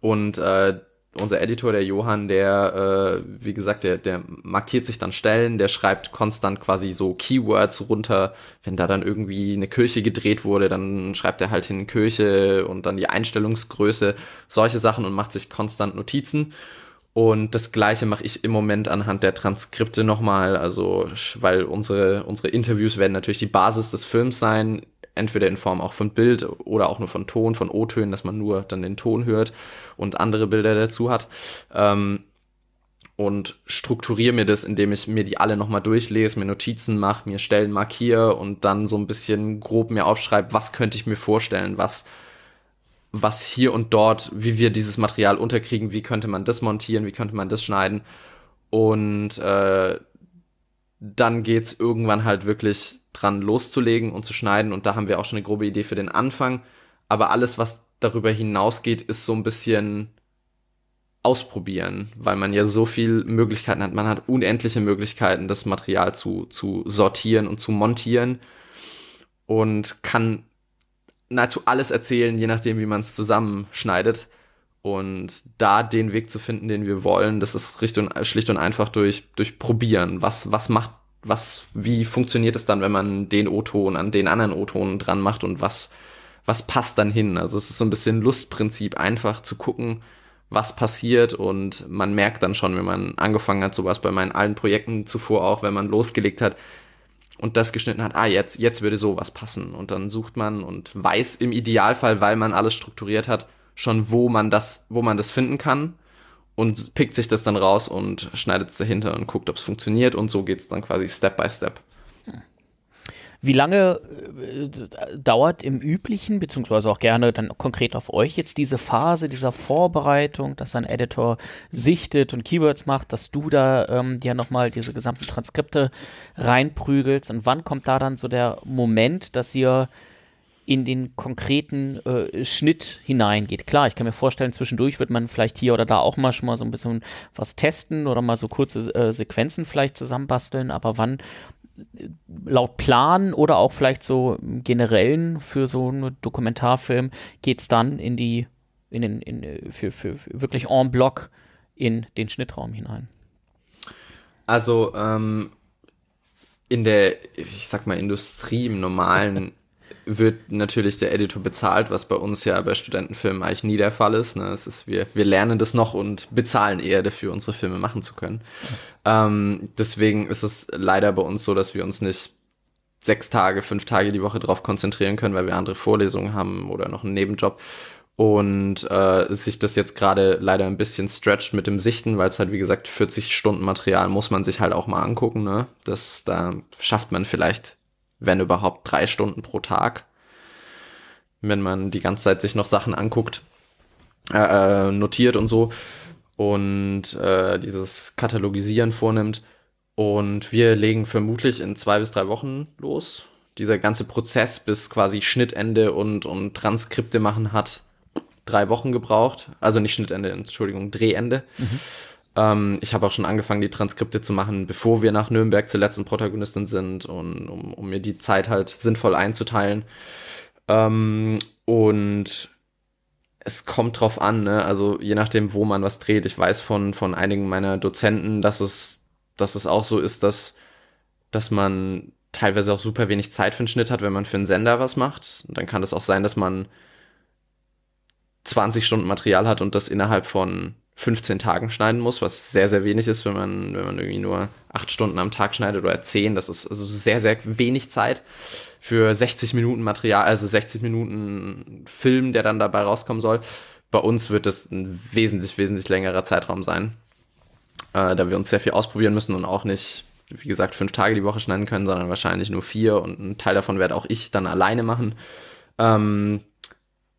Und äh, unser Editor, der Johann, der, äh, wie gesagt, der, der markiert sich dann Stellen, der schreibt konstant quasi so Keywords runter. Wenn da dann irgendwie eine Kirche gedreht wurde, dann schreibt er halt hin Kirche und dann die Einstellungsgröße, solche Sachen und macht sich konstant Notizen. Und das gleiche mache ich im Moment anhand der Transkripte nochmal, also weil unsere, unsere Interviews werden natürlich die Basis des Films sein, entweder in Form auch von Bild oder auch nur von Ton, von O-Tönen, dass man nur dann den Ton hört und andere Bilder dazu hat. Ähm, und strukturiere mir das, indem ich mir die alle nochmal durchlese, mir Notizen mache, mir Stellen markiere und dann so ein bisschen grob mir aufschreibe, was könnte ich mir vorstellen, was was hier und dort, wie wir dieses Material unterkriegen, wie könnte man das montieren, wie könnte man das schneiden. Und äh, dann geht es irgendwann halt wirklich dran loszulegen und zu schneiden. Und da haben wir auch schon eine grobe Idee für den Anfang. Aber alles, was darüber hinausgeht, ist so ein bisschen ausprobieren, weil man ja so viele Möglichkeiten hat. Man hat unendliche Möglichkeiten, das Material zu, zu sortieren und zu montieren und kann nahezu alles erzählen, je nachdem, wie man es zusammenschneidet. Und da den Weg zu finden, den wir wollen, das ist und, äh, schlicht und einfach durch, durch Probieren. Was, was macht, was, wie funktioniert es dann, wenn man den O-Ton an den anderen O-Ton dran macht und was, was passt dann hin? Also es ist so ein bisschen Lustprinzip, einfach zu gucken, was passiert und man merkt dann schon, wenn man angefangen hat, sowas bei meinen allen Projekten zuvor auch, wenn man losgelegt hat, und das geschnitten hat, ah, jetzt, jetzt würde sowas passen. Und dann sucht man und weiß im Idealfall, weil man alles strukturiert hat, schon, wo man das, wo man das finden kann und pickt sich das dann raus und schneidet es dahinter und guckt, ob es funktioniert. Und so geht es dann quasi Step by Step. Wie lange äh, dauert im Üblichen, beziehungsweise auch gerne dann konkret auf euch jetzt diese Phase dieser Vorbereitung, dass ein Editor sichtet und Keywords macht, dass du da ähm, ja nochmal diese gesamten Transkripte reinprügelst und wann kommt da dann so der Moment, dass ihr in den konkreten äh, Schnitt hineingeht. Klar, ich kann mir vorstellen, zwischendurch wird man vielleicht hier oder da auch mal schon mal so ein bisschen was testen oder mal so kurze äh, Sequenzen vielleicht zusammenbasteln, aber wann laut Plan oder auch vielleicht so generellen für so einen Dokumentarfilm geht es dann in die, in den, in, für, für, für wirklich en bloc in den Schnittraum hinein? Also ähm, in der, ich sag mal, Industrie im normalen wird natürlich der Editor bezahlt, was bei uns ja bei Studentenfilmen eigentlich nie der Fall ist. Ne? Es ist wir, wir lernen das noch und bezahlen eher dafür, unsere Filme machen zu können. Ähm, deswegen ist es leider bei uns so, dass wir uns nicht sechs Tage, fünf Tage die Woche darauf konzentrieren können, weil wir andere Vorlesungen haben oder noch einen Nebenjob. Und äh, sich das jetzt gerade leider ein bisschen stretcht mit dem Sichten, weil es halt, wie gesagt, 40 Stunden Material muss man sich halt auch mal angucken. Ne? Das, da schafft man vielleicht, wenn überhaupt, drei Stunden pro Tag, wenn man die ganze Zeit sich noch Sachen anguckt, äh, äh notiert und so und äh, dieses Katalogisieren vornimmt. Und wir legen vermutlich in zwei bis drei Wochen los. Dieser ganze Prozess bis quasi Schnittende und, und Transkripte machen hat drei Wochen gebraucht. Also nicht Schnittende, Entschuldigung, Drehende. Mhm. Ähm, ich habe auch schon angefangen, die Transkripte zu machen, bevor wir nach Nürnberg zur letzten Protagonistin sind, und, um, um mir die Zeit halt sinnvoll einzuteilen. Ähm, und es kommt drauf an, ne? Also je nachdem, wo man was dreht. Ich weiß von, von einigen meiner Dozenten, dass es, dass es auch so ist, dass, dass man teilweise auch super wenig Zeit für einen Schnitt hat, wenn man für einen Sender was macht. Und dann kann es auch sein, dass man 20 Stunden Material hat und das innerhalb von 15 Tagen schneiden muss, was sehr, sehr wenig ist, wenn man, wenn man irgendwie nur 8 Stunden am Tag schneidet oder 10. Das ist also sehr, sehr wenig Zeit für 60 Minuten Material, also 60 Minuten Film, der dann dabei rauskommen soll. Bei uns wird das ein wesentlich, wesentlich längerer Zeitraum sein, äh, da wir uns sehr viel ausprobieren müssen und auch nicht, wie gesagt, fünf Tage die Woche schneiden können, sondern wahrscheinlich nur vier und einen Teil davon werde auch ich dann alleine machen. Ähm,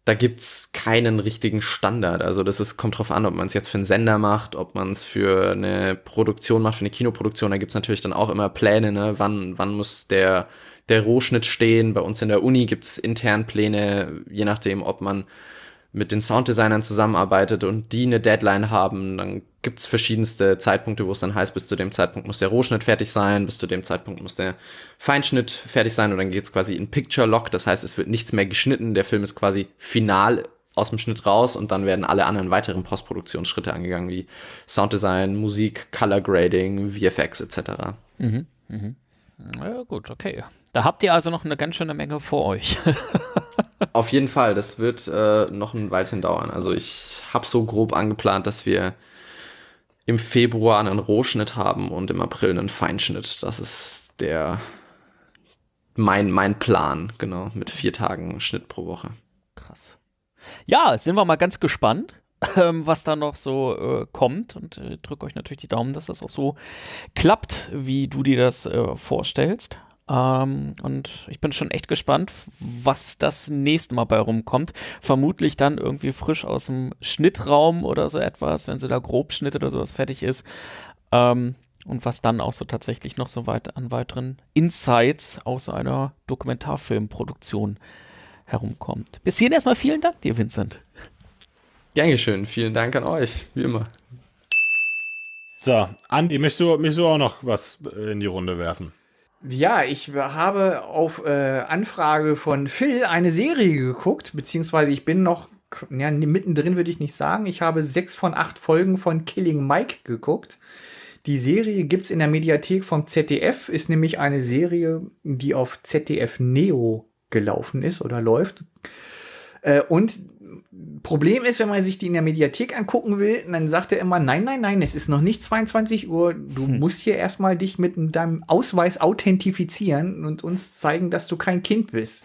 da gibt es keinen richtigen Standard. Also das ist, kommt drauf an, ob man es jetzt für einen Sender macht, ob man es für eine Produktion macht, für eine Kinoproduktion. Da gibt es natürlich dann auch immer Pläne, ne? wann, wann muss der, der Rohschnitt stehen. Bei uns in der Uni gibt es intern Pläne, je nachdem, ob man mit den Sounddesignern zusammenarbeitet und die eine Deadline haben, dann gibt es verschiedenste Zeitpunkte, wo es dann heißt, bis zu dem Zeitpunkt muss der Rohschnitt fertig sein, bis zu dem Zeitpunkt muss der Feinschnitt fertig sein und dann geht es quasi in Picture Lock, das heißt, es wird nichts mehr geschnitten, der Film ist quasi final aus dem Schnitt raus und dann werden alle anderen weiteren Postproduktionsschritte angegangen, wie Sounddesign, Musik, Color Grading, VFX etc. Mhm, mhm. Ja, gut, okay. Da habt ihr also noch eine ganz schöne Menge vor euch. Auf jeden Fall, das wird äh, noch ein Weilchen dauern. Also ich habe so grob angeplant, dass wir im Februar einen Rohschnitt haben und im April einen Feinschnitt. Das ist der mein, mein Plan, genau, mit vier Tagen Schnitt pro Woche. Krass. Ja, sind wir mal ganz gespannt, ähm, was da noch so äh, kommt und äh, drücke euch natürlich die Daumen, dass das auch so klappt, wie du dir das äh, vorstellst. Ähm, und ich bin schon echt gespannt, was das nächste Mal bei rumkommt. Vermutlich dann irgendwie frisch aus dem Schnittraum oder so etwas, wenn sie da grob schnittet oder sowas fertig ist. Ähm, und was dann auch so tatsächlich noch so weit an weiteren Insights aus einer Dokumentarfilmproduktion herumkommt. Bis hierhin erstmal vielen Dank dir, Vincent. Gern geschehen. Vielen Dank an euch, wie immer. So, Andi, möchtest du, möchtest du auch noch was in die Runde werfen? Ja, ich habe auf äh, Anfrage von Phil eine Serie geguckt, beziehungsweise ich bin noch ja, mittendrin, würde ich nicht sagen. Ich habe sechs von acht Folgen von Killing Mike geguckt. Die Serie gibt es in der Mediathek vom ZDF, ist nämlich eine Serie, die auf ZDF Neo gelaufen ist oder läuft. Äh, und Problem ist, wenn man sich die in der Mediathek angucken will, dann sagt er immer, nein, nein, nein, es ist noch nicht 22 Uhr, du hm. musst hier erstmal dich mit deinem Ausweis authentifizieren und uns zeigen, dass du kein Kind bist.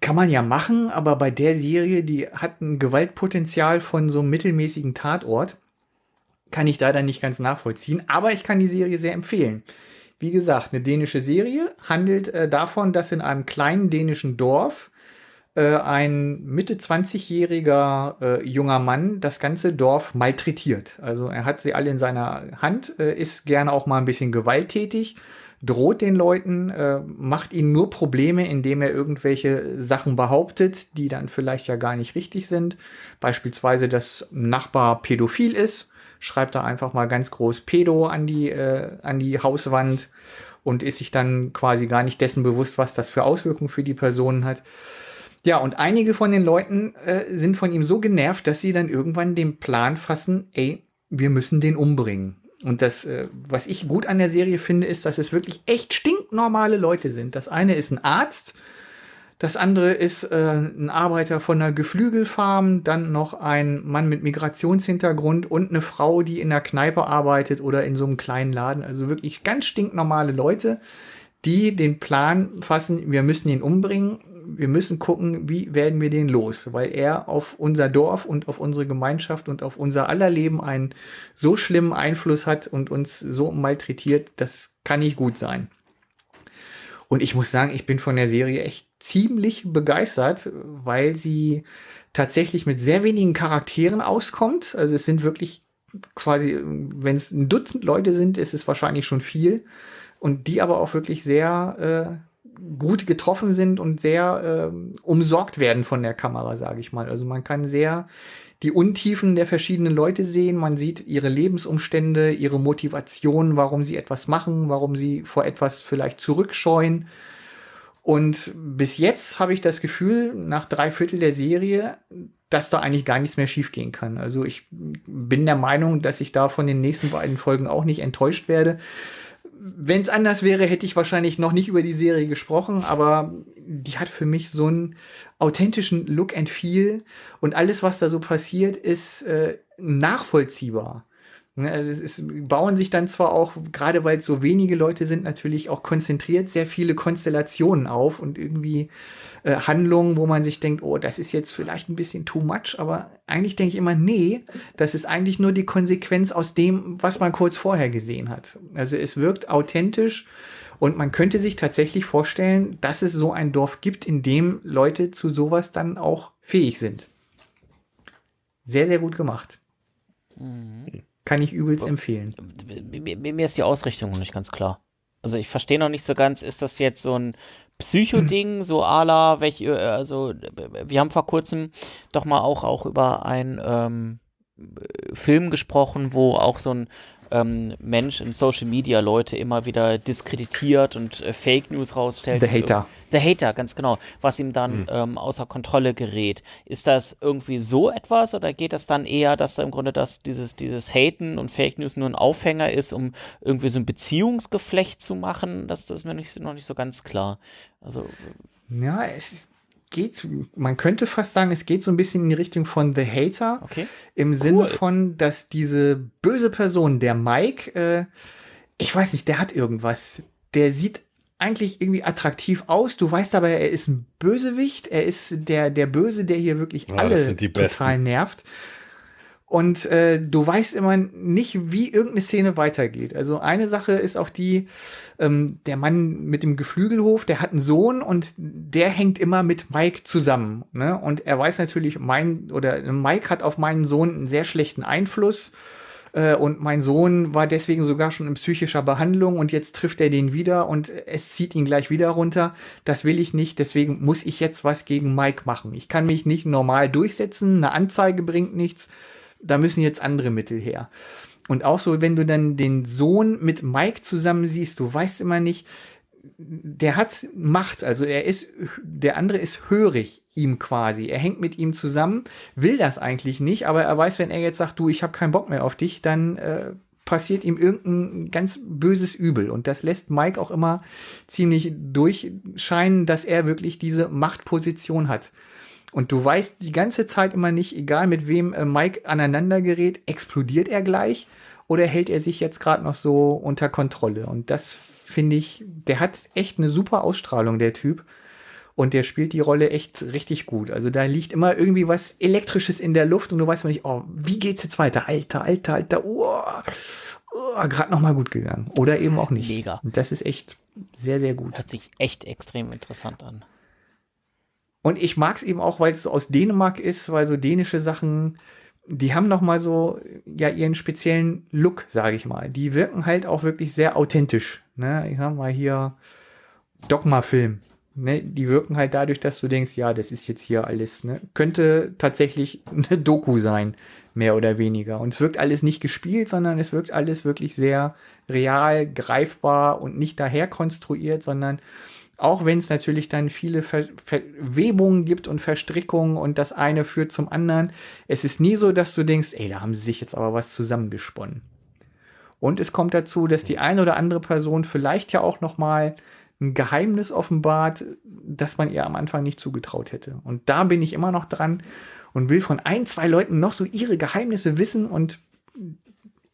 Kann man ja machen, aber bei der Serie, die hat ein Gewaltpotenzial von so einem mittelmäßigen Tatort, kann ich da dann nicht ganz nachvollziehen, aber ich kann die Serie sehr empfehlen. Wie gesagt, eine dänische Serie handelt äh, davon, dass in einem kleinen dänischen Dorf äh, ein Mitte 20-jähriger äh, junger Mann das ganze Dorf malträtiert. Also er hat sie alle in seiner Hand, äh, ist gerne auch mal ein bisschen gewalttätig, droht den Leuten, äh, macht ihnen nur Probleme, indem er irgendwelche Sachen behauptet, die dann vielleicht ja gar nicht richtig sind. Beispielsweise, dass Nachbar pädophil ist, schreibt da einfach mal ganz groß Pedo an die, äh, an die Hauswand und ist sich dann quasi gar nicht dessen bewusst, was das für Auswirkungen für die Personen hat. Ja, und einige von den Leuten äh, sind von ihm so genervt, dass sie dann irgendwann den Plan fassen, ey, wir müssen den umbringen. Und das, äh, was ich gut an der Serie finde, ist, dass es wirklich echt stinknormale Leute sind. Das eine ist ein Arzt, das andere ist äh, ein Arbeiter von einer Geflügelfarm, dann noch ein Mann mit Migrationshintergrund und eine Frau, die in der Kneipe arbeitet oder in so einem kleinen Laden. Also wirklich ganz stinknormale Leute, die den Plan fassen, wir müssen ihn umbringen wir müssen gucken, wie werden wir den los, weil er auf unser Dorf und auf unsere Gemeinschaft und auf unser aller Leben einen so schlimmen Einfluss hat und uns so malträtiert, das kann nicht gut sein. Und ich muss sagen, ich bin von der Serie echt ziemlich begeistert, weil sie tatsächlich mit sehr wenigen Charakteren auskommt. Also es sind wirklich quasi, wenn es ein Dutzend Leute sind, ist es wahrscheinlich schon viel. Und die aber auch wirklich sehr äh, gut getroffen sind und sehr äh, umsorgt werden von der Kamera, sage ich mal. Also man kann sehr die Untiefen der verschiedenen Leute sehen, man sieht ihre Lebensumstände, ihre Motivation, warum sie etwas machen, warum sie vor etwas vielleicht zurückscheuen. Und bis jetzt habe ich das Gefühl, nach drei Viertel der Serie, dass da eigentlich gar nichts mehr schiefgehen kann. Also ich bin der Meinung, dass ich da von den nächsten beiden Folgen auch nicht enttäuscht werde wenn es anders wäre, hätte ich wahrscheinlich noch nicht über die Serie gesprochen, aber die hat für mich so einen authentischen Look and Feel und alles, was da so passiert, ist äh, nachvollziehbar. Ne, also es bauen sich dann zwar auch, gerade weil es so wenige Leute sind, natürlich auch konzentriert sehr viele Konstellationen auf und irgendwie äh, Handlungen, wo man sich denkt, oh, das ist jetzt vielleicht ein bisschen too much, aber eigentlich denke ich immer, nee, das ist eigentlich nur die Konsequenz aus dem, was man kurz vorher gesehen hat. Also es wirkt authentisch und man könnte sich tatsächlich vorstellen, dass es so ein Dorf gibt, in dem Leute zu sowas dann auch fähig sind. Sehr, sehr gut gemacht. Mhm. Kann ich übelst aber, empfehlen. Mir ist die Ausrichtung noch nicht ganz klar. Also ich verstehe noch nicht so ganz, ist das jetzt so ein Psycho-Ding, so a la, welche, äh, also wir haben vor kurzem doch mal auch, auch über einen ähm, Film gesprochen, wo auch so ein ähm, Mensch in Social Media Leute immer wieder diskreditiert und äh, Fake News rausstellt. The Hater. The Hater, ganz genau. Was ihm dann mhm. ähm, außer Kontrolle gerät. Ist das irgendwie so etwas oder geht das dann eher, dass da im Grunde das, dieses, dieses Haten und Fake News nur ein Aufhänger ist, um irgendwie so ein Beziehungsgeflecht zu machen? Das, das ist mir nicht, noch nicht so ganz klar. Also. Äh, ja, es ist geht, man könnte fast sagen, es geht so ein bisschen in die Richtung von The Hater. Okay. Im cool. Sinne von, dass diese böse Person, der Mike, äh, ich weiß nicht, der hat irgendwas. Der sieht eigentlich irgendwie attraktiv aus. Du weißt aber, er ist ein Bösewicht. Er ist der, der Böse, der hier wirklich ja, alle total nervt. Und äh, du weißt immer nicht, wie irgendeine Szene weitergeht. Also eine Sache ist auch die, ähm, der Mann mit dem Geflügelhof, der hat einen Sohn und der hängt immer mit Mike zusammen. Ne? Und er weiß natürlich, mein oder Mike hat auf meinen Sohn einen sehr schlechten Einfluss. Äh, und mein Sohn war deswegen sogar schon in psychischer Behandlung und jetzt trifft er den wieder und es zieht ihn gleich wieder runter. Das will ich nicht, deswegen muss ich jetzt was gegen Mike machen. Ich kann mich nicht normal durchsetzen, eine Anzeige bringt nichts da müssen jetzt andere Mittel her. Und auch so, wenn du dann den Sohn mit Mike zusammen siehst, du weißt immer nicht, der hat Macht, also er ist, der andere ist hörig ihm quasi. Er hängt mit ihm zusammen, will das eigentlich nicht, aber er weiß, wenn er jetzt sagt, du, ich habe keinen Bock mehr auf dich, dann äh, passiert ihm irgendein ganz böses Übel. Und das lässt Mike auch immer ziemlich durchscheinen, dass er wirklich diese Machtposition hat. Und du weißt die ganze Zeit immer nicht, egal mit wem äh, Mike aneinander gerät, explodiert er gleich oder hält er sich jetzt gerade noch so unter Kontrolle? Und das finde ich, der hat echt eine super Ausstrahlung, der Typ. Und der spielt die Rolle echt richtig gut. Also da liegt immer irgendwie was Elektrisches in der Luft und du weißt mal nicht, oh, wie geht's jetzt weiter? Alter, alter, alter, oh, oh, gerade nochmal gut gegangen. Oder eben auch nicht. Mega. Und das ist echt sehr, sehr gut. Hört sich echt extrem interessant an. Und ich mag es eben auch, weil es so aus Dänemark ist, weil so dänische Sachen, die haben noch mal so ja ihren speziellen Look, sage ich mal. Die wirken halt auch wirklich sehr authentisch. Ne? Ich sag mal hier Dogma-Film. Ne? Die wirken halt dadurch, dass du denkst, ja, das ist jetzt hier alles. Ne? Könnte tatsächlich eine Doku sein, mehr oder weniger. Und es wirkt alles nicht gespielt, sondern es wirkt alles wirklich sehr real, greifbar und nicht daher konstruiert, sondern auch wenn es natürlich dann viele Ver Verwebungen gibt und Verstrickungen und das eine führt zum anderen. Es ist nie so, dass du denkst, ey, da haben sie sich jetzt aber was zusammengesponnen. Und es kommt dazu, dass die eine oder andere Person vielleicht ja auch noch mal ein Geheimnis offenbart, das man ihr am Anfang nicht zugetraut hätte. Und da bin ich immer noch dran und will von ein, zwei Leuten noch so ihre Geheimnisse wissen und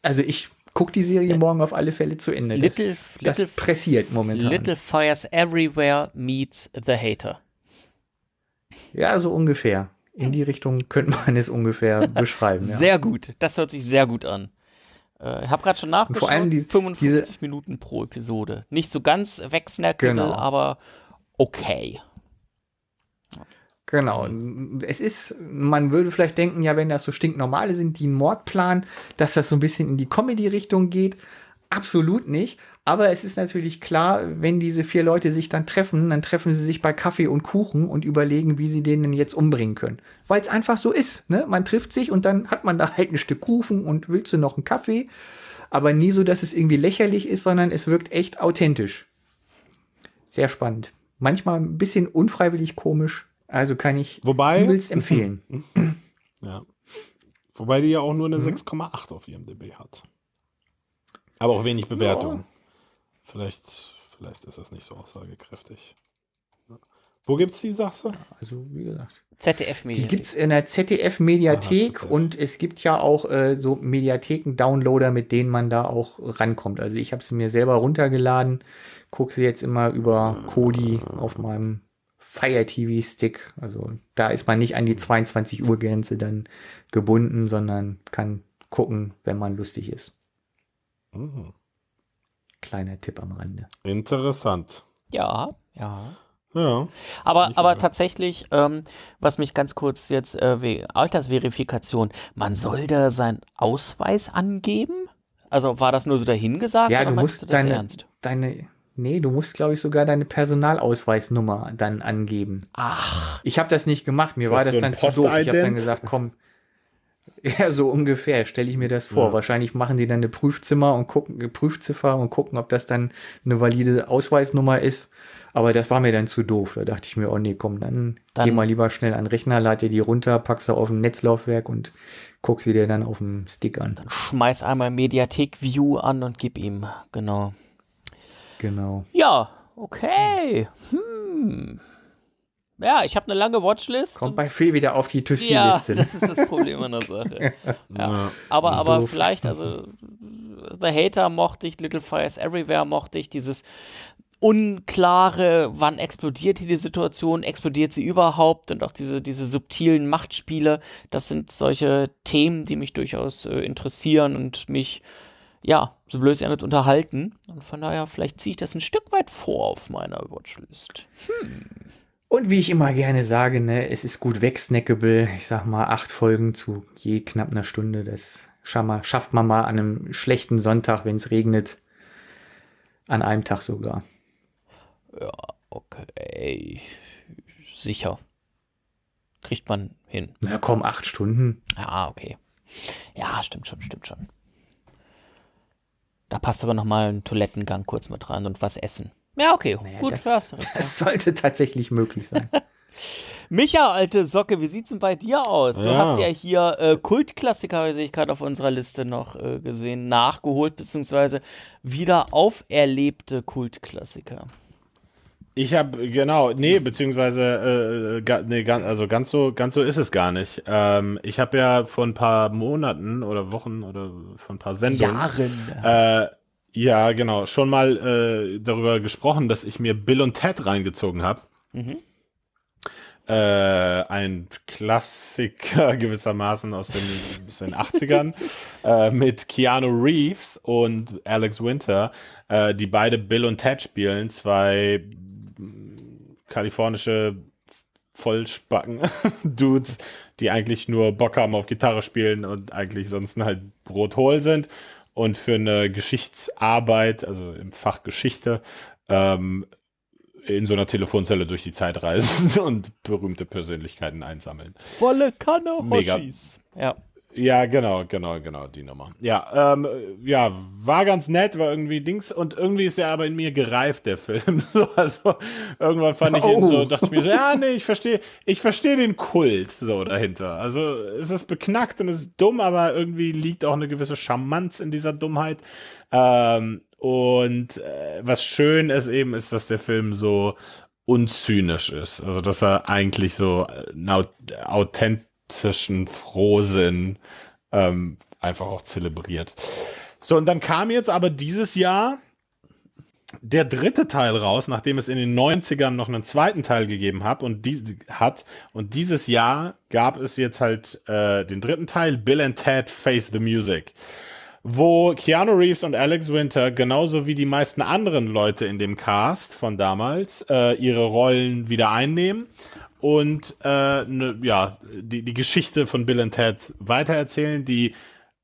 also ich Guck die Serie morgen auf alle Fälle zu Ende. Little, das, das pressiert momentan. Little Fires Everywhere meets The Hater. Ja, so ungefähr. In die Richtung könnte man es ungefähr beschreiben. Sehr gut. Das hört sich sehr gut an. Äh, ich habe gerade schon nachgeschaut. vor allem die, 55 Minuten pro Episode. Nicht so ganz wegsnackable, genau. aber okay. Genau. Es ist, man würde vielleicht denken, ja, wenn das so stinknormale sind, die einen Mord planen, dass das so ein bisschen in die Comedy-Richtung geht. Absolut nicht. Aber es ist natürlich klar, wenn diese vier Leute sich dann treffen, dann treffen sie sich bei Kaffee und Kuchen und überlegen, wie sie den denn jetzt umbringen können. Weil es einfach so ist. Ne? Man trifft sich und dann hat man da halt ein Stück Kuchen und willst du noch einen Kaffee? Aber nie so, dass es irgendwie lächerlich ist, sondern es wirkt echt authentisch. Sehr spannend. Manchmal ein bisschen unfreiwillig komisch, also kann ich Wobei, übelst empfehlen. ja. Wobei die ja auch nur eine mhm. 6,8 auf ihrem DB hat. Aber auch wenig Bewertung. Ja. Vielleicht, vielleicht ist das nicht so aussagekräftig. Wo gibt es die, sagst du? Also, wie gesagt. ZDF-Mediathek. Die gibt es in der ZDF-Mediathek ZDF. und es gibt ja auch äh, so Mediatheken-Downloader, mit denen man da auch rankommt. Also ich habe sie mir selber runtergeladen, gucke sie jetzt immer über Kodi auf meinem Fire TV Stick. Also da ist man nicht an die 22 Uhr Grenze dann gebunden, sondern kann gucken, wenn man lustig ist. Mhm. Kleiner Tipp am Rande. Interessant. Ja, ja. Ja. Aber, aber mehr. tatsächlich, ähm, was mich ganz kurz jetzt, äh, Altersverifikation, man soll da seinen Ausweis angeben? Also war das nur so dahingesagt? Ja, du musst deine, deine, Nee, du musst, glaube ich, sogar deine Personalausweisnummer dann angeben. Ach. Ich habe das nicht gemacht. Mir war das so dann zu doof. Ich habe dann gesagt, komm, ja, so ungefähr stelle ich mir das vor. Ja. Wahrscheinlich machen die dann eine Prüfzimmer und gucken, Prüfziffer und gucken, ob das dann eine valide Ausweisnummer ist. Aber das war mir dann zu doof. Da dachte ich mir, oh nee, komm, dann, dann geh mal lieber schnell an den Rechner, lade dir die runter, pack sie auf dem Netzlaufwerk und guck sie dir dann auf dem Stick an. Dann schmeiß einmal Mediathek View an und gib ihm, genau. Genau. Ja, okay. Hm. Ja, ich habe eine lange Watchlist. Kommt bei Phil wieder auf die Tussi-Liste. Ja, das ist das Problem an der Sache. Ja. Aber, aber vielleicht, also The Hater mochte ich, Little Fires Everywhere mochte ich, dieses unklare, wann explodiert hier die Situation, explodiert sie überhaupt und auch diese, diese subtilen Machtspiele, das sind solche Themen, die mich durchaus äh, interessieren und mich äh, ja, so blöd ist ja nicht unterhalten. Und von daher, vielleicht ziehe ich das ein Stück weit vor auf meiner Watchlist. Hm. Und wie ich immer gerne sage, ne, es ist gut wegsnackable. Ich sag mal, acht Folgen zu je knapp einer Stunde. Das schafft man mal an einem schlechten Sonntag, wenn es regnet. An einem Tag sogar. Ja, okay. Sicher. Kriegt man hin. Na komm, acht Stunden. Ja, ah, okay. Ja, stimmt schon, stimmt schon. Da passt aber nochmal ein Toilettengang kurz mit rein und was essen. Ja, okay, naja, gut. Das, das ja. sollte tatsächlich möglich sein. Micha, alte Socke, wie sieht's denn bei dir aus? Du ja. hast ja hier äh, Kultklassiker, sehe ich gerade auf unserer Liste noch äh, gesehen, nachgeholt, beziehungsweise wieder auferlebte Kultklassiker. Ich habe genau, nee, beziehungsweise äh, äh ga, nee, ganz, also ganz so, ganz so ist es gar nicht. Ähm, ich habe ja vor ein paar Monaten oder Wochen oder vor ein paar Sendungen Jahren. Äh, ja, genau, schon mal äh, darüber gesprochen, dass ich mir Bill und Ted reingezogen habe. Mhm. Äh, ein Klassiker gewissermaßen aus den, aus den 80ern äh, mit Keanu Reeves und Alex Winter, äh, die beide Bill und Ted spielen, zwei kalifornische Vollspacken-Dudes, die eigentlich nur Bock haben auf Gitarre spielen und eigentlich sonst halt brothohl sind und für eine Geschichtsarbeit, also im Fach Geschichte, ähm, in so einer Telefonzelle durch die Zeit reisen und berühmte Persönlichkeiten einsammeln. Volle Kanne Hoshis. Mega. Ja. Ja, genau, genau, genau, die Nummer. Ja, ähm, ja, war ganz nett, war irgendwie Dings und irgendwie ist der aber in mir gereift, der Film. So, also irgendwann fand ich oh. ihn so, oh. dachte ich mir so, ja, nee, ich verstehe, ich verstehe den Kult so dahinter. Also es ist beknackt und es ist dumm, aber irgendwie liegt auch eine gewisse Charmanz in dieser Dummheit. Ähm, und äh, was schön ist eben, ist, dass der Film so unzynisch ist. Also dass er eigentlich so äh, authent zwischen Frohsinn ähm, einfach auch zelebriert. So, und dann kam jetzt aber dieses Jahr der dritte Teil raus, nachdem es in den 90ern noch einen zweiten Teil gegeben hat und, die, hat, und dieses Jahr gab es jetzt halt äh, den dritten Teil, Bill and Ted Face the Music, wo Keanu Reeves und Alex Winter, genauso wie die meisten anderen Leute in dem Cast von damals, äh, ihre Rollen wieder einnehmen und äh, ne, ja, die, die Geschichte von Bill und Ted weitererzählen, die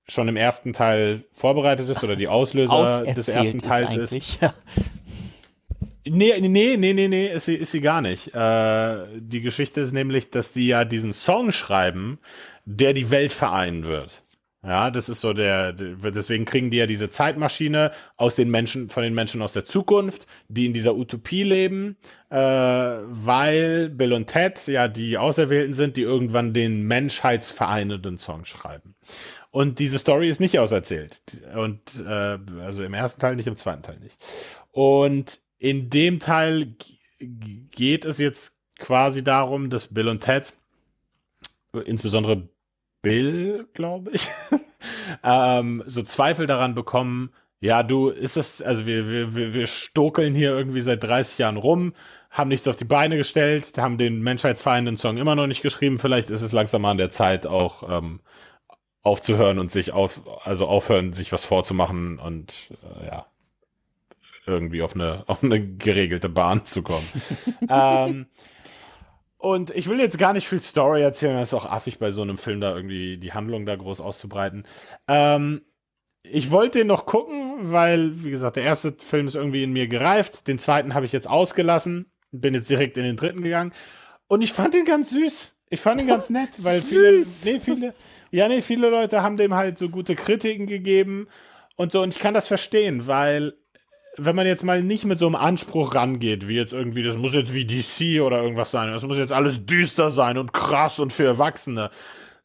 schon im ersten Teil vorbereitet ist oder die Auslöser des ersten Teils ist. ist. Nee, nee, nee, nee, nee, ist sie, ist sie gar nicht. Äh, die Geschichte ist nämlich, dass die ja diesen Song schreiben, der die Welt vereinen wird. Ja, das ist so der, deswegen kriegen die ja diese Zeitmaschine aus den Menschen, von den Menschen aus der Zukunft, die in dieser Utopie leben, äh, weil Bill und Ted ja die Auserwählten sind, die irgendwann den menschheitsvereinenden Song schreiben. Und diese Story ist nicht auserzählt. Und äh, also im ersten Teil nicht, im zweiten Teil nicht. Und in dem Teil geht es jetzt quasi darum, dass Bill und Ted, insbesondere Bill, glaube ich, ähm, so Zweifel daran bekommen, ja, du, ist das, also wir, wir, wir stokeln hier irgendwie seit 30 Jahren rum, haben nichts auf die Beine gestellt, haben den menschheitsfeindenden Song immer noch nicht geschrieben, vielleicht ist es langsam an der Zeit auch ähm, aufzuhören und sich auf, also aufhören, sich was vorzumachen und äh, ja, irgendwie auf eine, auf eine geregelte Bahn zu kommen. ähm, und ich will jetzt gar nicht viel Story erzählen, das ist auch affig bei so einem Film da irgendwie die Handlung da groß auszubreiten. Ähm, ich wollte den noch gucken, weil, wie gesagt, der erste Film ist irgendwie in mir gereift. Den zweiten habe ich jetzt ausgelassen, bin jetzt direkt in den dritten gegangen. Und ich fand den ganz süß. Ich fand ihn ganz nett, weil viele, nee, viele, ja, nee, viele Leute haben dem halt so gute Kritiken gegeben und so. Und ich kann das verstehen, weil wenn man jetzt mal nicht mit so einem Anspruch rangeht, wie jetzt irgendwie, das muss jetzt wie DC oder irgendwas sein, das muss jetzt alles düster sein und krass und für Erwachsene,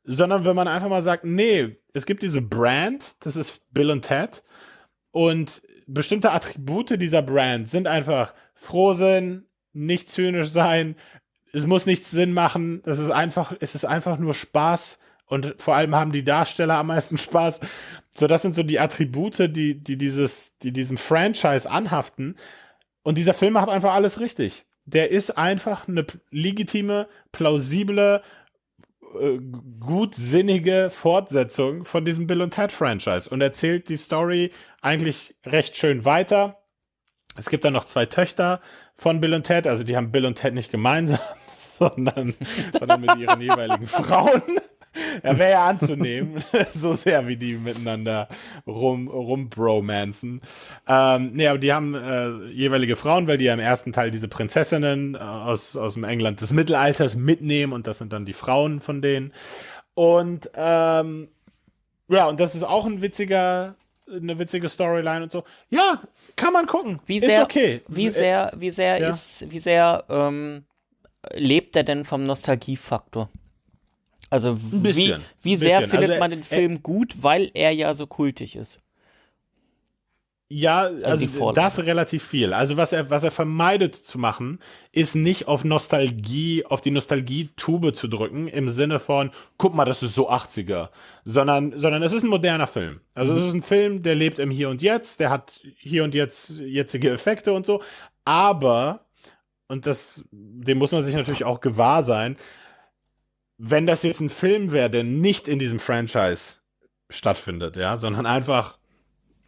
sondern wenn man einfach mal sagt, nee, es gibt diese Brand, das ist Bill und Ted und bestimmte Attribute dieser Brand sind einfach Frohsinn, nicht zynisch sein, es muss nichts Sinn machen, das ist einfach, es ist einfach nur Spaß und vor allem haben die Darsteller am meisten Spaß. So, das sind so die Attribute, die, die, dieses, die diesem Franchise anhaften. Und dieser Film macht einfach alles richtig. Der ist einfach eine legitime, plausible, äh, gutsinnige Fortsetzung von diesem Bill und Ted Franchise und erzählt die Story eigentlich recht schön weiter. Es gibt dann noch zwei Töchter von Bill und Ted, also die haben Bill und Ted nicht gemeinsam, sondern, sondern mit ihren jeweiligen Frauen. Ja, wäre ja anzunehmen, so sehr wie die miteinander rum, rumbromanzen. Ähm, nee, aber die haben äh, jeweilige Frauen, weil die ja im ersten Teil diese Prinzessinnen äh, aus, aus dem England des Mittelalters mitnehmen und das sind dann die Frauen von denen. Und ähm, ja, und das ist auch ein witziger, eine witzige Storyline und so. Ja, kann man gucken. Wie sehr, ist okay. Wie äh, sehr, wie sehr ja. ist, wie sehr ähm, lebt er denn vom Nostalgiefaktor? Also wie, wie sehr findet also, man den Film äh, gut, weil er ja so kultig ist? Ja, also, also das relativ viel. Also was er, was er vermeidet zu machen, ist nicht auf Nostalgie, auf die Nostalgie-Tube zu drücken, im Sinne von, guck mal, das ist so 80er, sondern, sondern es ist ein moderner Film. Also mhm. es ist ein Film, der lebt im Hier und Jetzt, der hat hier und jetzt jetzige Effekte und so, aber, und das, dem muss man sich natürlich auch gewahr sein, wenn das jetzt ein Film wäre, der nicht in diesem Franchise stattfindet, ja, sondern einfach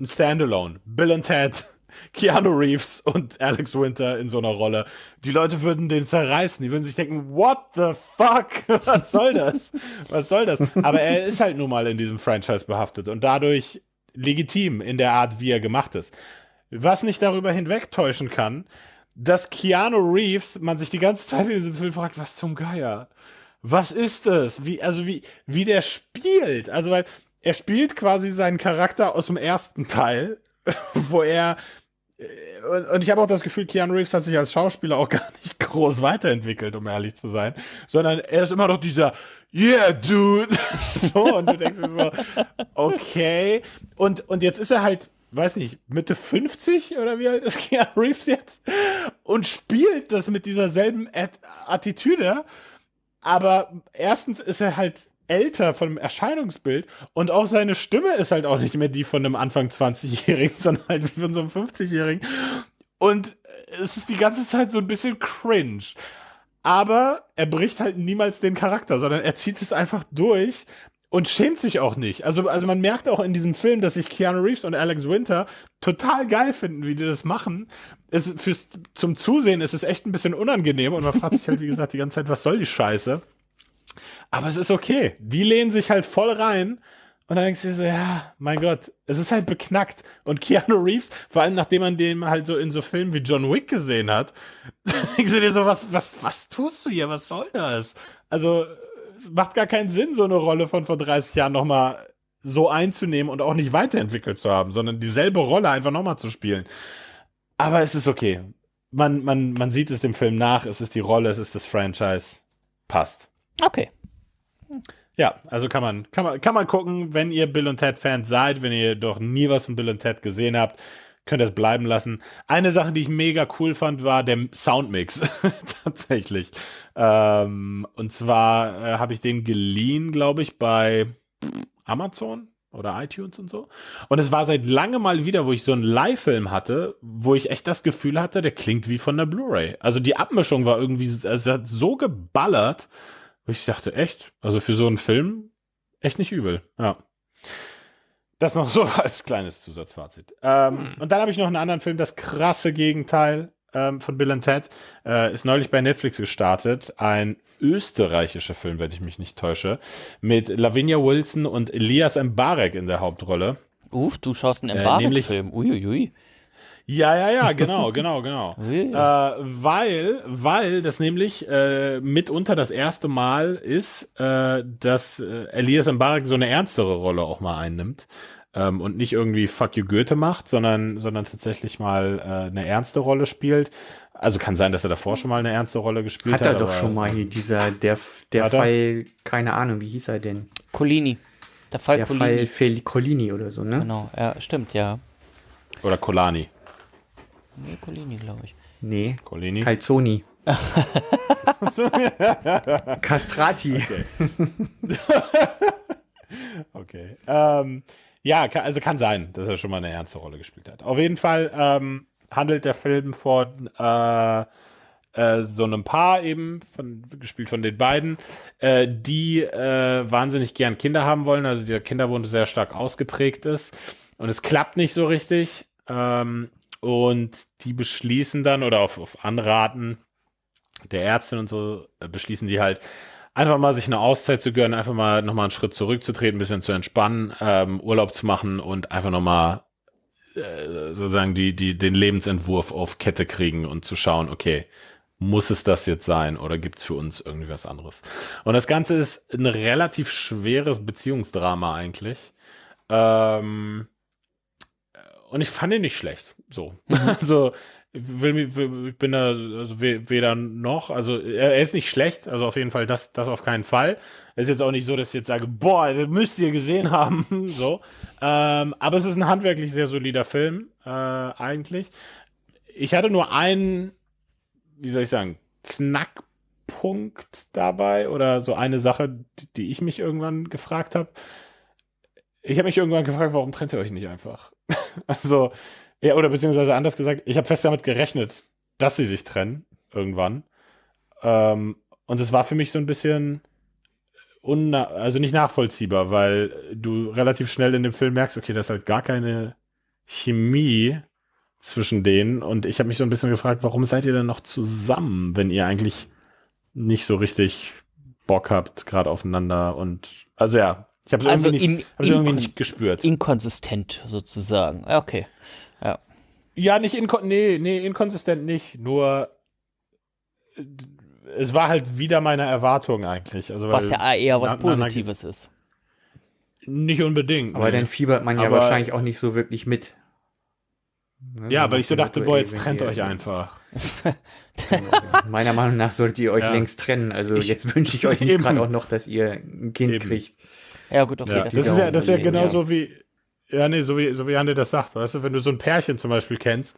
ein Standalone, Bill und Ted, Keanu Reeves und Alex Winter in so einer Rolle. Die Leute würden den zerreißen, die würden sich denken, what the fuck? Was soll das? Was soll das? Aber er ist halt nun mal in diesem Franchise behaftet und dadurch legitim in der Art, wie er gemacht ist. Was nicht darüber hinwegtäuschen kann, dass Keanu Reeves, man sich die ganze Zeit in diesem Film fragt, was zum Geier? was ist das? Wie, also wie, wie der spielt. Also, weil er spielt quasi seinen Charakter aus dem ersten Teil, wo er. Äh, und ich habe auch das Gefühl, Keanu Reeves hat sich als Schauspieler auch gar nicht groß weiterentwickelt, um ehrlich zu sein, sondern er ist immer noch dieser Yeah, dude. so, und du denkst dir so, okay. Und, und jetzt ist er halt weiß nicht, Mitte 50 oder wie alt ist Keanu Reeves jetzt? Und spielt das mit dieser selben At Attitüde aber erstens ist er halt älter von dem Erscheinungsbild und auch seine Stimme ist halt auch nicht mehr die von einem Anfang 20-Jährigen, sondern halt wie von so einem 50-Jährigen. Und äh, es ist die ganze Zeit so ein bisschen cringe. Aber er bricht halt niemals den Charakter, sondern er zieht es einfach durch und schämt sich auch nicht. Also, also man merkt auch in diesem Film, dass sich Keanu Reeves und Alex Winter total geil finden, wie die das machen. Es fürs, zum Zusehen ist es echt ein bisschen unangenehm und man fragt sich halt, wie gesagt, die ganze Zeit, was soll die Scheiße? Aber es ist okay. Die lehnen sich halt voll rein. Und dann denkst du dir so, ja, mein Gott, es ist halt beknackt. Und Keanu Reeves, vor allem nachdem man den halt so in so Filmen wie John Wick gesehen hat, denkst du dir so, was, was, was tust du hier? Was soll das? Also, es macht gar keinen Sinn, so eine Rolle von vor 30 Jahren nochmal so einzunehmen und auch nicht weiterentwickelt zu haben, sondern dieselbe Rolle einfach nochmal zu spielen. Aber es ist okay. Man, man, man sieht es dem Film nach, es ist die Rolle, es ist das Franchise. Passt. Okay. Ja, also kann man, kann man, kann man gucken, wenn ihr Bill und Ted Fans seid, wenn ihr doch nie was von Bill und Ted gesehen habt könnt ihr es bleiben lassen. Eine Sache, die ich mega cool fand, war der Soundmix tatsächlich. Ähm, und zwar äh, habe ich den geliehen, glaube ich, bei Amazon oder iTunes und so. Und es war seit lange mal wieder, wo ich so einen Live-Film hatte, wo ich echt das Gefühl hatte, der klingt wie von der Blu-ray. Also die Abmischung war irgendwie, also hat so geballert, wo ich dachte, echt, also für so einen Film echt nicht übel. Ja. Das noch so als kleines Zusatzfazit. Ähm, hm. Und dann habe ich noch einen anderen Film, das krasse Gegenteil ähm, von Bill Ted, äh, ist neulich bei Netflix gestartet. Ein österreichischer Film, wenn ich mich nicht täusche, mit Lavinia Wilson und Elias Mbarek in der Hauptrolle. Uff, du schaust einen äh, Mbarek-Film. Äh, Uiuiui. Ja, ja, ja, genau, genau, genau. Also, äh, weil, weil das nämlich äh, mitunter das erste Mal ist, äh, dass äh, Elias Mbarek so eine ernstere Rolle auch mal einnimmt. Ähm, und nicht irgendwie Fuck you Goethe macht, sondern, sondern tatsächlich mal äh, eine ernste Rolle spielt. Also kann sein, dass er davor schon mal eine ernste Rolle gespielt hat. Hat er doch schon mal hier dieser, der, der Fall, keine Ahnung, wie hieß er denn? Collini. Der Fall der Colini. Fall Colini oder so, ne? Genau, ja, stimmt, ja. Oder Colani. Nee, Colini, glaube ich. Nee. Colini. Calzoni. Castrati. Okay. okay. Ähm, ja, also kann sein, dass er schon mal eine ernste Rolle gespielt hat. Auf jeden Fall ähm, handelt der Film von äh, äh, so einem Paar eben, von, gespielt von den beiden, äh, die äh, wahnsinnig gern Kinder haben wollen. Also der Kinderwunsch sehr stark ausgeprägt ist. Und es klappt nicht so richtig. Ähm, und die beschließen dann, oder auf, auf Anraten der Ärztin und so, äh, beschließen die halt, einfach mal sich eine Auszeit zu gönnen, einfach mal nochmal einen Schritt zurückzutreten, ein bisschen zu entspannen, ähm, Urlaub zu machen und einfach nochmal äh, sozusagen die, die, den Lebensentwurf auf Kette kriegen und zu schauen, okay, muss es das jetzt sein oder gibt es für uns irgendwie was anderes? Und das Ganze ist ein relativ schweres Beziehungsdrama eigentlich. Ähm, äh, und ich fand ihn nicht schlecht. So. Mhm. Also will will, ich bin da also weder noch, also er, er, ist nicht schlecht, also auf jeden Fall das, das auf keinen Fall. Es ist jetzt auch nicht so, dass ich jetzt sage, boah, das müsst ihr gesehen haben, so. Ähm, aber es ist ein handwerklich sehr solider Film, äh, eigentlich. Ich hatte nur einen, wie soll ich sagen, Knackpunkt dabei oder so eine Sache, die ich mich irgendwann gefragt habe. Ich habe mich irgendwann gefragt, warum trennt ihr euch nicht einfach? also, ja, oder beziehungsweise anders gesagt, ich habe fest damit gerechnet, dass sie sich trennen irgendwann. Ähm, und es war für mich so ein bisschen also nicht nachvollziehbar, weil du relativ schnell in dem Film merkst, okay, da ist halt gar keine Chemie zwischen denen. Und ich habe mich so ein bisschen gefragt, warum seid ihr denn noch zusammen, wenn ihr eigentlich nicht so richtig Bock habt, gerade aufeinander und also ja, ich habe es also irgendwie, nicht, in, irgendwie nicht gespürt. Inkonsistent sozusagen. Ah, okay. Ja, ja nicht inkonsistent. nee, nee, inkonsistent nicht. Nur äh, es war halt wieder meine Erwartung eigentlich. Also, was ja eher was na, Positives na, na, ist. Nicht unbedingt. Aber nee. dann fiebert man ja aber, wahrscheinlich auch nicht so wirklich mit. Ne? Ja, weil ich so dachte, boah, jetzt trennt euch einfach. Also, meiner Meinung nach solltet ihr euch ja. längst trennen. Also ich, jetzt wünsche ich euch nicht gerade auch noch, dass ihr ein Kind eben. kriegt. Ja, gut, okay. Ja. Das, das, ist ja, das ist ja genauso ja. wie, ja, nee, so wie, so wie Anne das sagt, weißt du, wenn du so ein Pärchen zum Beispiel kennst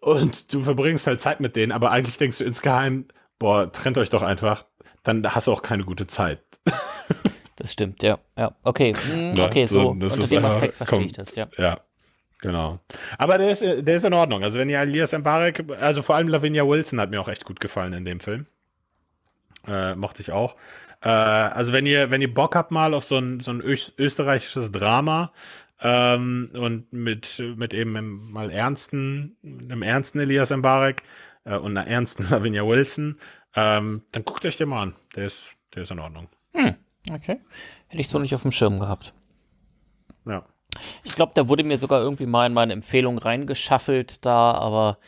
und du verbringst halt Zeit mit denen, aber eigentlich denkst du insgeheim, boah, trennt euch doch einfach, dann hast du auch keine gute Zeit. das stimmt, ja. ja. Okay, hm, ja, okay, so. Unter dem Aspekt verstehe komm, ich das, ja. Ja, genau. Aber der ist, der ist in Ordnung. Also, wenn ihr Elias Mbarek, also vor allem Lavinia Wilson hat mir auch echt gut gefallen in dem Film. Äh, mochte ich auch. Äh, also wenn ihr, wenn ihr Bock habt mal auf so ein, so ein österreichisches Drama, ähm, und mit, mit eben einem, mal ernsten, einem ernsten Elias Mbarek äh, und einer ernsten Lavinia Wilson, ähm, dann guckt euch den mal an. Der ist, der ist in Ordnung. Hm, okay. Hätte ich so nicht auf dem Schirm gehabt. Ja. Ich glaube, da wurde mir sogar irgendwie mal in meine Empfehlung reingeschaffelt da, aber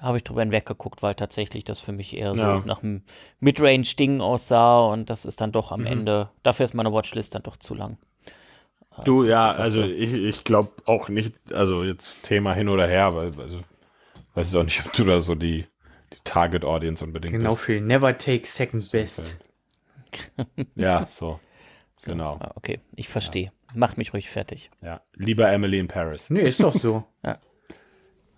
habe ich drüber hinweggeguckt, weil tatsächlich das für mich eher so ja. nach einem Midrange-Ding aussah und das ist dann doch am mhm. Ende, dafür ist meine Watchlist dann doch zu lang. Also du, ja, also ich, ich glaube auch nicht, also jetzt Thema hin oder her, weil, also, weiß ich auch nicht, ob du da so die, die Target Audience unbedingt Genau bist. für Never Take Second Best. ja, so. so. Genau. Ah, okay, ich verstehe. Ja. Mach mich ruhig fertig. Ja, lieber Emily in Paris. Nee, ist doch so. ja.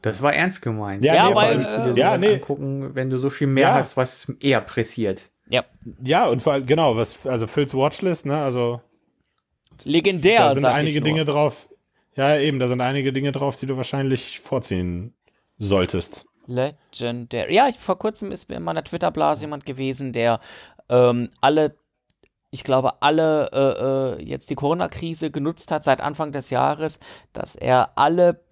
Das war ernst gemeint. Ja, ja nee, weil, äh, ja, nee. angucken, wenn du so viel mehr ja. hast, was eher pressiert. Ja. Ja, und vor allem, genau, was, also Phil's Watchlist, ne, also. Legendär, Da sind einige Dinge drauf. Ja, eben, da sind einige Dinge drauf, die du wahrscheinlich vorziehen solltest. Legendär. Ja, ich, vor kurzem ist mir in meiner Twitter-Blase jemand gewesen, der ähm, alle ich glaube, alle äh, äh jetzt die Corona-Krise genutzt hat seit Anfang des Jahres, dass er alle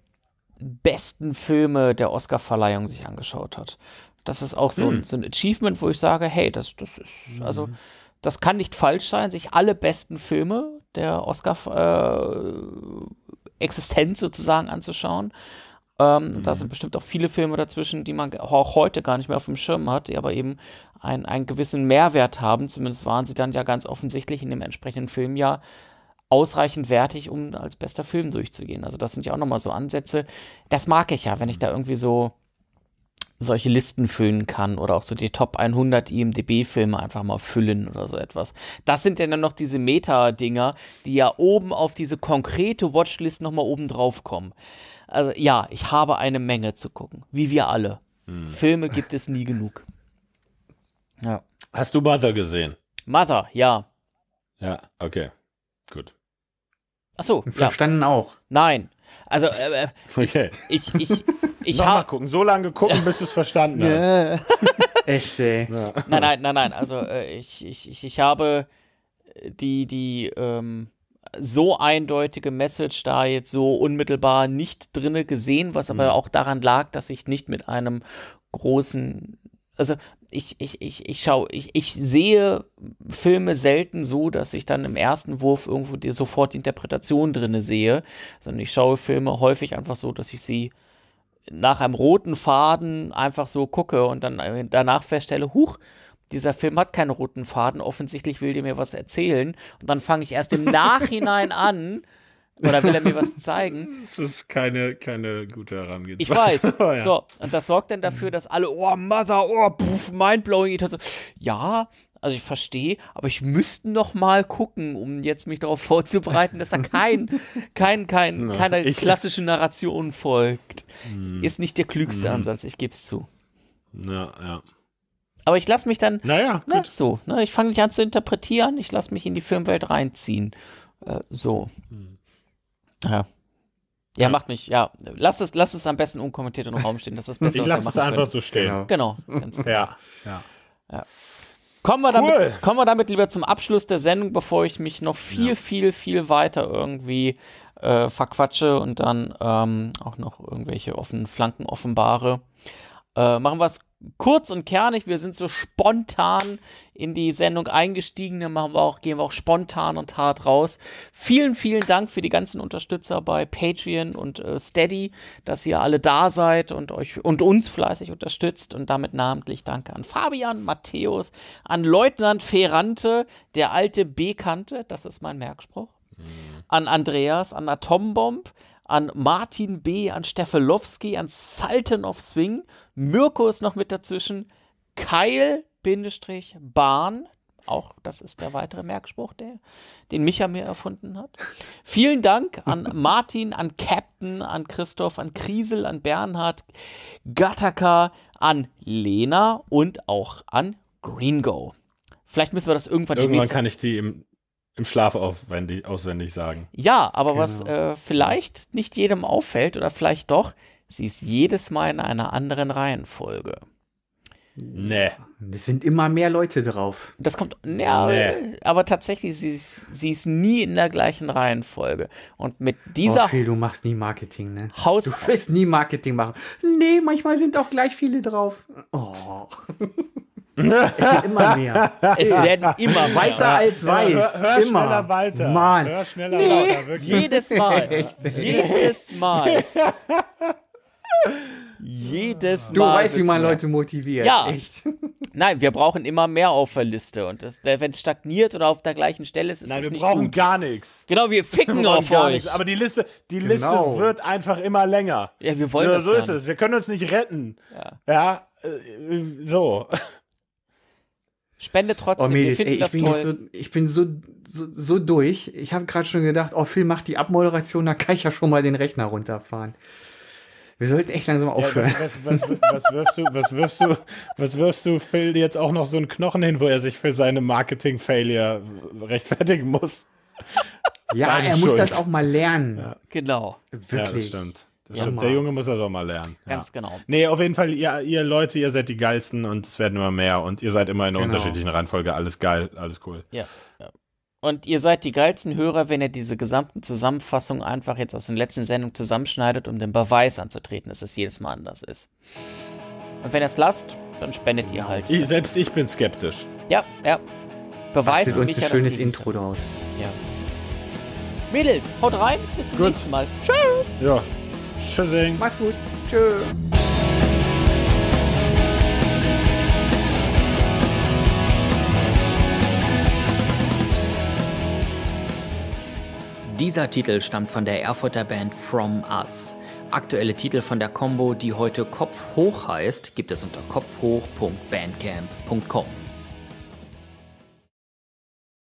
besten Filme der Oscar-Verleihung sich angeschaut hat. Das ist auch so, mhm. ein, hm. so ein Achievement, wo ich sage, hey, das, das ist, hm. also das kann nicht falsch sein, sich alle besten Filme der Oscar-Existenz äh, sozusagen anzuschauen. Ähm, mhm. Da sind bestimmt auch viele Filme dazwischen, die man auch heute gar nicht mehr auf dem Schirm hat, die aber eben ein, einen gewissen Mehrwert haben. Zumindest waren sie dann ja ganz offensichtlich in dem entsprechenden Filmjahr ausreichend wertig, um als bester Film durchzugehen. Also das sind ja auch nochmal so Ansätze. Das mag ich ja, wenn ich da irgendwie so solche Listen füllen kann oder auch so die Top 100 IMDB-Filme einfach mal füllen oder so etwas. Das sind ja dann noch diese Meta-Dinger, die ja oben auf diese konkrete Watchlist nochmal oben drauf kommen. Also ja, ich habe eine Menge zu gucken, wie wir alle. Hm. Filme gibt es nie genug. Ja. Hast du Mother gesehen? Mother, ja. Ja, okay. Gut. Ach so. Verstanden ja. auch. Nein. Also, äh, äh okay. ich, ich, ich, ich habe. gucken, so lange gucken, bis du es verstanden hast. Echt, ey. Ja. Nein, nein, nein, nein. Also, äh, ich, ich, ich, ich habe äh, die, die, ähm, so eindeutige Message da jetzt so unmittelbar nicht drinne gesehen, was aber mhm. auch daran lag, dass ich nicht mit einem großen, also ich, ich, ich, ich schaue, ich, ich sehe Filme selten so, dass ich dann im ersten Wurf irgendwo die, sofort die Interpretation drinne sehe, sondern ich schaue Filme häufig einfach so, dass ich sie nach einem roten Faden einfach so gucke und dann äh, danach feststelle, huch, dieser Film hat keinen roten Faden, offensichtlich will der mir was erzählen. Und dann fange ich erst im Nachhinein an, oder will er mir was zeigen? Das ist keine, keine gute Herangehensweise. Ich weiß. Oh ja. So, und das sorgt dann dafür, dass alle, oh, Mother, oh, puff, mindblowing. So, ja, also ich verstehe, aber ich müsste noch mal gucken, um jetzt mich darauf vorzubereiten, dass da kein, kein, kein, Na, keine ich, klassische Narration folgt. Mh, hm. ist nicht der klügste mh. Hm. Ansatz, ich gebe es zu. Ja, ja. Aber ich lasse mich dann, naja, na, gut. so, ne, ich fange nicht an zu interpretieren, ich lasse mich in die Filmwelt reinziehen. Äh, so. Hm. Ja. Ja, macht mich, ja. Lass es, lass es am besten unkommentiert im Raum stehen. Das ist das Beste, ich lasse es einfach können. so stehen. Genau, genau ganz Ja, ja. ja. Kommen, wir cool. damit, kommen wir damit lieber zum Abschluss der Sendung, bevor ich mich noch viel, ja. viel, viel weiter irgendwie äh, verquatsche und dann ähm, auch noch irgendwelche offenen Flanken offenbare. Äh, machen wir es kurz und kernig. Wir sind so spontan in die Sendung eingestiegen. Dann machen wir auch, gehen wir auch spontan und hart raus. Vielen, vielen Dank für die ganzen Unterstützer bei Patreon und äh, Steady, dass ihr alle da seid und euch und uns fleißig unterstützt. Und damit namentlich danke an Fabian, Matthäus, an Leutnant Ferrante, der alte Bekannte, das ist mein Merkspruch, mhm. an Andreas, an Atombomb, an Martin B., an Steffelowski, an Sultan of Swing Mirko ist noch mit dazwischen. Keil-Bahn. Auch das ist der weitere Merkspruch, der, den Micha mir erfunden hat. Vielen Dank an Martin, an Captain, an Christoph, an Kriesel, an Bernhard, Gattaka, an Lena und auch an Gringo. Vielleicht müssen wir das irgendwann Irgendwann kann ich die im, im Schlaf aufwendig, auswendig sagen. Ja, aber genau. was äh, vielleicht nicht jedem auffällt oder vielleicht doch, Sie ist jedes Mal in einer anderen Reihenfolge. Nee. Es sind immer mehr Leute drauf. Das kommt. Nee, aber, nee. aber tatsächlich, sie ist, sie ist nie in der gleichen Reihenfolge. Und mit dieser. Oh, Phil, du machst nie Marketing, ne? Haus du wirst nie Marketing machen. Nee, manchmal sind auch gleich viele drauf. Oh. es sind immer mehr. Es werden immer mehr. Weißer als weiß. Hör, hör immer. schneller weiter. Mann. Hör schneller nee. lauter, wirklich. Jedes Mal. Jedes Mal. Jedes Mal. Du weißt, wie man mehr. Leute motiviert. Ja. Echt. Nein, wir brauchen immer mehr auf der Liste. Und wenn es stagniert oder auf der gleichen Stelle ist, ist Nein, es nicht Nein, wir brauchen gut. gar nichts. Genau, wir ficken wir auf euch. Nix. Aber die Liste, die genau. Liste wird einfach immer länger. Ja, wir wollen so, das So ist es. Wir können uns nicht retten. Ja, ja äh, so. Spende trotzdem, oh, Mädels, ey, ich bin So, ich bin so, so, so durch. Ich habe gerade schon gedacht, oh, Phil macht die Abmoderation, da kann ich ja schon mal den Rechner runterfahren wir sollten echt langsam aufhören. Ja, was, was, was, was, wirfst du, was, wirfst du, was wirfst du Phil jetzt auch noch so einen Knochen hin, wo er sich für seine Marketing-Failure rechtfertigen muss? Ja, Deine er Schuld. muss das auch mal lernen. Ja. Genau. Wirklich. Ja, das stimmt. Das stimmt. Der Junge muss das auch mal lernen. Ganz genau. Nee, auf jeden Fall, ihr, ihr, Leute, ihr seid die geilsten und es werden immer mehr und ihr seid immer in einer genau. unterschiedlichen Reihenfolge. Alles geil, alles cool. Ja. ja. Und ihr seid die geilsten Hörer, wenn ihr diese gesamten Zusammenfassungen einfach jetzt aus den letzten Sendungen zusammenschneidet, um den Beweis anzutreten, dass es jedes Mal anders ist. Und wenn ihr es lasst, dann spendet ihr halt. Ich, selbst ich bin skeptisch. Ja, ja. Beweis Bastelt und mich ein schönes Intro dort. Ja. Mädels, haut rein. Bis zum gut. nächsten Mal. Tschö. Ja. Tschüssing. Macht's gut. Tschö. Dieser Titel stammt von der Erfurter Band From Us. Aktuelle Titel von der Combo, die heute Kopf hoch heißt, gibt es unter kopfhoch.bandcamp.com.